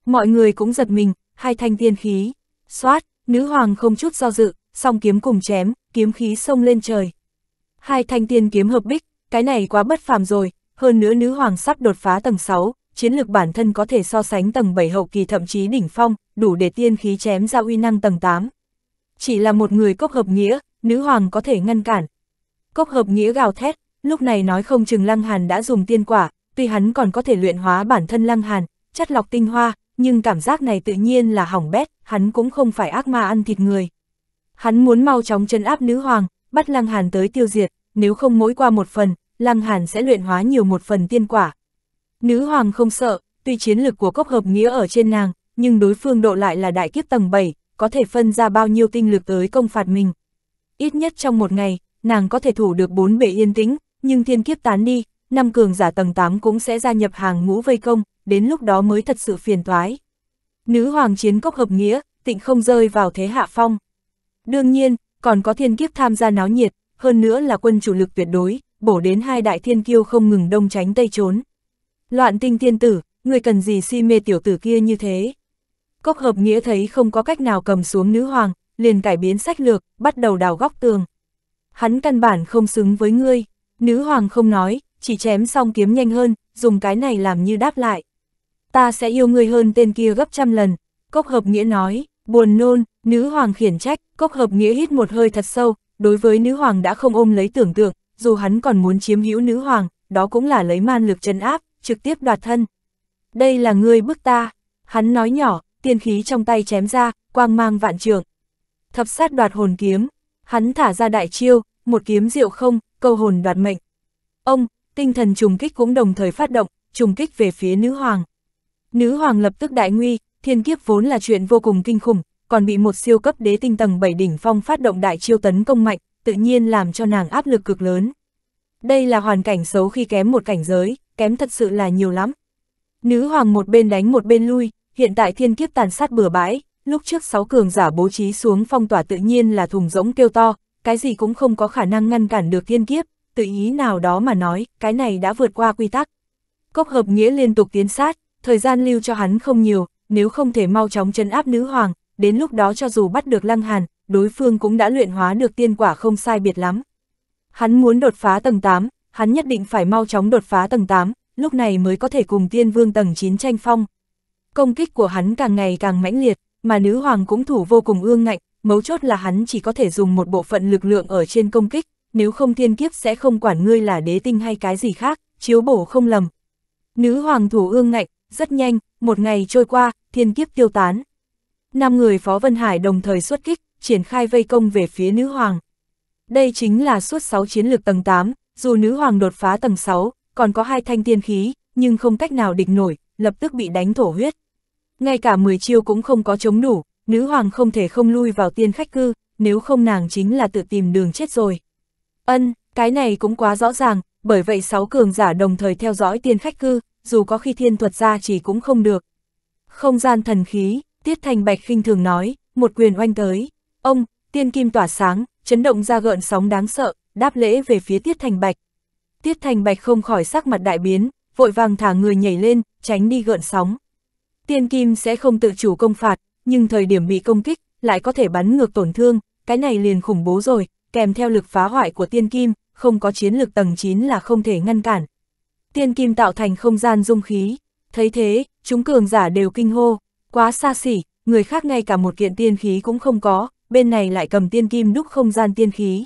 [SPEAKER 1] Mọi người cũng giật mình, hai thanh tiên khí. Xoát, nữ hoàng không chút do dự, song kiếm cùng chém, kiếm khí sông lên trời. Hai thanh tiên kiếm hợp bích, cái này quá bất phàm rồi, hơn nữa nữ hoàng sắp đột phá tầng 6, chiến lược bản thân có thể so sánh tầng 7 hậu kỳ thậm chí đỉnh phong, đủ để tiên khí chém ra uy năng tầng 8. Chỉ là một người cốc hợp nghĩa, nữ hoàng có thể ngăn cản. Cốc hợp nghĩa gào thét, lúc này nói không chừng Lăng Hàn đã dùng tiên quả, tuy hắn còn có thể luyện hóa bản thân Lăng Hàn, chất lọc tinh hoa, nhưng cảm giác này tự nhiên là hỏng bét, hắn cũng không phải ác ma ăn thịt người. Hắn muốn mau chóng chân áp nữ hoàng, bắt Lăng Hàn tới tiêu diệt, nếu không mỗi qua một phần, Lăng Hàn sẽ luyện hóa nhiều một phần tiên quả. Nữ hoàng không sợ, tuy chiến lực của cốc hợp nghĩa ở trên nàng, nhưng đối phương độ lại là đại kiếp tầng 7, có thể phân ra bao nhiêu tinh lực tới công phạt mình. Ít nhất trong một ngày, nàng có thể thủ được bốn bể yên tĩnh, nhưng thiên kiếp tán đi, năm cường giả tầng 8 cũng sẽ gia nhập hàng ngũ vây công, đến lúc đó mới thật sự phiền toái. Nữ hoàng chiến cốc hợp nghĩa, tịnh không rơi vào thế hạ phong. Đương nhiên, còn có thiên kiếp tham gia náo nhiệt, hơn nữa là quân chủ lực tuyệt đối, bổ đến hai đại thiên kiêu không ngừng đông tránh tây trốn. Loạn tinh thiên tử, người cần gì si mê tiểu tử kia như thế. Cốc hợp nghĩa thấy không có cách nào cầm xuống nữ hoàng, liền cải biến sách lược, bắt đầu đào góc tường. Hắn căn bản không xứng với ngươi, nữ hoàng không nói, chỉ chém xong kiếm nhanh hơn, dùng cái này làm như đáp lại ta sẽ yêu ngươi hơn tên kia gấp trăm lần. Cốc hợp nghĩa nói, buồn nôn, nữ hoàng khiển trách, cốc hợp nghĩa hít một hơi thật sâu, đối với nữ hoàng đã không ôm lấy tưởng tượng, dù hắn còn muốn chiếm hữu nữ hoàng, đó cũng là lấy man lực chân áp, trực tiếp đoạt thân. Đây là ngươi bức ta, hắn nói nhỏ, tiên khí trong tay chém ra, quang mang vạn trường. Thập sát đoạt hồn kiếm, hắn thả ra đại chiêu, một kiếm diệu không, câu hồn đoạt mệnh. Ông, tinh thần trùng kích cũng đồng thời phát động, trùng kích về phía nữ hoàng. Nữ hoàng lập tức đại nguy, thiên kiếp vốn là chuyện vô cùng kinh khủng, còn bị một siêu cấp đế tinh tầng 7 đỉnh phong phát động đại chiêu tấn công mạnh, tự nhiên làm cho nàng áp lực cực lớn. Đây là hoàn cảnh xấu khi kém một cảnh giới, kém thật sự là nhiều lắm. Nữ hoàng một bên đánh một bên lui, hiện tại thiên kiếp tàn sát bừa bãi, lúc trước sáu cường giả bố trí xuống phong tỏa tự nhiên là thùng rỗng kêu to, cái gì cũng không có khả năng ngăn cản được thiên kiếp, tự ý nào đó mà nói, cái này đã vượt qua quy tắc. Cốc hợp nghĩa liên tục tiến sát, thời gian lưu cho hắn không nhiều, nếu không thể mau chóng chân áp nữ hoàng, đến lúc đó cho dù bắt được Lăng Hàn, đối phương cũng đã luyện hóa được tiên quả không sai biệt lắm. Hắn muốn đột phá tầng 8, hắn nhất định phải mau chóng đột phá tầng 8, lúc này mới có thể cùng tiên vương tầng 9 tranh phong. Công kích của hắn càng ngày càng mãnh liệt, mà nữ hoàng cũng thủ vô cùng ương ngạnh, mấu chốt là hắn chỉ có thể dùng một bộ phận lực lượng ở trên công kích, nếu không thiên kiếp sẽ không quản ngươi là đế tinh hay cái gì khác, chiếu bổ không lầm. Nữ hoàng thủ ương ngạnh, rất nhanh, một ngày trôi qua, thiên kiếp tiêu tán. Năm người Phó Vân Hải đồng thời xuất kích, triển khai vây công về phía nữ hoàng. Đây chính là suốt 6 chiến lược tầng 8, dù nữ hoàng đột phá tầng 6, còn có hai thanh tiên khí, nhưng không cách nào địch nổi, lập tức bị đánh thổ huyết. Ngay cả 10 chiêu cũng không có chống đủ, nữ hoàng không thể không lui vào tiên khách cư, nếu không nàng chính là tự tìm đường chết rồi. Ân, cái này cũng quá rõ ràng, bởi vậy 6 cường giả đồng thời theo dõi tiên khách cư, dù có khi thiên thuật ra chỉ cũng không được. Không gian thần khí, Tiết Thành Bạch khinh thường nói, một quyền oanh tới. Ông, tiên kim tỏa sáng, chấn động ra gợn sóng đáng sợ, đáp lễ về phía Tiết Thành Bạch. Tiết Thành Bạch không khỏi sắc mặt đại biến, vội vàng thả người nhảy lên, tránh đi gợn sóng. Tiên kim sẽ không tự chủ công phạt, nhưng thời điểm bị công kích, lại có thể bắn ngược tổn thương, cái này liền khủng bố rồi, kèm theo lực phá hoại của tiên kim, không có chiến lược tầng 9 là không thể ngăn cản tiên kim tạo thành không gian dung khí. Thấy thế, chúng cường giả đều kinh hô, quá xa xỉ, người khác ngay cả một kiện tiên khí cũng không có, bên này lại cầm tiên kim đúc không gian tiên khí.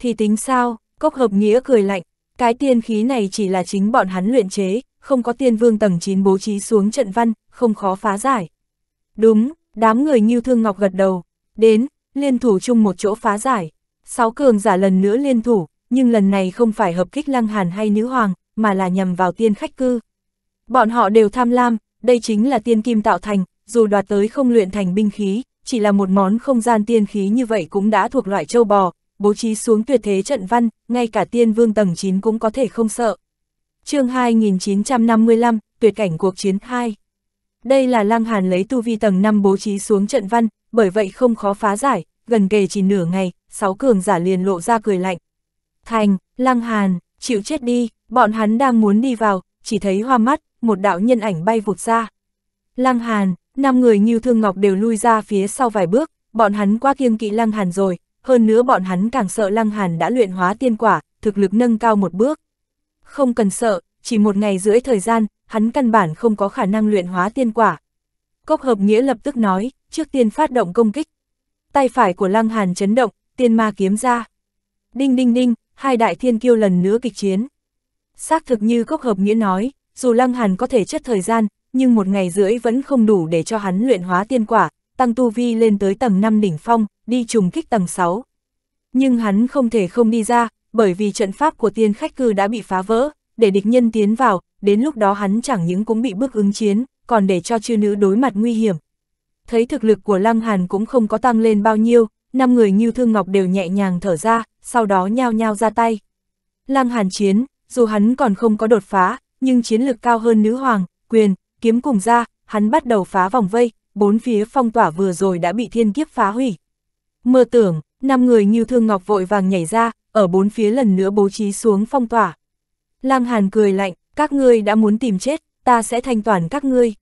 [SPEAKER 1] Thì tính sao, cốc hợp nghĩa cười lạnh, cái tiên khí này chỉ là chính bọn hắn luyện chế, không có tiên vương tầng 9 bố trí xuống trận văn, không khó phá giải. Đúng, đám người nghiêu thương ngọc gật đầu, đến, liên thủ chung một chỗ phá giải. Sáu cường giả lần nữa liên thủ, nhưng lần này không phải hợp kích lăng hàn hay nữ hoàng, mà là nhằm vào tiên khách cư. Bọn họ đều tham lam, đây chính là tiên kim tạo thành, dù đoạt tới không luyện thành binh khí, chỉ là một món không gian tiên khí như vậy cũng đã thuộc loại châu bò, bố trí xuống tuyệt thế trận văn, ngay cả tiên vương tầng 9 cũng có thể không sợ. chương 2955, tuyệt cảnh cuộc chiến 2 Đây là Lăng Hàn lấy tu vi tầng 5 bố trí xuống trận văn, bởi vậy không khó phá giải, gần kề chỉ nửa ngày, sáu cường giả liền lộ ra cười lạnh. Thành, Lăng Hàn, chịu chết đi, Bọn hắn đang muốn đi vào, chỉ thấy hoa mắt, một đạo nhân ảnh bay vụt ra. Lăng Hàn, năm người như Thương Ngọc đều lui ra phía sau vài bước, bọn hắn quá kiêng kỵ Lăng Hàn rồi, hơn nữa bọn hắn càng sợ Lăng Hàn đã luyện hóa tiên quả, thực lực nâng cao một bước. Không cần sợ, chỉ một ngày rưỡi thời gian, hắn căn bản không có khả năng luyện hóa tiên quả. Cốc hợp nghĩa lập tức nói, trước tiên phát động công kích. Tay phải của Lăng Hàn chấn động, tiên ma kiếm ra. Đinh đinh đinh, hai đại thiên kiêu lần nữa kịch chiến. Xác thực như Cốc Hợp Nghĩa nói, dù Lăng Hàn có thể chất thời gian, nhưng một ngày rưỡi vẫn không đủ để cho hắn luyện hóa tiên quả, tăng tu vi lên tới tầng 5 đỉnh phong, đi trùng kích tầng 6. Nhưng hắn không thể không đi ra, bởi vì trận pháp của tiên khách cư đã bị phá vỡ, để địch nhân tiến vào, đến lúc đó hắn chẳng những cũng bị bước ứng chiến, còn để cho chư nữ đối mặt nguy hiểm. Thấy thực lực của Lăng Hàn cũng không có tăng lên bao nhiêu, năm người như Thương Ngọc đều nhẹ nhàng thở ra, sau đó nhao nhao ra tay. Lăng Hàn chiến, dù hắn còn không có đột phá, nhưng chiến lược cao hơn nữ hoàng, quyền, kiếm cùng ra, hắn bắt đầu phá vòng vây, bốn phía phong tỏa vừa rồi đã bị thiên kiếp phá hủy. Mơ tưởng, năm người như thương ngọc vội vàng nhảy ra, ở bốn phía lần nữa bố trí xuống phong tỏa. Lăng Hàn cười lạnh, các ngươi đã muốn tìm chết, ta sẽ thanh toàn các ngươi.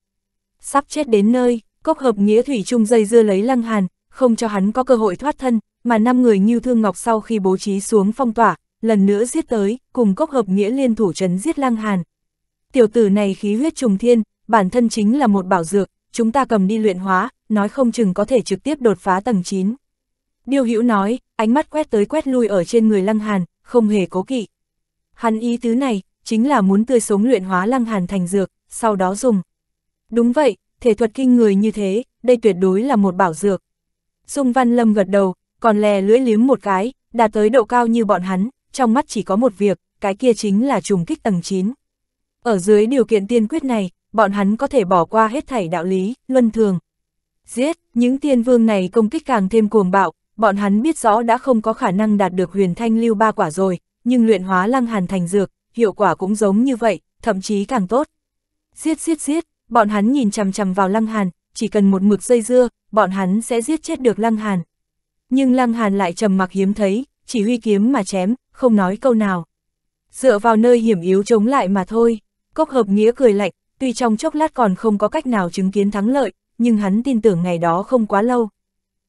[SPEAKER 1] Sắp chết đến nơi, cốc hợp nghĩa thủy chung dây dưa lấy Lăng Hàn, không cho hắn có cơ hội thoát thân, mà năm người như thương ngọc sau khi bố trí xuống phong tỏa, lần nữa giết tới, cùng cốc hợp nghĩa liên thủ trấn giết Lăng Hàn. Tiểu tử này khí huyết trùng thiên, bản thân chính là một bảo dược, chúng ta cầm đi luyện hóa, nói không chừng có thể trực tiếp đột phá tầng 9. Điêu Hữu nói, ánh mắt quét tới quét lui ở trên người Lăng Hàn, không hề cố kỵ. Hắn ý tứ này, chính là muốn tươi sống luyện hóa Lăng Hàn thành dược, sau đó dùng. Đúng vậy, thể thuật kinh người như thế, đây tuyệt đối là một bảo dược. Dung Văn Lâm gật đầu, còn lè lưỡi liếm một cái, đạt tới độ cao như bọn hắn, trong mắt chỉ có một việc, cái kia chính là trùng kích tầng 9. Ở dưới điều kiện tiên quyết này, bọn hắn có thể bỏ qua hết thảy đạo lý, luân thường. Giết, những tiên vương này công kích càng thêm cuồng bạo, bọn hắn biết rõ đã không có khả năng đạt được huyền thanh lưu ba quả rồi, nhưng luyện hóa lăng hàn thành dược, hiệu quả cũng giống như vậy, thậm chí càng tốt. Giết giết giết, bọn hắn nhìn chằm chằm vào lăng hàn, chỉ cần một mực dây dưa, bọn hắn sẽ giết chết được lăng hàn. Nhưng lăng hàn lại trầm mặc hiếm thấy, chỉ huy kiếm mà chém, không nói câu nào. Dựa vào nơi hiểm yếu chống lại mà thôi, cốc hợp nghĩa cười lạnh, tuy trong chốc lát còn không có cách nào chứng kiến thắng lợi, nhưng hắn tin tưởng ngày đó không quá lâu.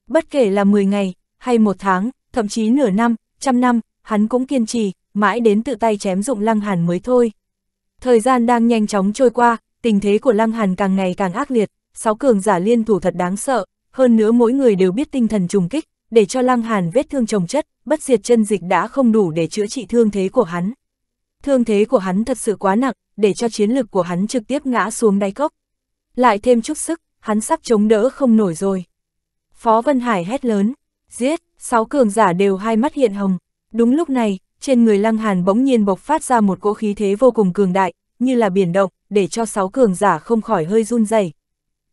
[SPEAKER 1] Bất kể là 10 ngày, hay một tháng, thậm chí nửa năm, trăm năm, hắn cũng kiên trì, mãi đến tự tay chém dụng Lăng Hàn mới thôi. Thời gian đang nhanh chóng trôi qua, tình thế của Lăng Hàn càng ngày càng ác liệt, sáu cường giả liên thủ thật đáng sợ, hơn nữa mỗi người đều biết tinh thần trùng kích, để cho Lăng Hàn vết thương trồng chất, bất diệt chân dịch đã không đủ để chữa trị thương thế của hắn. Thương thế của hắn thật sự quá nặng, để cho chiến lực của hắn trực tiếp ngã xuống đáy cốc. Lại thêm chút sức, hắn sắp chống đỡ không nổi rồi. Phó Vân Hải hét lớn, giết, sáu cường giả đều hai mắt hiện hồng. Đúng lúc này, trên người Lăng Hàn bỗng nhiên bộc phát ra một cỗ khí thế vô cùng cường đại, như là biển động, để cho sáu cường giả không khỏi hơi run rẩy.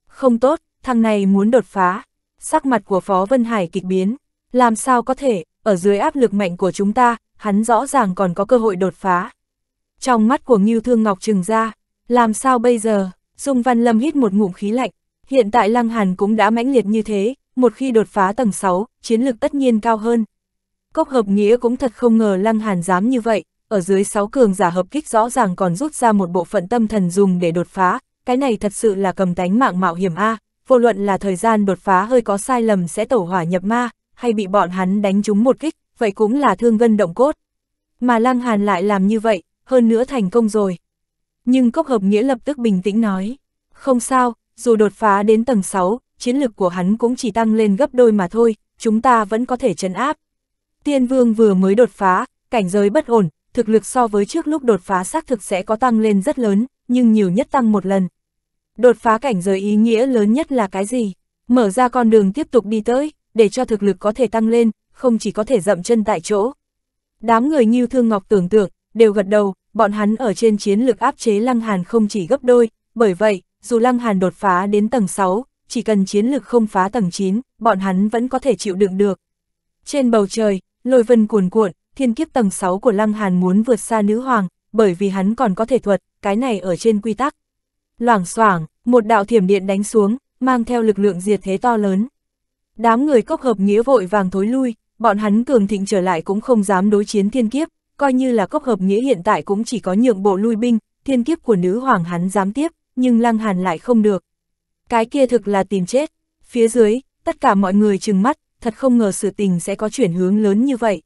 [SPEAKER 1] Không tốt, thằng này muốn đột phá sắc mặt của Phó Vân Hải kịch biến. Làm sao có thể, ở dưới áp lực mạnh của chúng ta, hắn rõ ràng còn có cơ hội đột phá. Trong mắt của Ngưu Thương Ngọc trừng ra, làm sao bây giờ, Dung Văn Lâm hít một ngụm khí lạnh, hiện tại Lăng Hàn cũng đã mãnh liệt như thế, một khi đột phá tầng 6, chiến lực tất nhiên cao hơn. Cốc hợp nghĩa cũng thật không ngờ Lăng Hàn dám như vậy, ở dưới 6 cường giả hợp kích rõ ràng còn rút ra một bộ phận tâm thần dùng để đột phá, cái này thật sự là cầm tánh mạng mạo hiểm A, vô luận là thời gian đột phá hơi có sai lầm sẽ tẩu hỏa nhập ma, hay bị bọn hắn đánh trúng một kích, vậy cũng là thương vân động cốt. Mà Lăng Hàn lại làm như vậy, hơn nữa thành công rồi. Nhưng cốc hợp nghĩa lập tức bình tĩnh nói, không sao, dù đột phá đến tầng 6, chiến lực của hắn cũng chỉ tăng lên gấp đôi mà thôi, chúng ta vẫn có thể chấn áp. Tiên vương vừa mới đột phá, cảnh giới bất ổn, thực lực so với trước lúc đột phá xác thực sẽ có tăng lên rất lớn, nhưng nhiều nhất tăng một lần. Đột phá cảnh giới ý nghĩa lớn nhất là cái gì? Mở ra con đường tiếp tục đi tới, để cho thực lực có thể tăng lên, không chỉ có thể dậm chân tại chỗ. Đám người như Thương Ngọc tưởng tượng, đều gật đầu, bọn hắn ở trên chiến lược áp chế Lăng Hàn không chỉ gấp đôi, bởi vậy, dù Lăng Hàn đột phá đến tầng 6, chỉ cần chiến lược không phá tầng 9, bọn hắn vẫn có thể chịu đựng được. Trên bầu trời, lôi vân cuồn cuộn, thiên kiếp tầng 6 của Lăng Hàn muốn vượt xa nữ hoàng, bởi vì hắn còn có thể thuật, cái này ở trên quy tắc, Loảng xoảng, một đạo thiểm điện đánh xuống, mang theo lực lượng diệt thế to lớn. Đám người cốc hợp nghĩa vội vàng thối lui, bọn hắn cường thịnh trở lại cũng không dám đối chiến thiên kiếp, coi như là cốc hợp nghĩa hiện tại cũng chỉ có nhượng bộ lui binh, thiên kiếp của nữ hoàng hắn dám tiếp, nhưng lăng hàn lại không được. Cái kia thực là tìm chết, phía dưới, tất cả mọi người trừng mắt, thật không ngờ sự tình sẽ có chuyển hướng lớn như vậy.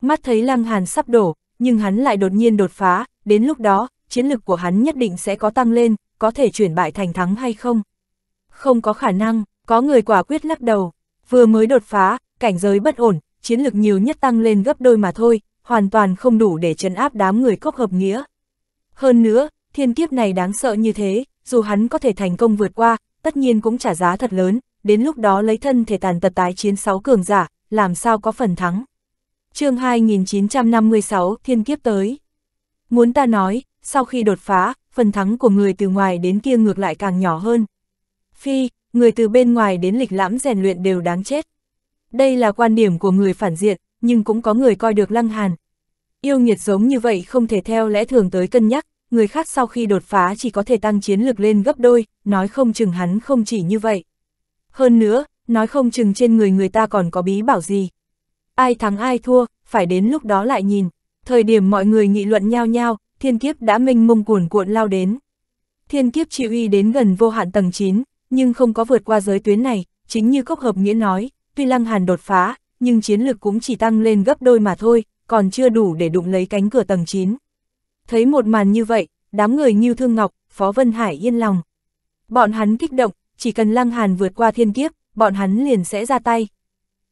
[SPEAKER 1] Mắt thấy lăng hàn sắp đổ, nhưng hắn lại đột nhiên đột phá, đến lúc đó, chiến lực của hắn nhất định sẽ có tăng lên, có thể chuyển bại thành thắng hay không? Không có khả năng, có người quả quyết lắc đầu, vừa mới đột phá, cảnh giới bất ổn, chiến lực nhiều nhất tăng lên gấp đôi mà thôi, hoàn toàn không đủ để trấn áp đám người cốc hợp nghĩa. Hơn nữa, thiên kiếp này đáng sợ như thế, dù hắn có thể thành công vượt qua, tất nhiên cũng trả giá thật lớn, đến lúc đó lấy thân thể tàn tật tái chiến sáu cường giả, làm sao có phần thắng. chương 2956, thiên kiếp tới. Muốn ta nói, sau khi đột phá, phần thắng của người từ ngoài đến kia ngược lại càng nhỏ hơn. Phi, người từ bên ngoài đến lịch lãm rèn luyện đều đáng chết. Đây là quan điểm của người phản diện, nhưng cũng có người coi được lăng hàn. Yêu nghiệt giống như vậy không thể theo lẽ thường tới cân nhắc, người khác sau khi đột phá chỉ có thể tăng chiến lực lên gấp đôi, nói không chừng hắn không chỉ như vậy. Hơn nữa, nói không chừng trên người người ta còn có bí bảo gì. Ai thắng ai thua, phải đến lúc đó lại nhìn. Thời điểm mọi người nghị luận nhau nhau, thiên kiếp đã mênh mông cuồn cuộn lao đến. Thiên kiếp chịu uy đến gần vô hạn tầng 9, nhưng không có vượt qua giới tuyến này, chính như Cốc Hợp Nghĩa nói, tuy Lăng Hàn đột phá, nhưng chiến lược cũng chỉ tăng lên gấp đôi mà thôi, còn chưa đủ để đụng lấy cánh cửa tầng 9. Thấy một màn như vậy, đám người như Thương Ngọc, Phó Vân Hải yên lòng. Bọn hắn kích động, chỉ cần Lăng Hàn vượt qua thiên kiếp, bọn hắn liền sẽ ra tay.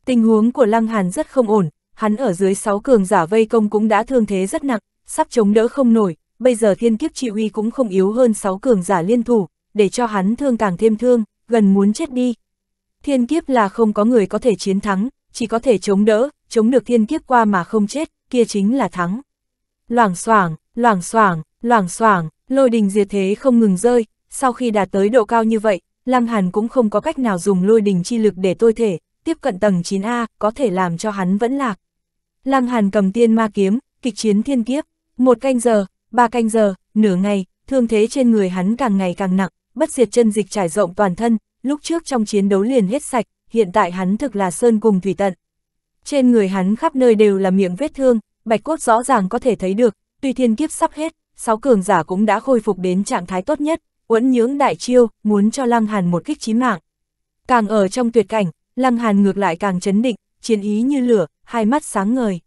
[SPEAKER 1] Tình huống của Lăng Hàn rất không ổn, hắn ở dưới 6 cường giả vây công cũng đã thương thế rất nặng, sắp chống đỡ không nổi, bây giờ thiên kiếp chi uy cũng không yếu hơn 6 cường giả liên thủ, để cho hắn thương càng thêm thương, gần muốn chết đi. Thiên kiếp là không có người có thể chiến thắng, chỉ có thể chống đỡ, chống được thiên kiếp qua mà không chết, kia chính là thắng. Loảng xoảng, loảng xoảng, loảng xoảng, lôi đình diệt thế không ngừng rơi, sau khi đạt tới độ cao như vậy, Lăng Hàn cũng không có cách nào dùng lôi đình chi lực để tôi thể, tiếp cận tầng 9A, có thể làm cho hắn vẫn lạc. Lăng Hàn cầm tiên ma kiếm, kịch chiến thiên kiếp. Một canh giờ, ba canh giờ, nửa ngày, thương thế trên người hắn càng ngày càng nặng, bất diệt chân dịch trải rộng toàn thân, lúc trước trong chiến đấu liền hết sạch, hiện tại hắn thực là sơn cùng thủy tận. Trên người hắn khắp nơi đều là miệng vết thương, bạch cốt rõ ràng có thể thấy được, tuy thiên kiếp sắp hết, sáu cường giả cũng đã khôi phục đến trạng thái tốt nhất, uẩn nhưỡng đại chiêu, muốn cho Lăng Hàn một kích chí mạng. Càng ở trong tuyệt cảnh, Lăng Hàn ngược lại càng chấn định, chiến ý như lửa, hai mắt sáng ngời.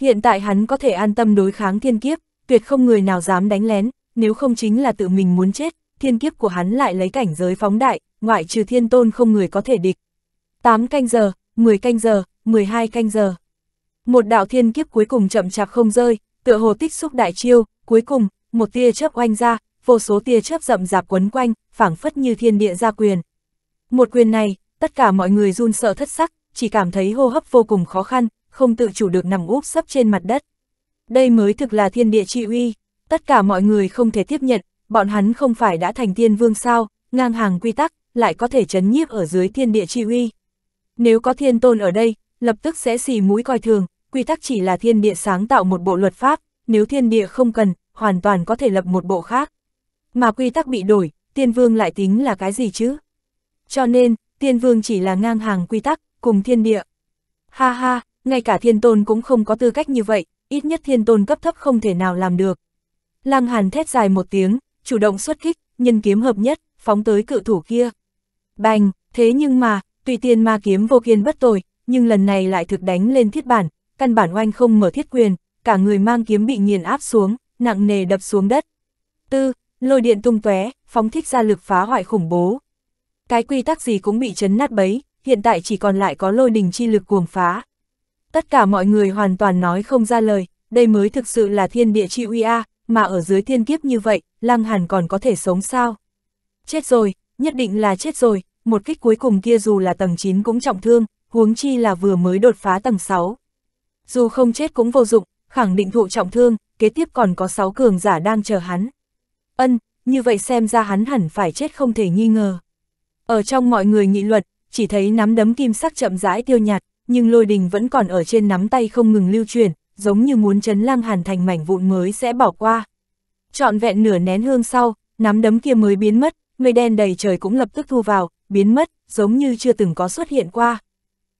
[SPEAKER 1] Hiện tại hắn có thể an tâm đối kháng thiên kiếp, tuyệt không người nào dám đánh lén, nếu không chính là tự mình muốn chết, thiên kiếp của hắn lại lấy cảnh giới phóng đại, ngoại trừ thiên tôn không người có thể địch. 8 canh giờ, 10 canh giờ, 12 canh giờ. Một đạo thiên kiếp cuối cùng chậm chạp không rơi, tựa hồ tích xúc đại chiêu, cuối cùng, một tia chớp oanh ra, vô số tia chớp rậm rạp quấn quanh, phảng phất như thiên địa gia quyền. Một quyền này, tất cả mọi người run sợ thất sắc, chỉ cảm thấy hô hấp vô cùng khó khăn, không tự chủ được nằm úp sấp trên mặt đất. Đây mới thực là thiên địa trị uy, tất cả mọi người không thể tiếp nhận, bọn hắn không phải đã thành tiên vương sao, ngang hàng quy tắc, lại có thể chấn nhiếp ở dưới thiên địa trị uy. Nếu có thiên tôn ở đây, lập tức sẽ xì mũi coi thường, quy tắc chỉ là thiên địa sáng tạo một bộ luật pháp, nếu thiên địa không cần, hoàn toàn có thể lập một bộ khác. Mà quy tắc bị đổi, tiên vương lại tính là cái gì chứ? Cho nên, tiên vương chỉ là ngang hàng quy tắc, cùng thiên địa. Ha ha, ngay cả thiên tôn cũng không có tư cách như vậy, ít nhất thiên tôn cấp thấp không thể nào làm được. Lăng Hàn thét dài một tiếng, chủ động xuất kích, nhân kiếm hợp nhất, phóng tới cự thủ kia. Bành, thế nhưng mà, tùy tiên ma kiếm vô kiên bất tồi, nhưng lần này lại thực đánh lên thiết bản, căn bản oanh không mở thiết quyền, cả người mang kiếm bị nghiền áp xuống, nặng nề đập xuống đất. Tư, lôi điện tung tóe, phóng thích ra lực phá hoại khủng bố. Cái quy tắc gì cũng bị chấn nát bấy, hiện tại chỉ còn lại có lôi đình chi lực cuồng phá tất cả mọi người hoàn toàn nói không ra lời, đây mới thực sự là thiên địa chi uy a, mà ở dưới thiên kiếp như vậy, Lăng Hàn còn có thể sống sao? Chết rồi, nhất định là chết rồi, một kích cuối cùng kia dù là tầng 9 cũng trọng thương, huống chi là vừa mới đột phá tầng 6. Dù không chết cũng vô dụng, khẳng định thụ trọng thương, kế tiếp còn có 6 cường giả đang chờ hắn. Ân, như vậy xem ra hắn hẳn phải chết không thể nghi ngờ. Ở trong mọi người nghị luận, chỉ thấy nắm đấm kim sắc chậm rãi tiêu nhạt, nhưng lôi đình vẫn còn ở trên nắm tay không ngừng lưu truyền, giống như muốn chấn lang hàn thành mảnh vụn mới sẽ bỏ qua. Trọn vẹn nửa nén hương sau, nắm đấm kia mới biến mất, mây đen đầy trời cũng lập tức thu vào, biến mất, giống như chưa từng có xuất hiện qua.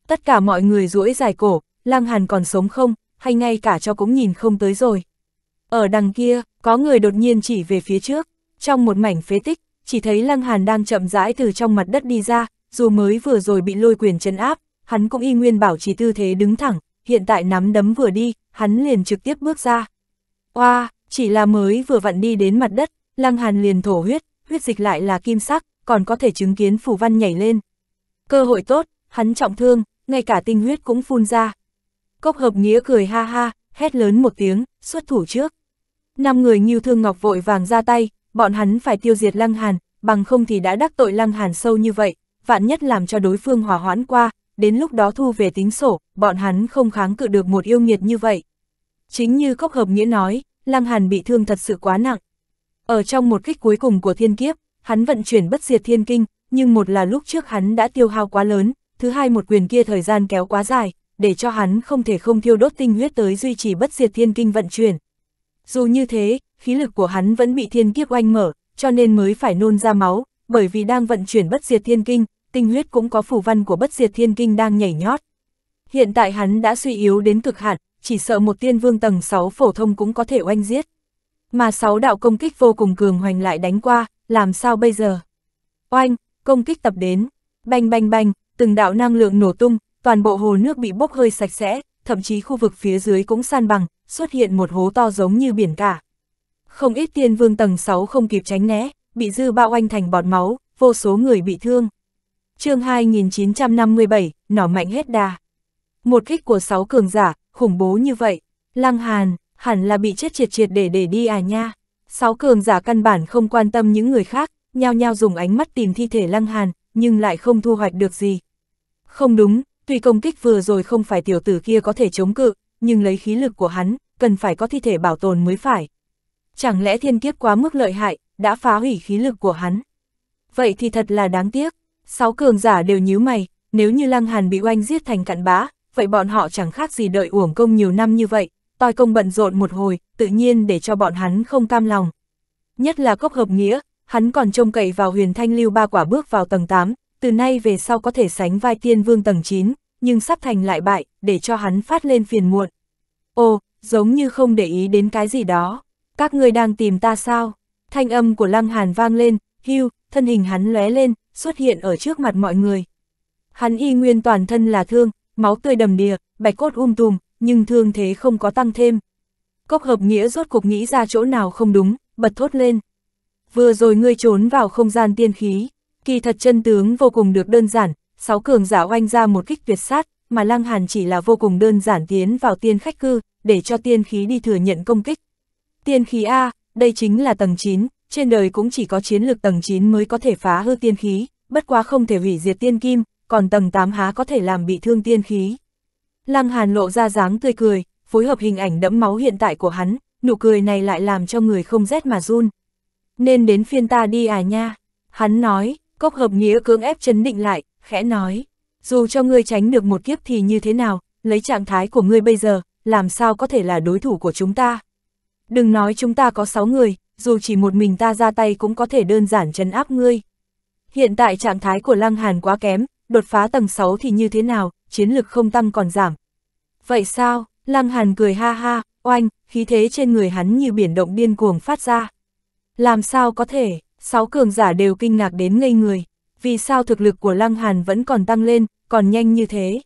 [SPEAKER 1] Tất cả mọi người duỗi dài cổ, lang hàn còn sống không, hay ngay cả cho cũng nhìn không tới rồi. Ở đằng kia, có người đột nhiên chỉ về phía trước, trong một mảnh phế tích, chỉ thấy Lăng Hàn đang chậm rãi từ trong mặt đất đi ra, dù mới vừa rồi bị lôi quyền chân áp, hắn cũng y nguyên bảo trì tư thế đứng thẳng, hiện tại nắm đấm vừa đi, hắn liền trực tiếp bước ra. Oa, chỉ là mới vừa vặn đi đến mặt đất, Lăng Hàn liền thổ huyết, huyết dịch lại là kim sắc, còn có thể chứng kiến phù văn nhảy lên. Cơ hội tốt, hắn trọng thương, ngay cả tinh huyết cũng phun ra. Cốc hợp nghĩa cười ha ha, hét lớn một tiếng, xuất thủ trước. Năm người nghiêu thương ngọc vội vàng ra tay, bọn hắn phải tiêu diệt Lăng Hàn, bằng không thì đã đắc tội Lăng Hàn sâu như vậy, vạn nhất làm cho đối phương hòa hoãn qua, đến lúc đó thu về tính sổ, bọn hắn không kháng cự được một yêu nghiệt như vậy. Chính như Cốc Hợp Nghĩa nói, Lăng Hàn bị thương thật sự quá nặng. Ở trong một kích cuối cùng của thiên kiếp, hắn vận chuyển bất diệt thiên kinh, nhưng một là lúc trước hắn đã tiêu hao quá lớn, thứ hai một quyền kia thời gian kéo quá dài, để cho hắn không thể không thiêu đốt tinh huyết tới duy trì bất diệt thiên kinh vận chuyển. Dù như thế, khí lực của hắn vẫn bị thiên kiếp oanh mở, cho nên mới phải nôn ra máu, bởi vì đang vận chuyển bất diệt thiên kinh, tinh huyết cũng có phủ văn của bất diệt thiên kinh đang nhảy nhót. Hiện tại hắn đã suy yếu đến cực hạn, chỉ sợ một tiên vương tầng 6 phổ thông cũng có thể oanh giết. Mà sáu đạo công kích vô cùng cường hoành lại đánh qua, làm sao bây giờ? Oanh, công kích tập đến, banh banh banh, từng đạo năng lượng nổ tung, toàn bộ hồ nước bị bốc hơi sạch sẽ, thậm chí khu vực phía dưới cũng san bằng, xuất hiện một hố to giống như biển cả. Không ít tiên vương tầng 6 không kịp tránh né, bị dư bạo oanh thành bọt máu, vô số người bị thương chương 2957, nỏ mạnh hết đà. Một kích của sáu cường giả, khủng bố như vậy, Lăng Hàn, hẳn là bị chết triệt triệt để để đi à nha. Sáu cường giả căn bản không quan tâm những người khác, nhao nhao dùng ánh mắt tìm thi thể Lăng Hàn, nhưng lại không thu hoạch được gì. Không đúng, tuy công kích vừa rồi không phải tiểu tử kia có thể chống cự, nhưng lấy khí lực của hắn, cần phải có thi thể bảo tồn mới phải. Chẳng lẽ thiên kiếp quá mức lợi hại, đã phá hủy khí lực của hắn? Vậy thì thật là đáng tiếc, Sáu cường giả đều nhíu mày, nếu như Lăng Hàn bị oanh giết thành cặn bã, vậy bọn họ chẳng khác gì đợi uổng công nhiều năm như vậy, toi công bận rộn một hồi, tự nhiên để cho bọn hắn không cam lòng. Nhất là cốc hợp nghĩa, hắn còn trông cậy vào huyền thanh lưu ba quả bước vào tầng 8, từ nay về sau có thể sánh vai tiên vương tầng 9, nhưng sắp thành lại bại, để cho hắn phát lên phiền muộn. Ồ, giống như không để ý đến cái gì đó, các ngươi đang tìm ta sao? Thanh âm của Lăng Hàn vang lên, hưu, thân hình hắn lóe lên, xuất hiện ở trước mặt mọi người. Hắn y nguyên toàn thân là thương, máu tươi đầm đìa, bạch cốt um tùm, nhưng thương thế không có tăng thêm. Cốc hợp nghĩa rốt cuộc nghĩ ra chỗ nào không đúng, bật thốt lên. Vừa rồi ngươi trốn vào không gian tiên khí, kỳ thật chân tướng vô cùng được đơn giản, sáu cường giả oanh ra một kích tuyệt sát, mà Lăng Hàn chỉ là vô cùng đơn giản tiến vào tiên khách cư, để cho tiên khí đi thừa nhận công kích. Tiên khí A, đây chính là tầng 9, trên đời cũng chỉ có chiến lực tầng 9 mới có thể phá hư tiên khí, bất quá không thể hủy diệt tiên kim, còn tầng 8 há có thể làm bị thương tiên khí. Lăng Hàn lộ ra dáng tươi cười, phối hợp hình ảnh đẫm máu hiện tại của hắn, nụ cười này lại làm cho người không rét mà run. Nên đến phiên ta đi à nha, hắn nói, cốc hợp nghĩa cưỡng ép chấn định lại, khẽ nói, dù cho ngươi tránh được một kiếp thì như thế nào, lấy trạng thái của ngươi bây giờ, làm sao có thể là đối thủ của chúng ta. Đừng nói chúng ta có 6 người, dù chỉ một mình ta ra tay cũng có thể đơn giản chấn áp ngươi. Hiện tại trạng thái của Lăng Hàn quá kém, đột phá tầng 6 thì như thế nào, chiến lực không tăng còn giảm. Vậy sao, Lăng Hàn cười ha ha, oanh, khí thế trên người hắn như biển động điên cuồng phát ra. Làm sao có thể, sáu cường giả đều kinh ngạc đến ngây người, vì sao thực lực của Lăng Hàn vẫn còn tăng lên, còn nhanh như thế.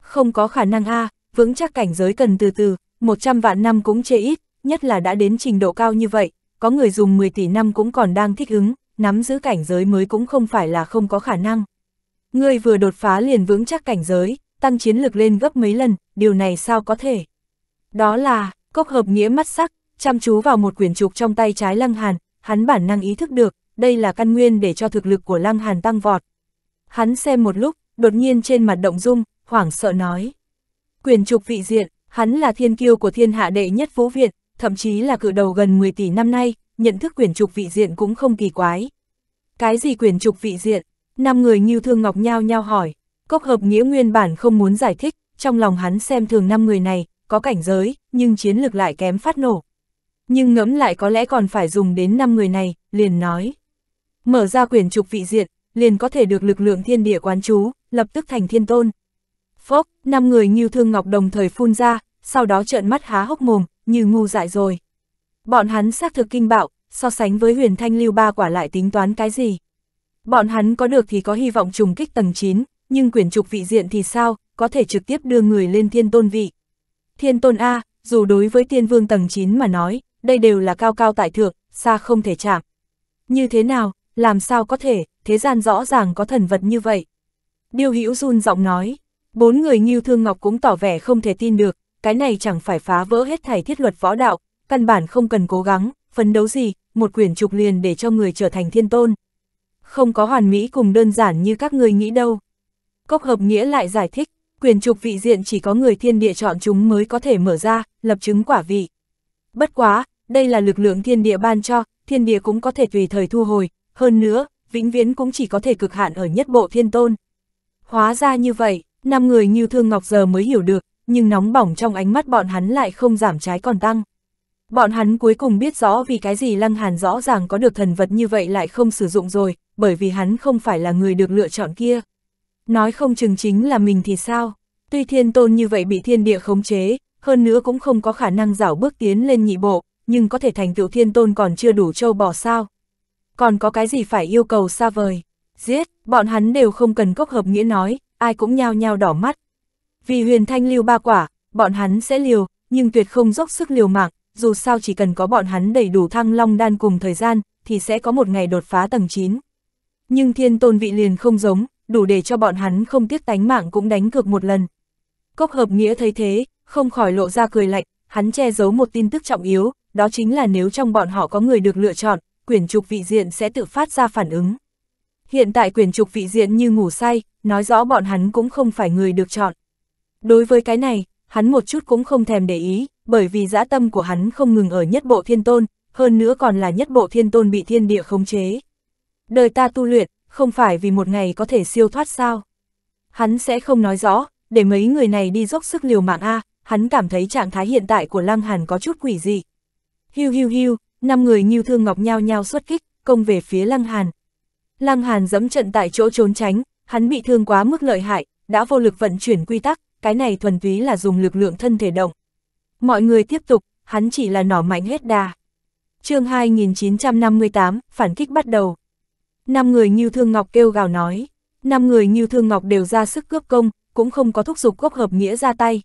[SPEAKER 1] Không có khả năng a vững chắc cảnh giới cần từ từ, 100 vạn năm cũng chê ít, nhất là đã đến trình độ cao như vậy, có người dùng 10 tỷ năm cũng còn đang thích ứng, nắm giữ cảnh giới mới cũng không phải là không có khả năng. Ngươi vừa đột phá liền vững chắc cảnh giới, tăng chiến lực lên gấp mấy lần, điều này sao có thể? Đó là, cốc hợp nghĩa mắt sắc, chăm chú vào một quyển trục trong tay trái Lăng Hàn, hắn bản năng ý thức được, đây là căn nguyên để cho thực lực của Lăng Hàn tăng vọt. Hắn xem một lúc, đột nhiên trên mặt động dung, hoảng sợ nói. Quyền trục vị diện, hắn là thiên kiêu của thiên hạ đệ nhất vũ viện, thậm chí là cự đầu gần 10 tỷ năm nay, nhận thức quyển trục vị diện cũng không kỳ quái. Cái gì quyển trục vị diện? Năm người như thương ngọc nhao nhao hỏi, cốc hợp nghĩa nguyên bản không muốn giải thích, trong lòng hắn xem thường năm người này, có cảnh giới, nhưng chiến lực lại kém phát nổ. Nhưng ngẫm lại có lẽ còn phải dùng đến năm người này, liền nói. Mở ra quyển trục vị diện, liền có thể được lực lượng thiên địa quán chú, lập tức thành thiên tôn. Phốc, năm người như thương ngọc đồng thời phun ra, sau đó trợn mắt há hốc mồm, như ngu dại rồi. Bọn hắn xác thực kinh bạo, so sánh với huyền thanh lưu ba quả lại tính toán cái gì. Bọn hắn có được thì có hy vọng trùng kích tầng 9, nhưng quyển trục vị diện thì sao, có thể trực tiếp đưa người lên thiên tôn vị. Thiên tôn A, dù đối với tiên vương tầng 9 mà nói, đây đều là cao cao tại thượng, xa không thể chạm. Như thế nào, làm sao có thể, thế gian rõ ràng có thần vật như vậy. Điêu hữu run giọng nói, bốn người nghiêu thương ngọc cũng tỏ vẻ không thể tin được, cái này chẳng phải phá vỡ hết thảy thiết luật võ đạo, căn bản không cần cố gắng, phấn đấu gì, một quyển trục liền để cho người trở thành thiên tôn. Không có hoàn mỹ cùng đơn giản như các người nghĩ đâu. Cốc hợp nghĩa lại giải thích, quyền trục vị diện chỉ có người thiên địa chọn chúng mới có thể mở ra, lập chứng quả vị. Bất quá, đây là lực lượng thiên địa ban cho, thiên địa cũng có thể tùy thời thu hồi, hơn nữa, vĩnh viễn cũng chỉ có thể cực hạn ở nhất bộ thiên tôn. Hóa ra như vậy, năm người như Thương Ngọc giờ mới hiểu được, nhưng nóng bỏng trong ánh mắt bọn hắn lại không giảm trái còn tăng. Bọn hắn cuối cùng biết rõ vì cái gì Lăng Hàn rõ ràng có được thần vật như vậy lại không sử dụng rồi, bởi vì hắn không phải là người được lựa chọn kia. Nói không chừng chính là mình thì sao? Tuy thiên tôn như vậy bị thiên địa khống chế, hơn nữa cũng không có khả năng rảo bước tiến lên nhị bộ, nhưng có thể thành tựu thiên tôn còn chưa đủ trâu bò sao. Còn có cái gì phải yêu cầu xa vời? Giết, bọn hắn đều không cần cốc hợp nghĩa nói, ai cũng nhao nhao đỏ mắt, vì huyền thanh lưu ba quả, bọn hắn sẽ liều, nhưng tuyệt không dốc sức liều mạng, dù sao chỉ cần có bọn hắn đầy đủ thăng long đan cùng thời gian, thì sẽ có một ngày đột phá tầng 9. Nhưng thiên tôn vị liền không giống, đủ để cho bọn hắn không tiếc tánh mạng cũng đánh cược một lần. Cốc hợp nghĩa thấy thế, không khỏi lộ ra cười lạnh, hắn che giấu một tin tức trọng yếu, đó chính là nếu trong bọn họ có người được lựa chọn, quyển trục vị diện sẽ tự phát ra phản ứng. Hiện tại quyển trục vị diện như ngủ say, nói rõ bọn hắn cũng không phải người được chọn. Đối với cái này, hắn một chút cũng không thèm để ý, bởi vì dã tâm của hắn không ngừng ở nhất bộ thiên tôn, hơn nữa còn là nhất bộ thiên tôn bị thiên địa khống chế. Đời ta tu luyện, không phải vì một ngày có thể siêu thoát sao. Hắn sẽ không nói rõ, để mấy người này đi dốc sức liều mạng A, hắn cảm thấy trạng thái hiện tại của Lăng Hàn có chút quỷ dị. Hiu hiu hiu, năm người nghiêu thương ngọc nhao nhao xuất kích, công về phía Lăng Hàn. Lăng Hàn dẫm trận tại chỗ trốn tránh, hắn bị thương quá mức lợi hại, đã vô lực vận chuyển quy tắc, cái này thuần túy là dùng lực lượng thân thể động. Mọi người tiếp tục, hắn chỉ là nỏ mạnh hết đà. chương 2958, phản kích bắt đầu. Năm người như Thương Ngọc kêu gào nói, năm người như Thương Ngọc đều ra sức cướp công, cũng không có thúc giục gốc hợp nghĩa ra tay.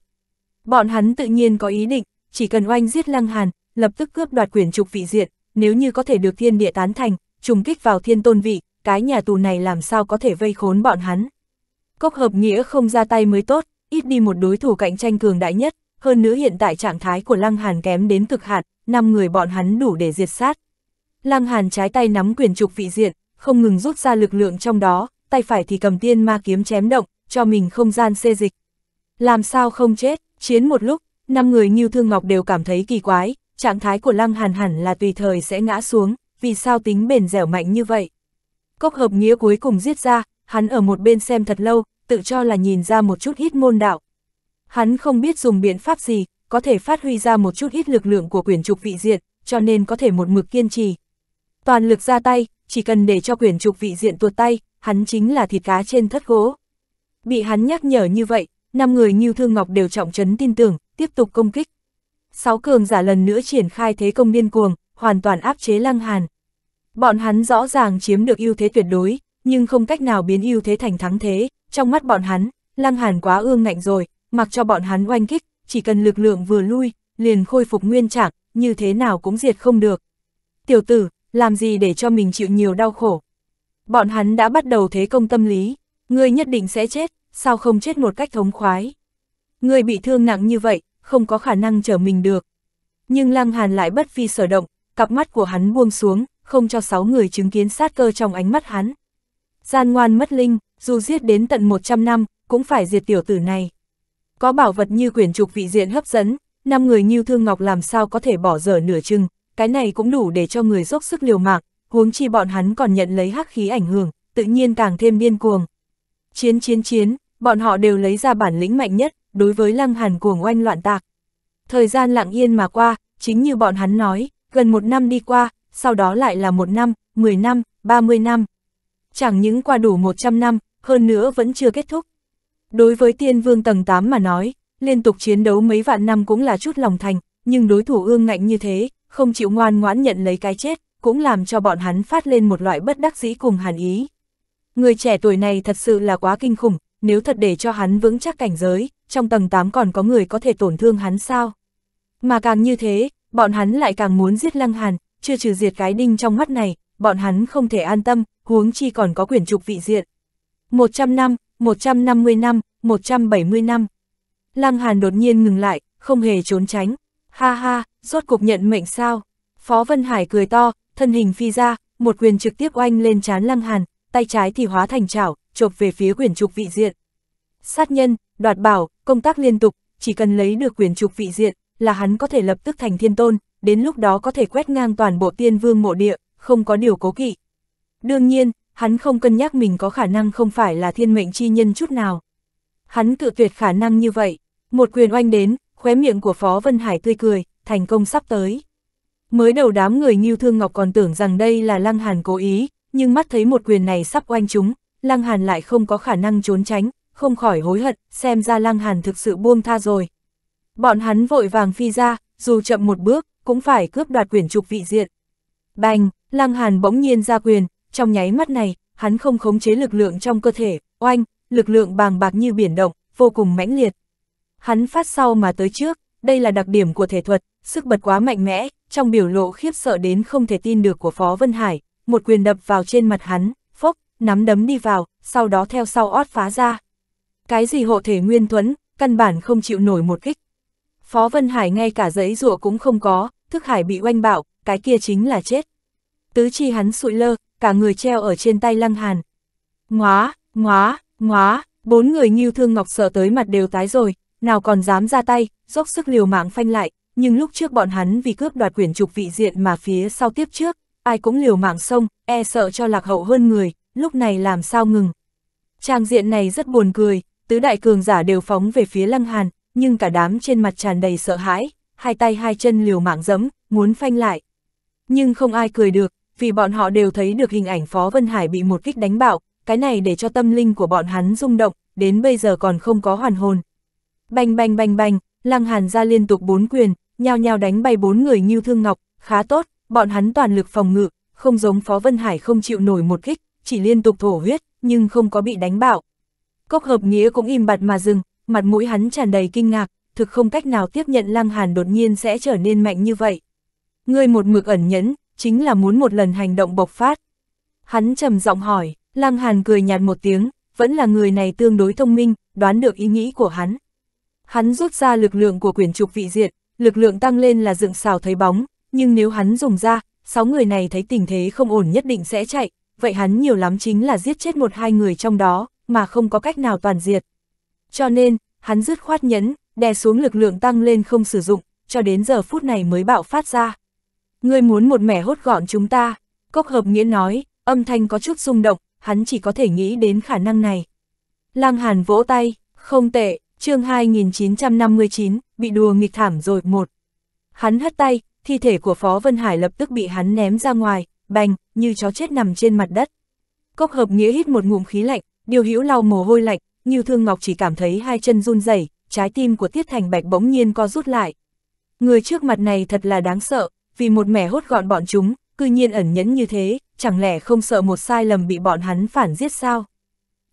[SPEAKER 1] Bọn hắn tự nhiên có ý định, chỉ cần oanh giết Lăng Hàn, lập tức cướp đoạt quyền trục vị diện, nếu như có thể được thiên địa tán thành, trùng kích vào thiên tôn vị, cái nhà tù này làm sao có thể vây khốn bọn hắn. Cốc hợp nghĩa không ra tay mới tốt, ít đi một đối thủ cạnh tranh cường đại nhất, hơn nữa hiện tại trạng thái của Lăng Hàn kém đến cực hạn, năm người bọn hắn đủ để diệt sát. Lăng Hàn trái tay nắm quyền trục vị diện, không ngừng rút ra lực lượng trong đó, tay phải thì cầm tiên ma kiếm chém động, cho mình không gian xê dịch. Làm sao không chết, chiến một lúc, năm người như Thương Ngọc đều cảm thấy kỳ quái, trạng thái của Lăng Hàn hẳn là tùy thời sẽ ngã xuống, vì sao tính bền dẻo mạnh như vậy. Cốc hợp nghĩa cuối cùng giết ra, hắn ở một bên xem thật lâu, tự cho là nhìn ra một chút ít môn đạo. Hắn không biết dùng biện pháp gì, có thể phát huy ra một chút ít lực lượng của quyển trục vị diện, cho nên có thể một mực kiên trì. Toàn lực ra tay, chỉ cần để cho quyển trục vị diện tuột tay, hắn chính là thịt cá trên thất gỗ. Bị hắn nhắc nhở như vậy, năm người như Thương Ngọc đều trọng trấn tin tưởng, tiếp tục công kích. Sáu cường giả lần nữa triển khai thế công điên cuồng, hoàn toàn áp chế Lăng Hàn. Bọn hắn rõ ràng chiếm được ưu thế tuyệt đối, nhưng không cách nào biến ưu thế thành thắng thế. Trong mắt bọn hắn, Lăng Hàn quá ương ngạnh rồi, mặc cho bọn hắn oanh kích, chỉ cần lực lượng vừa lui, liền khôi phục nguyên trạng, như thế nào cũng diệt không được. Tiểu tử, làm gì để cho mình chịu nhiều đau khổ? Bọn hắn đã bắt đầu thế công tâm lý, ngươi nhất định sẽ chết, sao không chết một cách thống khoái? Ngươi bị thương nặng như vậy, không có khả năng trở mình được. Nhưng Lăng Hàn lại bất phi sở động, cặp mắt của hắn buông xuống, không cho sáu người chứng kiến sát cơ trong ánh mắt hắn. Gian ngoan mất linh, dù giết đến tận 100 năm, cũng phải diệt tiểu tử này. Có bảo vật như quyển trục vị diện hấp dẫn, năm người như Thương Ngọc làm sao có thể bỏ dở nửa chừng, cái này cũng đủ để cho người dốc sức liều mạng, huống chi bọn hắn còn nhận lấy hắc khí ảnh hưởng, tự nhiên càng thêm điên cuồng. Chiến chiến chiến, bọn họ đều lấy ra bản lĩnh mạnh nhất, đối với Lăng Hàn cuồng oanh loạn tạc. Thời gian lặng yên mà qua, chính như bọn hắn nói, gần một năm đi qua, sau đó lại là một năm, 10 năm, 30 năm. Chẳng những qua đủ 100 năm, hơn nữa vẫn chưa kết thúc. Đối với tiên vương tầng 8 mà nói, liên tục chiến đấu mấy vạn năm cũng là chút lòng thành, nhưng đối thủ ương ngạnh như thế, không chịu ngoan ngoãn nhận lấy cái chết, cũng làm cho bọn hắn phát lên một loại bất đắc dĩ cùng hàn ý. Người trẻ tuổi này thật sự là quá kinh khủng, nếu thật để cho hắn vững chắc cảnh giới, trong tầng 8 còn có người có thể tổn thương hắn sao? Mà càng như thế, bọn hắn lại càng muốn giết Lăng Hàn, chưa trừ diệt cái đinh trong mắt này, bọn hắn không thể an tâm, huống chi còn có quyển trục vị diện. 100 năm, 150 năm, 170 năm. Lăng Hàn đột nhiên ngừng lại, không hề trốn tránh. Ha ha, rốt cuộc nhận mệnh sao? Phó Vân Hải cười to, thân hình phi ra, một quyền trực tiếp oanh lên chán Lăng Hàn, tay trái thì hóa thành chảo, chộp về phía quyền trục vị diện. Sát nhân, đoạt bảo, công tác liên tục, chỉ cần lấy được quyền trục vị diện, là hắn có thể lập tức thành thiên tôn, đến lúc đó có thể quét ngang toàn bộ tiên vương mộ địa, không có điều cố kỵ. Đương nhiên, hắn không cân nhắc mình có khả năng không phải là thiên mệnh chi nhân chút nào. Hắn cự tuyệt khả năng như vậy, một quyền oanh đến, khóe miệng của Phó Vân Hải tươi cười, thành công sắp tới. Mới đầu đám người Ngưu Thương Ngọc còn tưởng rằng đây là Lăng Hàn cố ý, nhưng mắt thấy một quyền này sắp oanh chúng, Lăng Hàn lại không có khả năng trốn tránh, không khỏi hối hận, xem ra Lăng Hàn thực sự buông tha rồi. Bọn hắn vội vàng phi ra, dù chậm một bước, cũng phải cướp đoạt quyền trục vị diện. Bành, Lăng Hàn bỗng nhiên ra quyền, trong nháy mắt này, hắn không khống chế lực lượng trong cơ thể, oanh, lực lượng bàng bạc như biển động, vô cùng mãnh liệt. Hắn phát sau mà tới trước, đây là đặc điểm của thể thuật, sức bật quá mạnh mẽ, trong biểu lộ khiếp sợ đến không thể tin được của Phó Vân Hải, một quyền đập vào trên mặt hắn, phốc, nắm đấm đi vào, sau đó theo sau ót phá ra. Cái gì hộ thể nguyên thuẫn, căn bản không chịu nổi một kích. Phó Vân Hải ngay cả giấy rùa cũng không có, thức hải bị oanh bạo, cái kia chính là chết. Tứ chi hắn sụi lơ, cả người treo ở trên tay lăng hàn. Ngóa, ngóa, ngóa, bốn người nghiêu thương ngọc sợ tới mặt đều tái rồi, nào còn dám ra tay, dốc sức liều mạng phanh lại, nhưng lúc trước bọn hắn vì cướp đoạt quyển trục vị diện mà phía sau tiếp trước, ai cũng liều mạng xông, e sợ cho lạc hậu hơn người, lúc này làm sao ngừng. Trang diện này rất buồn cười, tứ đại cường giả đều phóng về phía lăng hàn, nhưng cả đám trên mặt tràn đầy sợ hãi, hai tay hai chân liều mạng dẫm, muốn phanh lại. Nhưng không ai cười được, vì bọn họ đều thấy được hình ảnh Phó Vân Hải bị một kích đánh bạo, cái này để cho tâm linh của bọn hắn rung động, đến bây giờ còn không có hoàn hồn. Bành bành bành bành, Lăng Hàn ra liên tục bốn quyền, nhào nhào đánh bay bốn người như Thương Ngọc, khá tốt, bọn hắn toàn lực phòng ngự, không giống Phó Vân Hải không chịu nổi một kích, chỉ liên tục thổ huyết, nhưng không có bị đánh bạo. Cốc hợp nghĩa cũng im bặt mà dừng, mặt mũi hắn tràn đầy kinh ngạc, thực không cách nào tiếp nhận Lăng Hàn đột nhiên sẽ trở nên mạnh như vậy. người một mực ẩn nhẫn, chính là muốn một lần hành động bộc phát. Hắn trầm giọng hỏi, Lăng Hàn cười nhạt một tiếng, vẫn là người này tương đối thông minh, đoán được ý nghĩ của hắn. Hắn rút ra lực lượng của quyển trục vị diện, lực lượng tăng lên là dựng xào thấy bóng, nhưng nếu hắn dùng ra, sáu người này thấy tình thế không ổn nhất định sẽ chạy, vậy hắn nhiều lắm chính là giết chết một hai người trong đó, mà không có cách nào toàn diệt. Cho nên, hắn dứt khoát nhẫn, đè xuống lực lượng tăng lên không sử dụng, cho đến giờ phút này mới bạo phát ra. Ngươi muốn một mẻ hốt gọn chúng ta, cốc hợp nghĩa nói, âm thanh có chút rung động, hắn chỉ có thể nghĩ đến khả năng này. Lăng Hàn vỗ tay, không tệ, chương 2959, bị đùa nghịch thảm rồi, một. Hắn hất tay, thi thể của Phó Vân Hải lập tức bị hắn ném ra ngoài, bành, như chó chết nằm trên mặt đất. Cốc hợp nghĩa hít một ngụm khí lạnh, điều hữu lau mồ hôi lạnh, như thương ngọc chỉ cảm thấy hai chân run rẩy, trái tim của Tiết Thành Bạch bỗng nhiên co rút lại. Người trước mặt này thật là đáng sợ, vì một mẻ hốt gọn bọn chúng, cư nhiên ẩn nhẫn như thế, chẳng lẽ không sợ một sai lầm bị bọn hắn phản giết sao?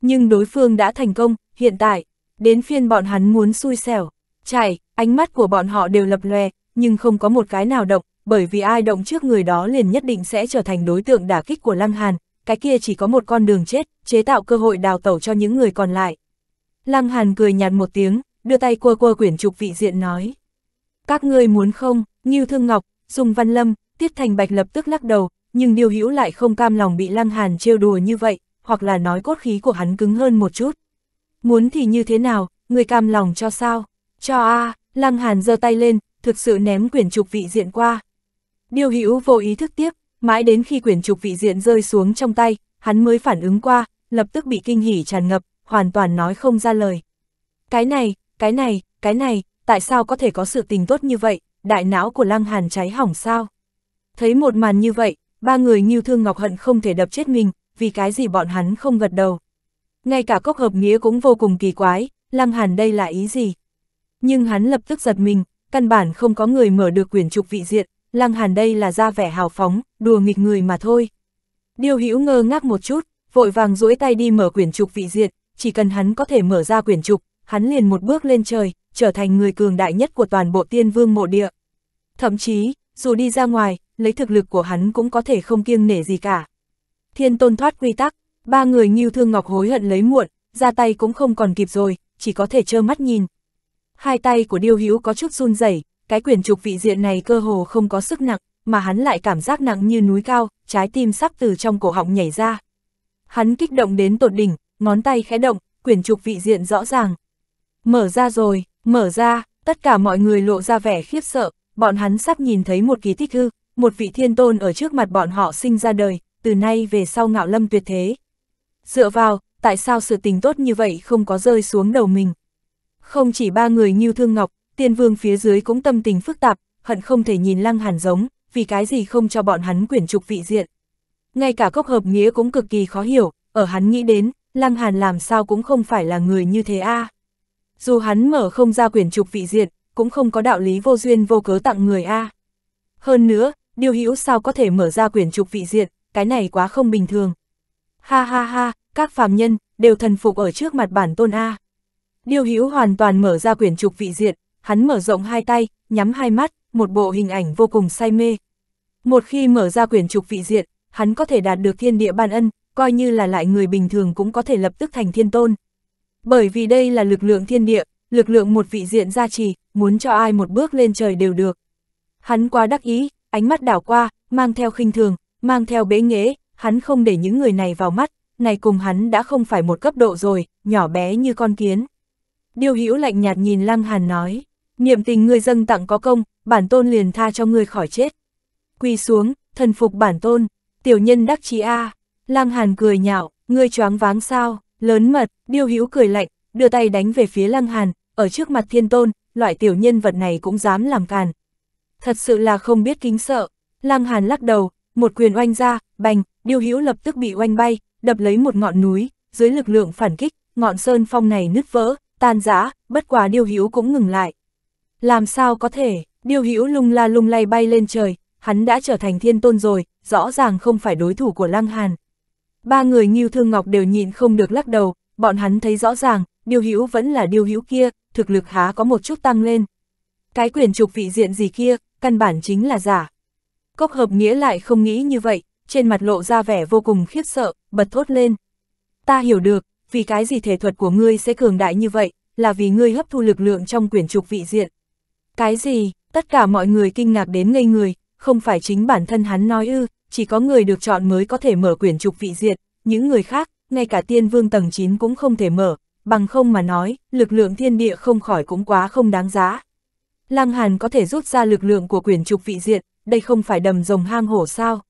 [SPEAKER 1] Nhưng đối phương đã thành công, hiện tại, đến phiên bọn hắn muốn xui xẻo, chạy, ánh mắt của bọn họ đều lập lòe, nhưng không có một cái nào động, bởi vì ai động trước người đó liền nhất định sẽ trở thành đối tượng đả kích của Lăng Hàn, cái kia chỉ có một con đường chết, chế tạo cơ hội đào tẩu cho những người còn lại. Lăng Hàn cười nhạt một tiếng, đưa tay qua qua quyển trục vị diện nói. Các ngươi muốn không, Ngưu Thương Ngọc, Dung Văn Lâm, Tiết Thành Bạch lập tức lắc đầu, nhưng Điêu Hữu lại không cam lòng bị Lăng Hàn trêu đùa như vậy, hoặc là nói cốt khí của hắn cứng hơn một chút. Muốn thì như thế nào, người cam lòng cho sao? Cho a, à, Lăng Hàn giơ tay lên, thực sự ném quyển trục vị diện qua. Điêu Hữu vô ý thức tiếp, mãi đến khi quyển trục vị diện rơi xuống trong tay, hắn mới phản ứng qua, lập tức bị kinh hỉ tràn ngập, hoàn toàn nói không ra lời. Cái này, cái này, cái này, tại sao có thể có sự tình tốt như vậy, đại não của Lăng Hàn cháy hỏng sao? Thấy một màn như vậy, ba người Ngưu Thương Ngọc Hận không thể đập chết mình, vì cái gì bọn hắn không gật đầu. Ngay cả cốc hợp nghĩa cũng vô cùng kỳ quái, Lăng Hàn đây là ý gì? Nhưng hắn lập tức giật mình, căn bản không có người mở được quyển trục vị diện, Lăng Hàn đây là ra vẻ hào phóng, đùa nghịch người mà thôi. Điều hữu ngơ ngác một chút, vội vàng duỗi tay đi mở quyển trục vị diện, chỉ cần hắn có thể mở ra quyển trục, hắn liền một bước lên trời, trở thành người cường đại nhất của toàn bộ tiên vương mộ địa. Thậm chí, dù đi ra ngoài, lấy thực lực của hắn cũng có thể không kiêng nể gì cả. Thiên tôn thoát quy tắc, ba người nghiêu thương ngọc hối hận lấy muộn, ra tay cũng không còn kịp rồi, chỉ có thể trơ mắt nhìn. Hai tay của điêu hữu có chút run rẩy cái quyển trục vị diện này cơ hồ không có sức nặng, mà hắn lại cảm giác nặng như núi cao, trái tim sắp từ trong cổ họng nhảy ra. Hắn kích động đến tột đỉnh, ngón tay khẽ động, quyển trục vị diện rõ ràng. Mở ra rồi, Mở ra, tất cả mọi người lộ ra vẻ khiếp sợ, bọn hắn sắp nhìn thấy một kỳ tích hư, một vị thiên tôn ở trước mặt bọn họ sinh ra đời, từ nay về sau ngạo lâm tuyệt thế. Dựa vào, tại sao sự tình tốt như vậy không có rơi xuống đầu mình? Không chỉ ba người như thương ngọc, tiên vương phía dưới cũng tâm tình phức tạp, hận không thể nhìn lăng hàn giống, vì cái gì không cho bọn hắn quyển trục vị diện. Ngay cả cốc hợp nghĩa cũng cực kỳ khó hiểu, ở hắn nghĩ đến, lăng hàn làm sao cũng không phải là người như thế a à. Dù hắn mở không ra quyển trục vị diện, cũng không có đạo lý vô duyên vô cớ tặng người A. Hơn nữa, điều hữu sao có thể mở ra quyển trục vị diện, cái này quá không bình thường. Ha ha ha, các phàm nhân, đều thần phục ở trước mặt bản tôn A. Điêu hữu hoàn toàn mở ra quyển trục vị diện, hắn mở rộng hai tay, nhắm hai mắt, một bộ hình ảnh vô cùng say mê. Một khi mở ra quyển trục vị diện, hắn có thể đạt được thiên địa ban ân, coi như là lại người bình thường cũng có thể lập tức thành thiên tôn. Bởi vì đây là lực lượng thiên địa, lực lượng một vị diện gia trì, muốn cho ai một bước lên trời đều được. Hắn quá đắc ý, ánh mắt đảo qua, mang theo khinh thường, mang theo bế nghế, hắn không để những người này vào mắt, này cùng hắn đã không phải một cấp độ rồi, nhỏ bé như con kiến. Điêu hữu lạnh nhạt nhìn Lăng Hàn nói, niệm tình người dân tặng có công, bản tôn liền tha cho người khỏi chết. Quỳ xuống, thần phục bản tôn, tiểu nhân đắc trí A, à. Lăng Hàn cười nhạo, ngươi choáng váng sao, Lớn mật, điêu hữu cười lạnh, đưa tay đánh về phía lăng hàn, ở trước mặt thiên tôn, loại tiểu nhân vật này cũng dám làm càn. Thật sự là không biết kính sợ, lăng hàn lắc đầu, một quyền oanh ra, bành, điêu hữu lập tức bị oanh bay, đập lấy một ngọn núi, dưới lực lượng phản kích, ngọn sơn phong này nứt vỡ, tan rã, bất quá điêu hữu cũng ngừng lại. Làm sao có thể, điêu hữu lung la lung lay bay lên trời, hắn đã trở thành thiên tôn rồi, rõ ràng không phải đối thủ của lăng hàn. Ba người Ngưu Thương Ngọc đều nhịn không được lắc đầu, bọn hắn thấy rõ ràng, Điêu Hữu vẫn là Điêu Hữu kia, thực lực há có một chút tăng lên. Cái quyền trục vị diện gì kia, căn bản chính là giả. Cốc hợp nghĩa lại không nghĩ như vậy, trên mặt lộ ra vẻ vô cùng khiếp sợ, bật thốt lên. Ta hiểu được, vì cái gì thể thuật của ngươi sẽ cường đại như vậy, là vì ngươi hấp thu lực lượng trong quyển trục vị diện. Cái gì, tất cả mọi người kinh ngạc đến ngây người, không phải chính bản thân hắn nói ư, chỉ có người được chọn mới có thể mở quyển trục vị diệt, những người khác, ngay cả tiên vương tầng 9 cũng không thể mở, bằng không mà nói, lực lượng thiên địa không khỏi cũng quá không đáng giá. Lăng Hàn có thể rút ra lực lượng của quyển trục vị diện, đây không phải đầm rồng hang hổ sao.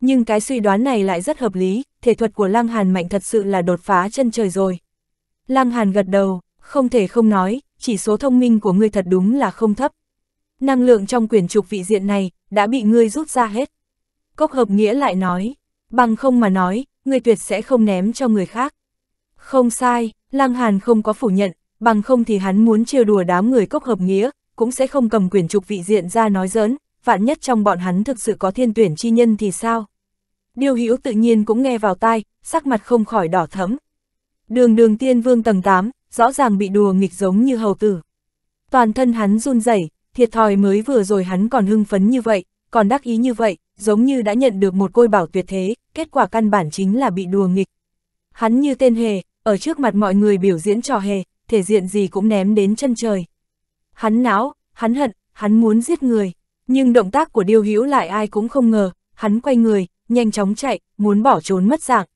[SPEAKER 1] Nhưng cái suy đoán này lại rất hợp lý, thể thuật của Lăng Hàn mạnh thật sự là đột phá chân trời rồi. Lăng Hàn gật đầu, không thể không nói, chỉ số thông minh của ngươi thật đúng là không thấp. Năng lượng trong quyển trục vị diện này, đã bị ngươi rút ra hết. Cốc hợp nghĩa lại nói, bằng không mà nói, người tuyệt sẽ không ném cho người khác. Không sai, Lăng Hàn không có phủ nhận, bằng không thì hắn muốn trêu đùa đám người cốc hợp nghĩa, cũng sẽ không cầm quyền trục vị diện ra nói giỡn, vạn nhất trong bọn hắn thực sự có thiên tuyển chi nhân thì sao? Điều hữu tự nhiên cũng nghe vào tai, sắc mặt không khỏi đỏ thẫm. Đường đường tiên vương tầng 8, rõ ràng bị đùa nghịch giống như hầu tử. Toàn thân hắn run rẩy, thiệt thòi mới vừa rồi hắn còn hưng phấn như vậy, còn đắc ý như vậy, giống như đã nhận được một côi bảo tuyệt thế, kết quả căn bản chính là bị đùa nghịch. Hắn như tên hề, ở trước mặt mọi người biểu diễn trò hề, thể diện gì cũng ném đến chân trời. Hắn náo, hắn hận, hắn muốn giết người, nhưng động tác của Điêu Hữu lại ai cũng không ngờ, hắn quay người, nhanh chóng chạy, muốn bỏ trốn mất dạng.